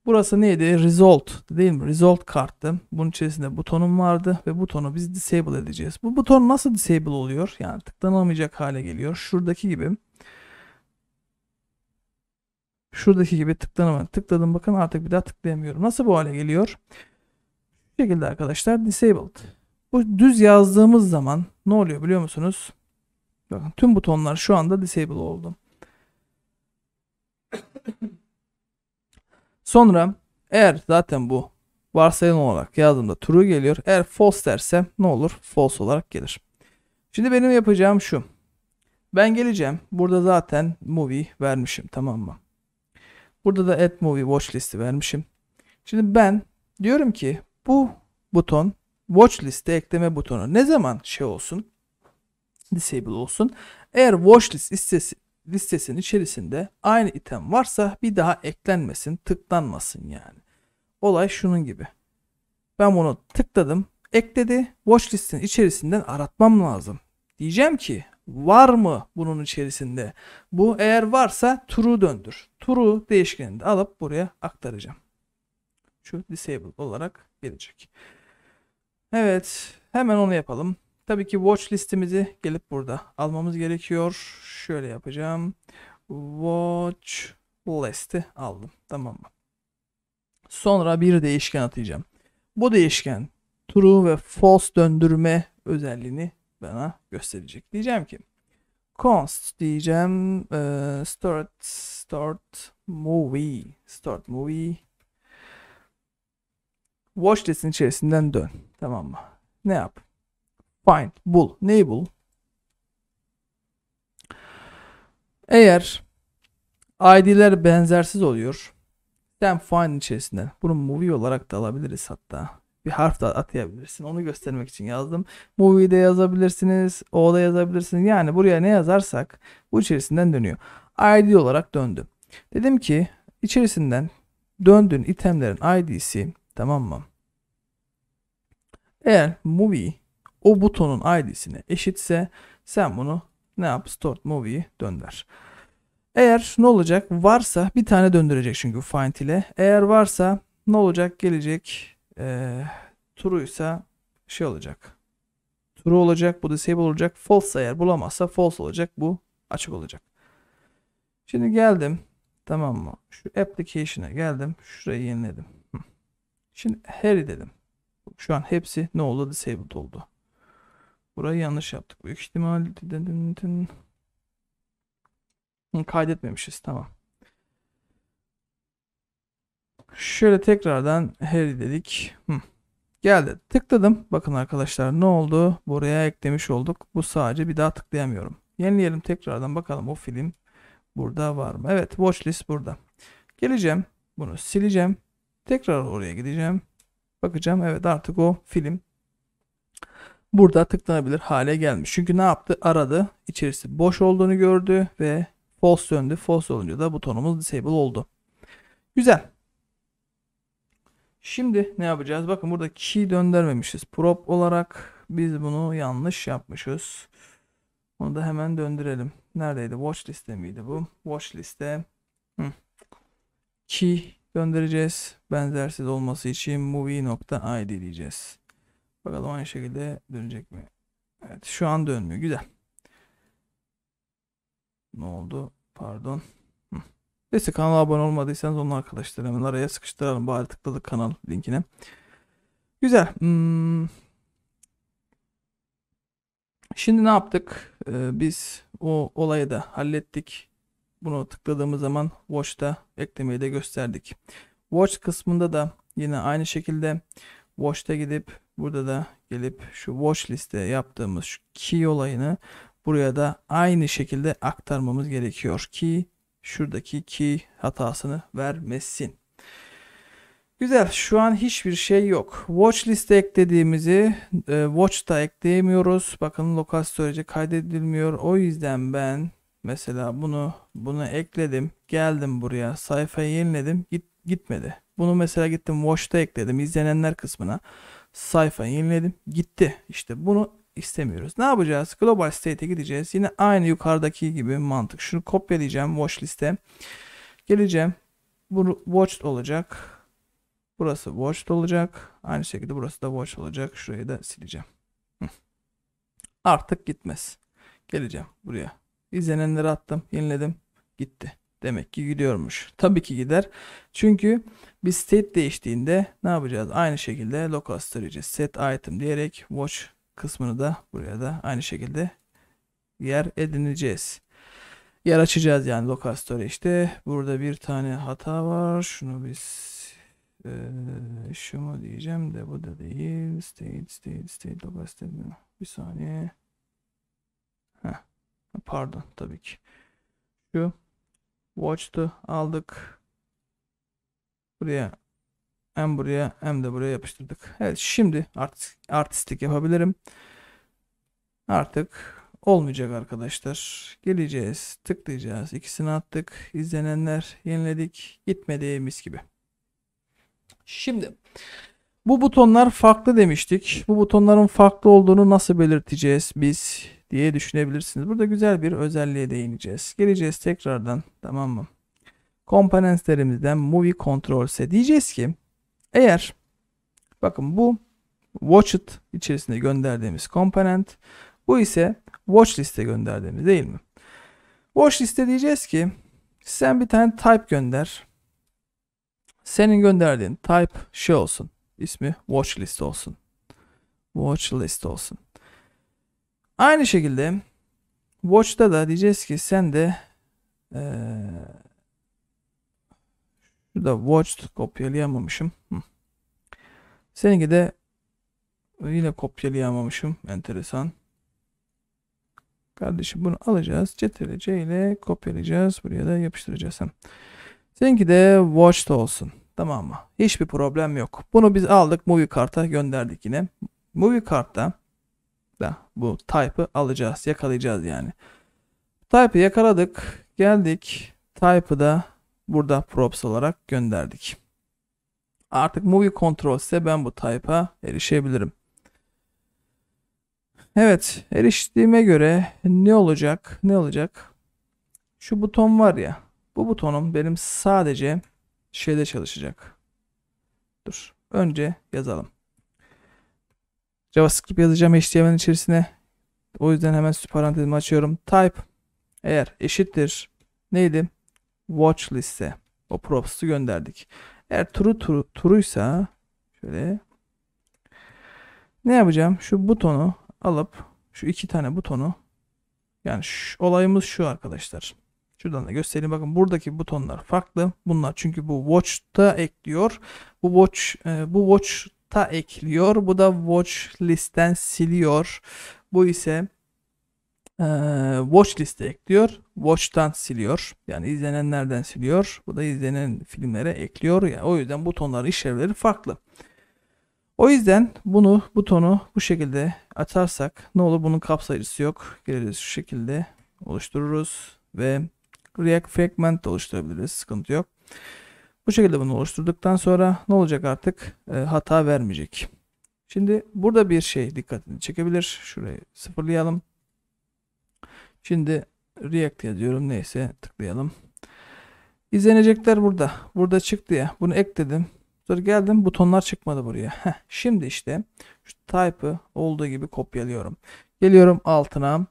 Burası neydi? Result değil mi? Result karttı. Bunun içerisinde butonum vardı ve butonu biz disable edeceğiz. Bu buton nasıl disable oluyor? Yani tıklanamayacak hale geliyor. Şuradaki gibi. Şuradaki gibi tıklanamadım. Tıkladım bakın artık bir daha tıklayamıyorum. Nasıl bu hale geliyor? Bu şekilde arkadaşlar disabled. Bu düz yazdığımız zaman ne oluyor biliyor musunuz? Bakın tüm butonlar şu anda disable oldu. Sonra eğer zaten bu varsayılan olarak yazdığımda true geliyor. Eğer false derse ne olur? False olarak gelir. Şimdi benim yapacağım şu. Ben geleceğim. Burada zaten movie vermişim tamam mı? Burada da add movie watch listi vermişim. Şimdi ben diyorum ki bu buton watch liste ekleme butonu ne zaman şey olsun disable olsun. Eğer watch list istesi listesinin içerisinde aynı item varsa bir daha eklenmesin, tıklanmasın yani. Olay şunun gibi. Ben bunu tıkladım, ekledi. Watch listin içerisinden aratmam lazım. Diyeceğim ki var mı bunun içerisinde? Bu eğer varsa true döndür. True değişkenini de alıp buraya aktaracağım. Şu disable olarak gelecek. Evet, hemen onu yapalım. Tabii ki watch listimizi gelip burada almamız gerekiyor. Şöyle yapacağım. Watch list'i aldım. Tamam mı? Sonra bir değişken atayacağım. Bu değişken true ve false döndürme özelliğini bana gösterecek. Diyeceğim ki const diyeceğim e, start start movie start movie watch list'in içerisinden dön. Tamam mı? Ne yap? Find. Bul. Neyi bul? Eğer ID'ler benzersiz oluyor. Sen find içerisinden. Bunu movie olarak da alabiliriz hatta. Bir harf da atayabilirsin. Onu göstermek için yazdım. Movie de yazabilirsiniz. oda yazabilirsiniz. Yani buraya ne yazarsak bu içerisinden dönüyor. ID olarak döndü. Dedim ki içerisinden döndüğün itemlerin ID'si tamam mı? Eğer movie o butonun ID'sine eşitse sen bunu ne yap? Stored Movie'yi dönder. Eğer ne olacak? Varsa bir tane döndürecek çünkü find ile. Eğer varsa ne olacak? Gelecek e, true'ysa şey olacak. True olacak. Bu disable olacak. False eğer bulamazsa false olacak. Bu açık olacak. Şimdi geldim. Tamam mı? Şu application'a geldim. Şurayı yeniledim. Şimdi Harry dedim. Şu an hepsi ne oldu? Disabled oldu. Burayı yanlış yaptık. Büyük ihtimal Hı, kaydetmemişiz. Tamam. Şöyle tekrardan her dedik. Hı. Geldi. Tıkladım. Bakın arkadaşlar ne oldu? Buraya eklemiş olduk. Bu sadece bir daha tıklayamıyorum. Yenileyelim tekrardan bakalım o film burada var mı? Evet watchlist burada. Geleceğim. Bunu sileceğim. Tekrar oraya gideceğim. Bakacağım. Evet artık o film burada tıklanabilir hale gelmiş. Çünkü ne yaptı? Aradı. İçerisi boş olduğunu gördü ve false döndü. False olunca da butonumuz disable oldu. Güzel. Şimdi ne yapacağız? Bakın burada key döndürmemişiz. Prop olarak biz bunu yanlış yapmışız. Onu da hemen döndürelim. Neredeydi? Watch liste miydi bu? Watch liste. Hı. Key döndüreceğiz. Benzersiz olması için movie.id diyeceğiz. Bakalım aynı şekilde dönecek mi? Evet şu an dönmüyor. Güzel. Ne oldu? Pardon. Neyse kanala abone olmadıysanız onu arkadaşlar hemen araya sıkıştıralım. Bari tıkladık kanal linkine. Güzel. Hmm. Şimdi ne yaptık? Ee, biz o olayı da hallettik. Bunu tıkladığımız zaman Watch'ta eklemeyi de gösterdik. Watch kısmında da yine aynı şekilde watch'ta gidip burada da gelip şu watch liste yaptığımız şu key olayını buraya da aynı şekilde aktarmamız gerekiyor ki şuradaki key hatasını vermesin. Güzel. Şu an hiçbir şey yok. Watch liste eklediğimizi e, watch'ta ekleyemiyoruz. Bakın lokal storage kaydedilmiyor. O yüzden ben mesela bunu bunu ekledim. Geldim buraya. Sayfayı yeniledim. Git, gitmedi. Bunu mesela gittim Watch'ta ekledim. izlenenler kısmına sayfa yeniledim. Gitti. İşte bunu istemiyoruz. Ne yapacağız? Global state'e gideceğiz. Yine aynı yukarıdaki gibi mantık. Şunu kopyalayacağım watch liste. Geleceğim. Bu watched olacak. Burası watched olacak. Aynı şekilde burası da watch olacak. Şurayı da sileceğim. Artık gitmez. Geleceğim buraya. İzlenenleri attım. Yeniledim. Gitti. Demek ki gidiyormuş. Tabii ki gider. Çünkü bir state değiştiğinde ne yapacağız? Aynı şekilde local storage set item diyerek watch kısmını da buraya da aynı şekilde yer edineceğiz. Yer açacağız yani local işte. Burada bir tane hata var. Şunu biz ee, şu mu diyeceğim de bu da değil. State, state, state, local state. Bir saniye. Heh. Pardon tabii ki. Şu Watch'tu aldık. Buraya hem buraya hem de buraya yapıştırdık. Evet şimdi artık artistik yapabilirim. Artık olmayacak arkadaşlar. Geleceğiz, tıklayacağız. İkisini attık. İzlenenler yeniledik. Gitmediğimiz gibi. Şimdi bu butonlar farklı demiştik. Bu butonların farklı olduğunu nasıl belirteceğiz biz? diye düşünebilirsiniz. Burada güzel bir özelliğe değineceğiz. Geleceğiz tekrardan tamam mı? Komponentlerimizden Movie Control Set diyeceğiz ki eğer bakın bu Watched içerisinde gönderdiğimiz komponent bu ise Watch liste gönderdiğimiz değil mi? Watch liste diyeceğiz ki sen bir tane type gönder. Senin gönderdiğin type şey olsun. İsmi watch list olsun. Watch list olsun. Aynı şekilde Watch'ta da diyeceğiz ki sen de ee, şurada watched kopyalayamamışım. Seninki de yine kopyalayamamışım. Enteresan. Kardeşim bunu alacağız. Ctrl C ile kopyalayacağız. Buraya da yapıştıracağız. Seninki de watched olsun. Tamam mı? Hiçbir problem yok. Bunu biz aldık. Movie karta gönderdik yine. Movie kartta rahatlıkla bu type'ı alacağız. Yakalayacağız yani. Type'ı yakaladık. Geldik. Type'ı da burada props olarak gönderdik. Artık movie control ise ben bu type'a erişebilirim. Evet eriştiğime göre ne olacak? Ne olacak? Şu buton var ya. Bu butonum benim sadece şeyde çalışacak. Dur. Önce yazalım. JavaScript yazacağım HTML'in içerisine. O yüzden hemen süper parantezimi açıyorum. Type eğer eşittir neydi? Watch liste. O props'u gönderdik. Eğer true true true'ysa şöyle ne yapacağım? Şu butonu alıp şu iki tane butonu yani şu, olayımız şu arkadaşlar. Şuradan da göstereyim. Bakın buradaki butonlar farklı. Bunlar çünkü bu watch'ta ekliyor. Bu watch e, bu watch ta ekliyor. Bu da watch listten siliyor. Bu ise e, watch liste ekliyor. Watch'tan siliyor. Yani izlenenlerden siliyor. Bu da izlenen filmlere ekliyor. Yani o yüzden butonların işlevleri farklı. O yüzden bunu butonu bu şekilde atarsak ne olur bunun kapsayıcısı yok. Geliriz şu şekilde oluştururuz ve React Fragment oluşturabiliriz. Sıkıntı yok. Bu şekilde bunu oluşturduktan sonra ne olacak artık? E, hata vermeyecek. Şimdi burada bir şey dikkatini çekebilir. Şurayı sıfırlayalım. Şimdi React yazıyorum. Neyse tıklayalım. İzlenecekler burada. Burada çıktı ya. Bunu ekledim. Sonra geldim butonlar çıkmadı buraya. Heh, şimdi işte şu type'ı olduğu gibi kopyalıyorum. Geliyorum altına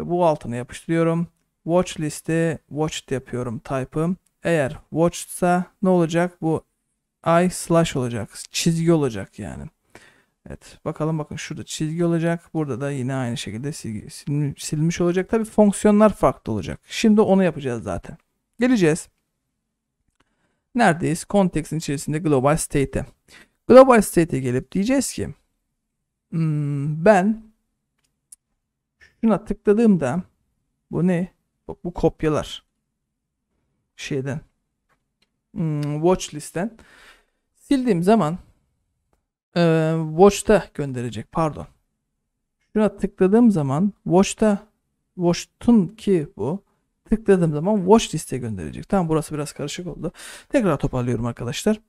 ve bu altına yapıştırıyorum. Watch liste watch yapıyorum type'ı. Eğer watch'sa ne olacak? Bu I slash olacak. Çizgi olacak yani. Evet bakalım bakın şurada çizgi olacak. Burada da yine aynı şekilde silgi, silmiş, olacak. Tabi fonksiyonlar farklı olacak. Şimdi onu yapacağız zaten. Geleceğiz. Neredeyiz? Context'in içerisinde global state'e. Global state'e gelip diyeceğiz ki hmm, ben şuna tıkladığımda bu ne? Bak bu kopyalar şeyden hmm, watch listten sildiğim zaman e, watch'ta gönderecek pardon. Şuna tıkladığım zaman watch'ta watch'tun ki bu tıkladığım zaman watch liste gönderecek. Tamam burası biraz karışık oldu. Tekrar toparlıyorum arkadaşlar.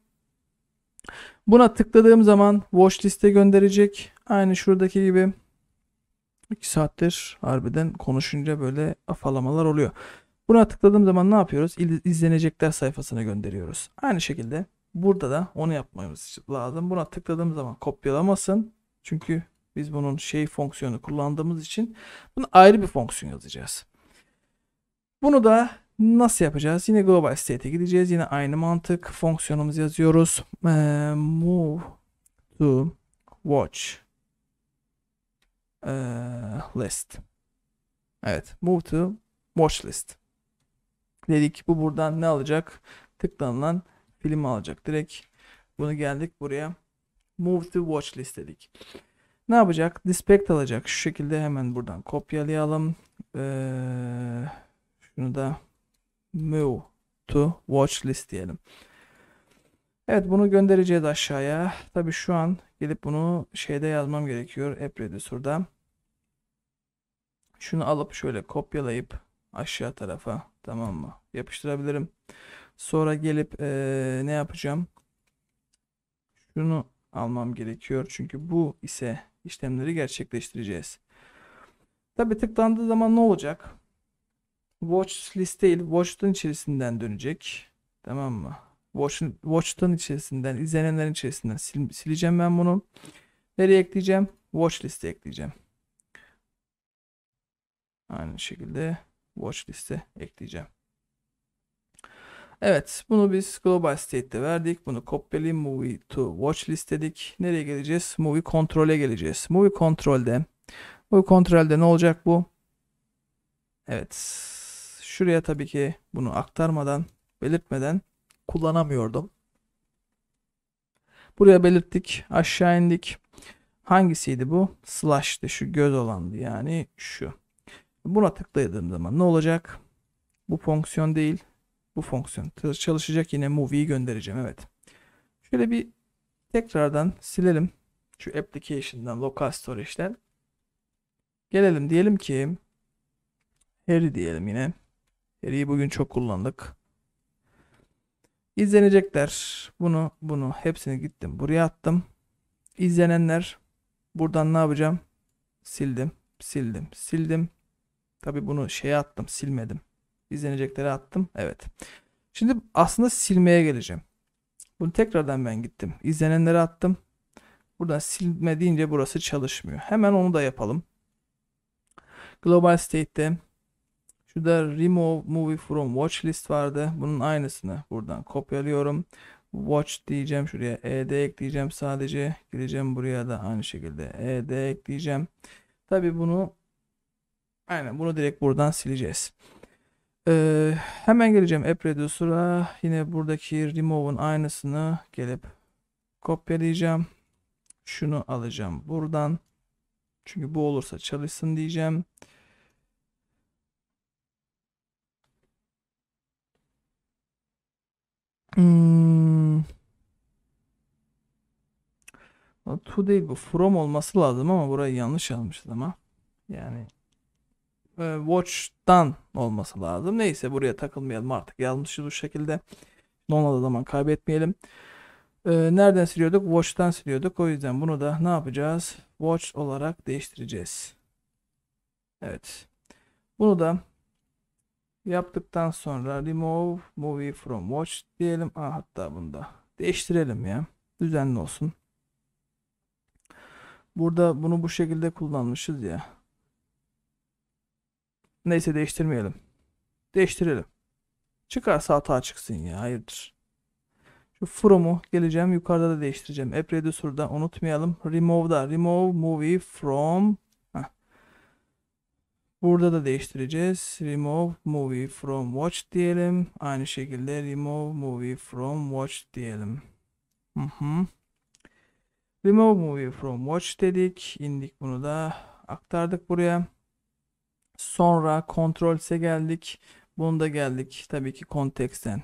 Buna tıkladığım zaman watch liste gönderecek. Aynı şuradaki gibi 2 saattir harbiden konuşunca böyle afalamalar oluyor. Buna tıkladığım zaman ne yapıyoruz? İzlenecekler sayfasına gönderiyoruz. Aynı şekilde burada da onu yapmamız lazım. Buna tıkladığım zaman kopyalamasın. Çünkü biz bunun şey fonksiyonu kullandığımız için bunu ayrı bir fonksiyon yazacağız. Bunu da nasıl yapacağız? Yine global state'e gideceğiz. Yine aynı mantık. Fonksiyonumuzu yazıyoruz. Ee, move to watch ee, list. Evet. Move to watch list dedik. Bu buradan ne alacak? Tıklanılan filmi alacak. Direkt bunu geldik buraya. Move to watch list dedik. Ne yapacak? Dispect alacak. Şu şekilde hemen buradan kopyalayalım. Ee, şunu da move to watch list diyelim. Evet bunu göndereceğiz aşağıya. tabii şu an gelip bunu şeyde yazmam gerekiyor. App Reducer'da. Şunu alıp şöyle kopyalayıp aşağı tarafa tamam mı? Yapıştırabilirim. Sonra gelip ee, ne yapacağım? Şunu almam gerekiyor. Çünkü bu ise işlemleri gerçekleştireceğiz. Tabi tıklandığı zaman ne olacak? Watch list değil, watch'tan içerisinden dönecek. Tamam mı? Watch, watch'tan içerisinden, izlenenlerin içerisinden sil, sileceğim ben bunu. Nereye ekleyeceğim? Watch liste ekleyeceğim. Aynı şekilde watch liste ekleyeceğim. Evet bunu biz global state'de verdik. Bunu kopyalayayım movie to watch list dedik. Nereye geleceğiz? Movie control'e geleceğiz. Movie control'de movie control'de ne olacak bu? Evet. Şuraya tabii ki bunu aktarmadan belirtmeden kullanamıyordum. Buraya belirttik. Aşağı indik. Hangisiydi bu? Slash'tı. Şu göz olandı yani şu. Buna tıkladığım zaman ne olacak? Bu fonksiyon değil. Bu fonksiyon çalışacak yine movie'yi göndereceğim. Evet. Şöyle bir tekrardan silelim. Şu application'dan local storage'den. Gelelim diyelim ki Harry diyelim yine. Harry'i bugün çok kullandık. İzlenecekler. Bunu bunu hepsini gittim. Buraya attım. İzlenenler buradan ne yapacağım? Sildim, sildim, sildim. Tabi bunu şeye attım silmedim. İzlenecekleri attım. Evet. Şimdi aslında silmeye geleceğim. Bunu tekrardan ben gittim. İzlenenleri attım. Buradan silme deyince burası çalışmıyor. Hemen onu da yapalım. Global State'de şurada remove movie from watch list vardı. Bunun aynısını buradan kopyalıyorum. Watch diyeceğim şuraya ed ekleyeceğim sadece. Gireceğim buraya da aynı şekilde ed ekleyeceğim. Tabi bunu Aynen bunu direkt buradan sileceğiz. Ee, hemen geleceğim App Reducer'a. Yine buradaki Remove'un aynısını gelip kopyalayacağım. Şunu alacağım buradan. Çünkü bu olursa çalışsın diyeceğim. Hmm. To değil bu. From olması lazım ama burayı yanlış almışız ama. Yani e, Watch'tan olması lazım. Neyse buraya takılmayalım artık. Yanlışı bu şekilde. Onunla da zaman kaybetmeyelim. E, nereden siliyorduk? Watch'tan siliyorduk. O yüzden bunu da ne yapacağız? Watch olarak değiştireceğiz. Evet. Bunu da yaptıktan sonra remove movie from watch diyelim. Aa, hatta bunu da değiştirelim ya. Düzenli olsun. Burada bunu bu şekilde kullanmışız ya. Neyse değiştirmeyelim. Değiştirelim. Çıkarsa hata çıksın ya. Hayırdır. Şu from'u geleceğim. Yukarıda da değiştireceğim. App Reducer'da unutmayalım. Remove'da. Remove movie from. Heh. Burada da değiştireceğiz. Remove movie from watch diyelim. Aynı şekilde remove movie from watch diyelim. Hı hı. Remove movie from watch dedik. İndik bunu da aktardık buraya. Sonra kontrolse geldik. Bunu da geldik tabii ki konteksten.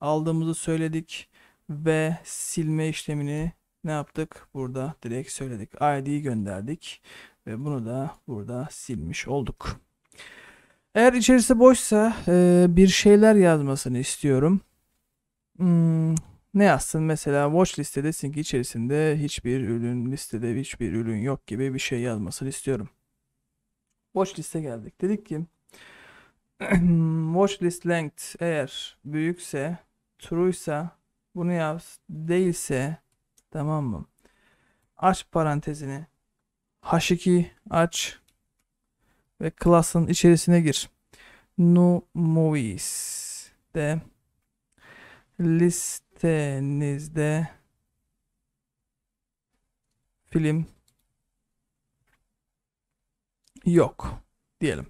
Aldığımızı söyledik ve silme işlemini ne yaptık? Burada direkt söyledik. ID'yi gönderdik ve bunu da burada silmiş olduk. Eğer içerisi boşsa e, bir şeyler yazmasını istiyorum. Hmm, ne yazsın mesela watch liste desin ki içerisinde hiçbir ürün listede hiçbir ürün yok gibi bir şey yazmasını istiyorum watch liste geldik. Dedik ki watch list length eğer büyükse true'ysa bunu yaz değilse tamam mı? Aç parantezini. H2 aç ve class'ın içerisine gir. no movies de listenizde film yok diyelim.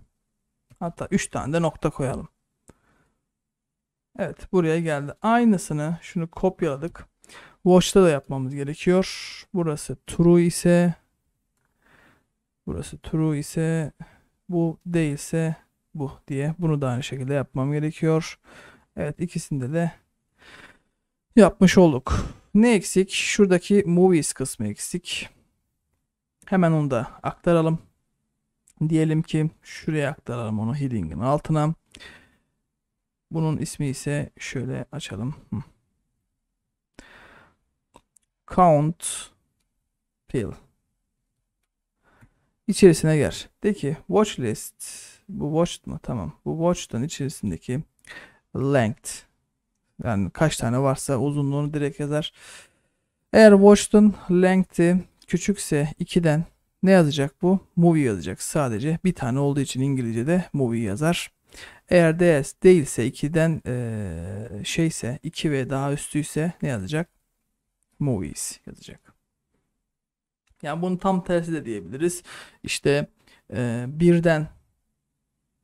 Hatta 3 tane de nokta koyalım. Evet buraya geldi. Aynısını şunu kopyaladık. Watch'ta da yapmamız gerekiyor. Burası true ise burası true ise bu değilse bu diye bunu da aynı şekilde yapmam gerekiyor. Evet ikisinde de yapmış olduk. Ne eksik? Şuradaki movies kısmı eksik. Hemen onu da aktaralım. Diyelim ki şuraya aktaralım onu healingin altına. Bunun ismi ise şöyle açalım. Count pill. İçerisine gir. De ki watch list. Bu watch mı? Tamam. Bu watch'tan içerisindeki length. Yani kaç tane varsa uzunluğunu direkt yazar. Eğer watch'tan length'i küçükse 2'den ne yazacak bu? Movie yazacak. Sadece bir tane olduğu için İngilizce'de movie yazar. Eğer değilse, değilse 2'den e, şeyse 2 ve daha üstüyse ne yazacak? Movies yazacak. Yani bunun tam tersi de diyebiliriz. İşte e, birden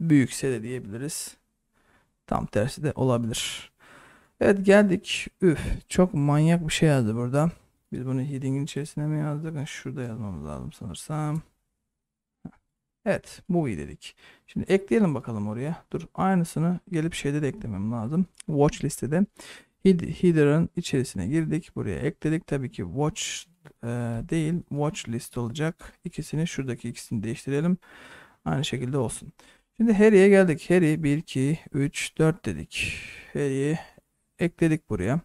büyükse de diyebiliriz. Tam tersi de olabilir. Evet geldik. Üf çok manyak bir şey yazdı burada. Biz bunu heading'in içerisine mi yazdık? Şurada yazmamız lazım sanırsam. Evet movie dedik. Şimdi ekleyelim bakalım oraya. Dur aynısını gelip şeyde de eklemem lazım. Watch listede header'ın içerisine girdik. Buraya ekledik. Tabii ki watch e, değil watch list olacak. İkisini şuradaki ikisini değiştirelim. Aynı şekilde olsun. Şimdi Harry'e geldik. Harry 1, 2, 3, 4 dedik. Harry'i ekledik buraya.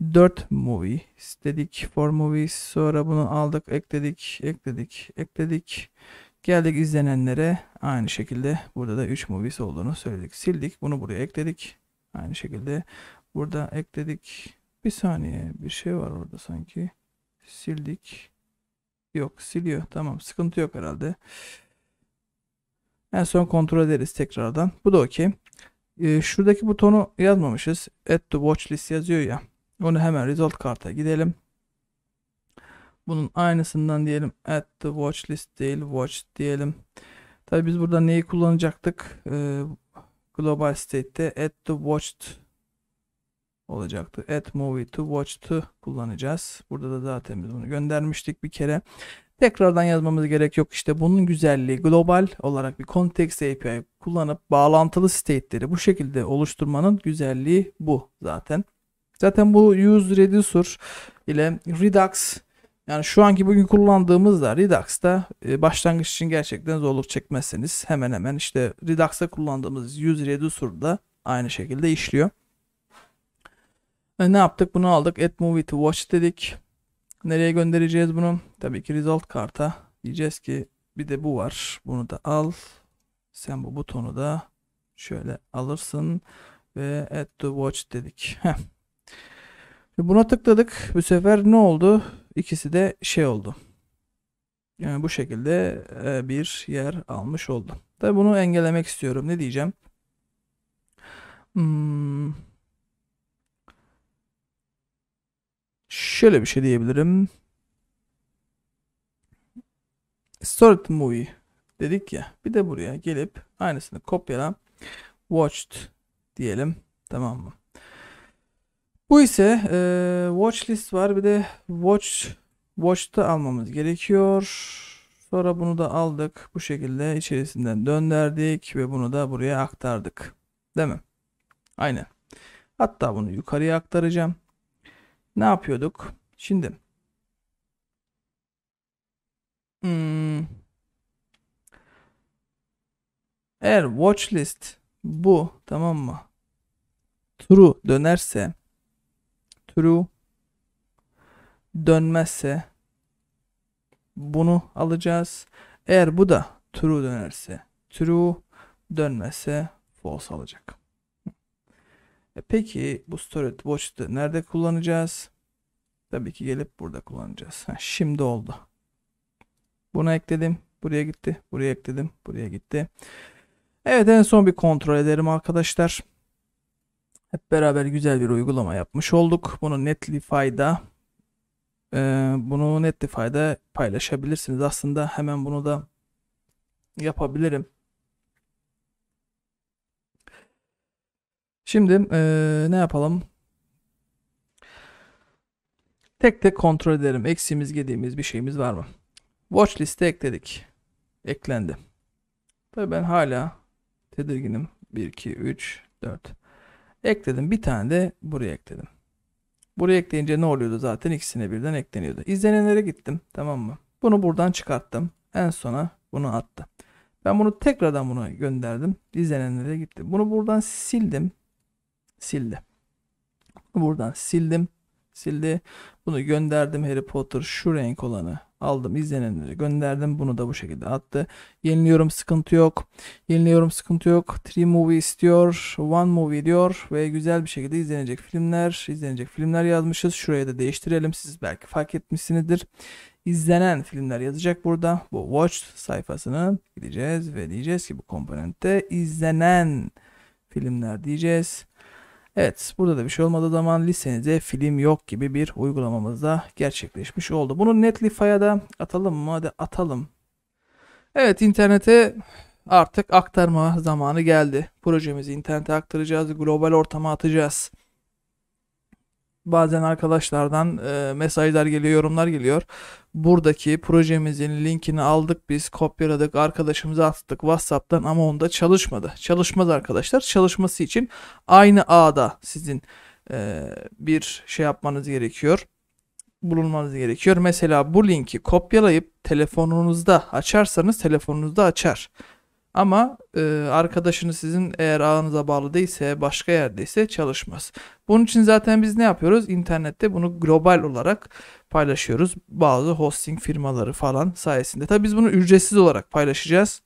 4 movie istedik. 4 movies sonra bunu aldık ekledik ekledik ekledik. Geldik izlenenlere aynı şekilde burada da 3 movies olduğunu söyledik. Sildik bunu buraya ekledik. Aynı şekilde burada ekledik. Bir saniye bir şey var orada sanki. Sildik. Yok siliyor tamam sıkıntı yok herhalde. En son kontrol ederiz tekrardan. Bu da okey. Ee, şuradaki butonu yazmamışız. Add to watch list yazıyor ya. Bunu hemen result karta gidelim. Bunun aynısından diyelim at the watch list değil watch diyelim. Tabi biz burada neyi kullanacaktık? Ee, global state'te at the watched olacaktı. At movie to watch to kullanacağız. Burada da zaten biz bunu göndermiştik bir kere. Tekrardan yazmamız gerek yok. İşte bunun güzelliği global olarak bir context API kullanıp bağlantılı state'leri bu şekilde oluşturmanın güzelliği bu zaten. Zaten bu use reducer ile redux yani şu anki bugün kullandığımız da Redux'ta e, başlangıç için gerçekten zorluk çekmezseniz hemen hemen işte Redux'ta kullandığımız use reducer da aynı şekilde işliyor. E, ne yaptık? Bunu aldık. Add movie to watch dedik. Nereye göndereceğiz bunu? Tabii ki result karta. Diyeceğiz ki bir de bu var. Bunu da al. Sen bu butonu da şöyle alırsın ve add to watch dedik. Heh buna tıkladık. Bu sefer ne oldu? İkisi de şey oldu. Yani bu şekilde e, bir yer almış oldu. Tabi bunu engellemek istiyorum. Ne diyeceğim? Hmm. Şöyle bir şey diyebilirim. Start movie dedik ya. Bir de buraya gelip aynısını kopyala watched diyelim. Tamam mı? Bu ise e, watch list var. Bir de watch watch'ta almamız gerekiyor. Sonra bunu da aldık. Bu şekilde içerisinden döndürdük ve bunu da buraya aktardık. Değil mi? Aynen. Hatta bunu yukarıya aktaracağım. Ne yapıyorduk? Şimdi hmm. eğer watch list bu tamam mı? True dönerse true dönmezse bunu alacağız. Eğer bu da true dönerse true dönmezse false alacak. E peki bu storage watch'ı nerede kullanacağız? Tabii ki gelip burada kullanacağız. Ha, şimdi oldu. Bunu ekledim. Buraya gitti. Buraya ekledim. Buraya gitti. Evet en son bir kontrol edelim arkadaşlar. Hep beraber güzel bir uygulama yapmış olduk. Bunu Netlify'da e, bunu Netlify'da paylaşabilirsiniz. Aslında hemen bunu da yapabilirim. Şimdi e, ne yapalım? Tek tek kontrol edelim. Eksiğimiz, gediğimiz bir şeyimiz var mı? Watch liste ekledik. Eklendi. Tabii ben hala tedirginim. 1, 2, 3, 4. Ekledim. Bir tane de buraya ekledim. Buraya ekleyince ne oluyordu zaten? ikisine birden ekleniyordu. İzlenenlere gittim. Tamam mı? Bunu buradan çıkarttım. En sona bunu attı. Ben bunu tekrardan buna gönderdim. İzlenenlere gitti. Bunu buradan sildim. Sildi. Buradan sildim. Sildi. Bunu gönderdim Harry Potter şu renk olanı aldım izlenenleri gönderdim bunu da bu şekilde attı yeniliyorum sıkıntı yok yeniliyorum sıkıntı yok 3 movie istiyor 1 movie diyor ve güzel bir şekilde izlenecek filmler izlenecek filmler yazmışız şuraya da değiştirelim siz belki fark etmişsinizdir izlenen filmler yazacak burada bu watch sayfasını gideceğiz ve diyeceğiz ki bu komponentte izlenen filmler diyeceğiz Evet burada da bir şey olmadığı zaman listenize film yok gibi bir uygulamamız da gerçekleşmiş oldu. Bunu Netlify'a da atalım mı? Hadi atalım. Evet internete artık aktarma zamanı geldi. Projemizi internete aktaracağız, global ortama atacağız bazen arkadaşlardan e, mesajlar geliyor, yorumlar geliyor. Buradaki projemizin linkini aldık biz, kopyaladık, arkadaşımıza attık WhatsApp'tan ama onda çalışmadı. Çalışmaz arkadaşlar. Çalışması için aynı ağda sizin e, bir şey yapmanız gerekiyor bulunmanız gerekiyor. Mesela bu linki kopyalayıp telefonunuzda açarsanız telefonunuzda açar. Ama e, arkadaşınız sizin eğer ağınıza bağlı değilse başka yerdeyse çalışmaz. Bunun için zaten biz ne yapıyoruz? İnternette bunu global olarak paylaşıyoruz. Bazı hosting firmaları falan sayesinde. Tabi biz bunu ücretsiz olarak paylaşacağız.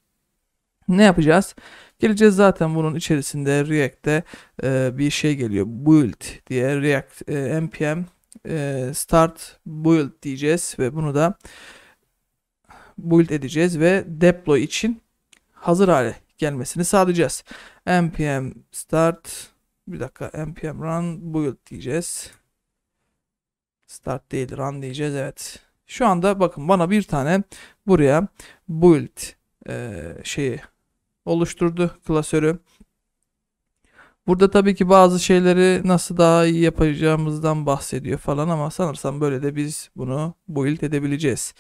Ne yapacağız? Geleceğiz zaten bunun içerisinde React'te e, bir şey geliyor. Build diye React e, npm e, start build diyeceğiz ve bunu da build edeceğiz ve deploy için hazır hale gelmesini sağlayacağız. npm start bir dakika npm run build diyeceğiz. Start değil run diyeceğiz evet. Şu anda bakın bana bir tane buraya build e, şeyi oluşturdu klasörü. Burada tabii ki bazı şeyleri nasıl daha iyi yapacağımızdan bahsediyor falan ama sanırsam böyle de biz bunu build edebileceğiz.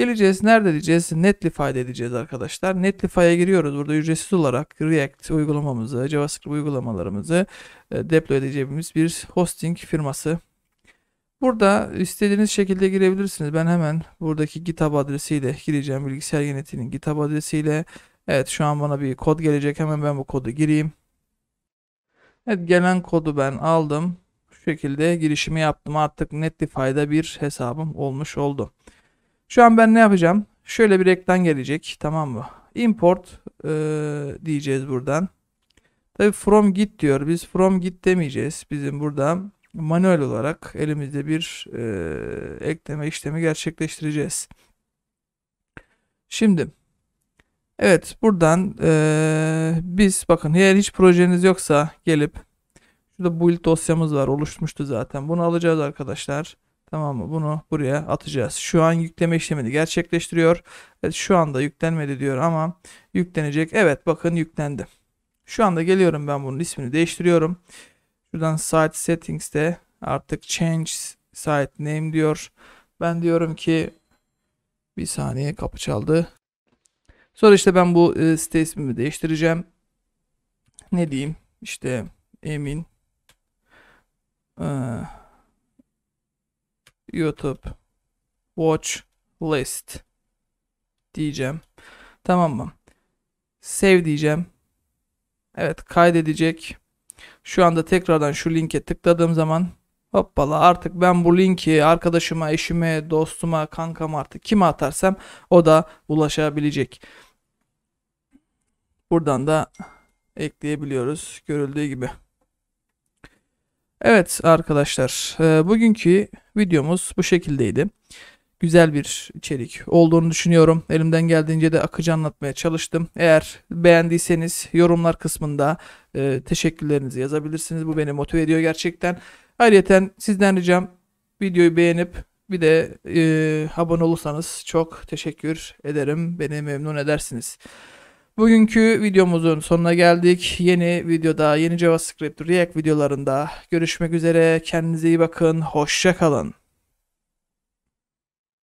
Geleceğiz nerede diyeceğiz? Netlify diyeceğiz arkadaşlar. Netlify'a giriyoruz. Burada ücretsiz olarak React uygulamamızı, JavaScript uygulamalarımızı e, deploy edeceğimiz bir hosting firması. Burada istediğiniz şekilde girebilirsiniz. Ben hemen buradaki GitHub adresiyle gireceğim. Bilgisayar yönetiminin GitHub adresiyle. Evet şu an bana bir kod gelecek. Hemen ben bu kodu gireyim. Evet gelen kodu ben aldım. Şu şekilde girişimi yaptım. Artık Netlify'da bir hesabım olmuş oldu. Şu an ben ne yapacağım? Şöyle bir reklam gelecek. Tamam mı? Import e, diyeceğiz buradan. Tabii from git diyor. Biz from git demeyeceğiz. Bizim burada manuel olarak elimizde bir e, ekleme işlemi gerçekleştireceğiz. Şimdi evet buradan e, biz bakın eğer hiç projeniz yoksa gelip şurada build dosyamız var oluşmuştu zaten. Bunu alacağız arkadaşlar. Tamam mı? Bunu buraya atacağız. Şu an yükleme işlemini gerçekleştiriyor. Evet, şu anda yüklenmedi diyor ama yüklenecek. Evet bakın yüklendi. Şu anda geliyorum ben bunun ismini değiştiriyorum. Şuradan site settings'te artık change site name diyor. Ben diyorum ki bir saniye kapı çaldı. Sonra işte ben bu e, site ismimi değiştireceğim. Ne diyeyim? İşte Emin. Ee, YouTube watch list diyeceğim. Tamam mı? Save diyeceğim. Evet kaydedecek. Şu anda tekrardan şu linke tıkladığım zaman hoppala artık ben bu linki arkadaşıma, eşime, dostuma, kankama artık kime atarsam o da ulaşabilecek. Buradan da ekleyebiliyoruz görüldüğü gibi. Evet arkadaşlar e, bugünkü videomuz bu şekildeydi. Güzel bir içerik olduğunu düşünüyorum. Elimden geldiğince de akıcı anlatmaya çalıştım. Eğer beğendiyseniz yorumlar kısmında e, teşekkürlerinizi yazabilirsiniz. Bu beni motive ediyor gerçekten. Ayrıca sizden ricam videoyu beğenip bir de e, abone olursanız çok teşekkür ederim. Beni memnun edersiniz. Bugünkü videomuzun sonuna geldik. Yeni videoda, yeni JavaScript React videolarında görüşmek üzere. Kendinize iyi bakın. Hoşça kalın.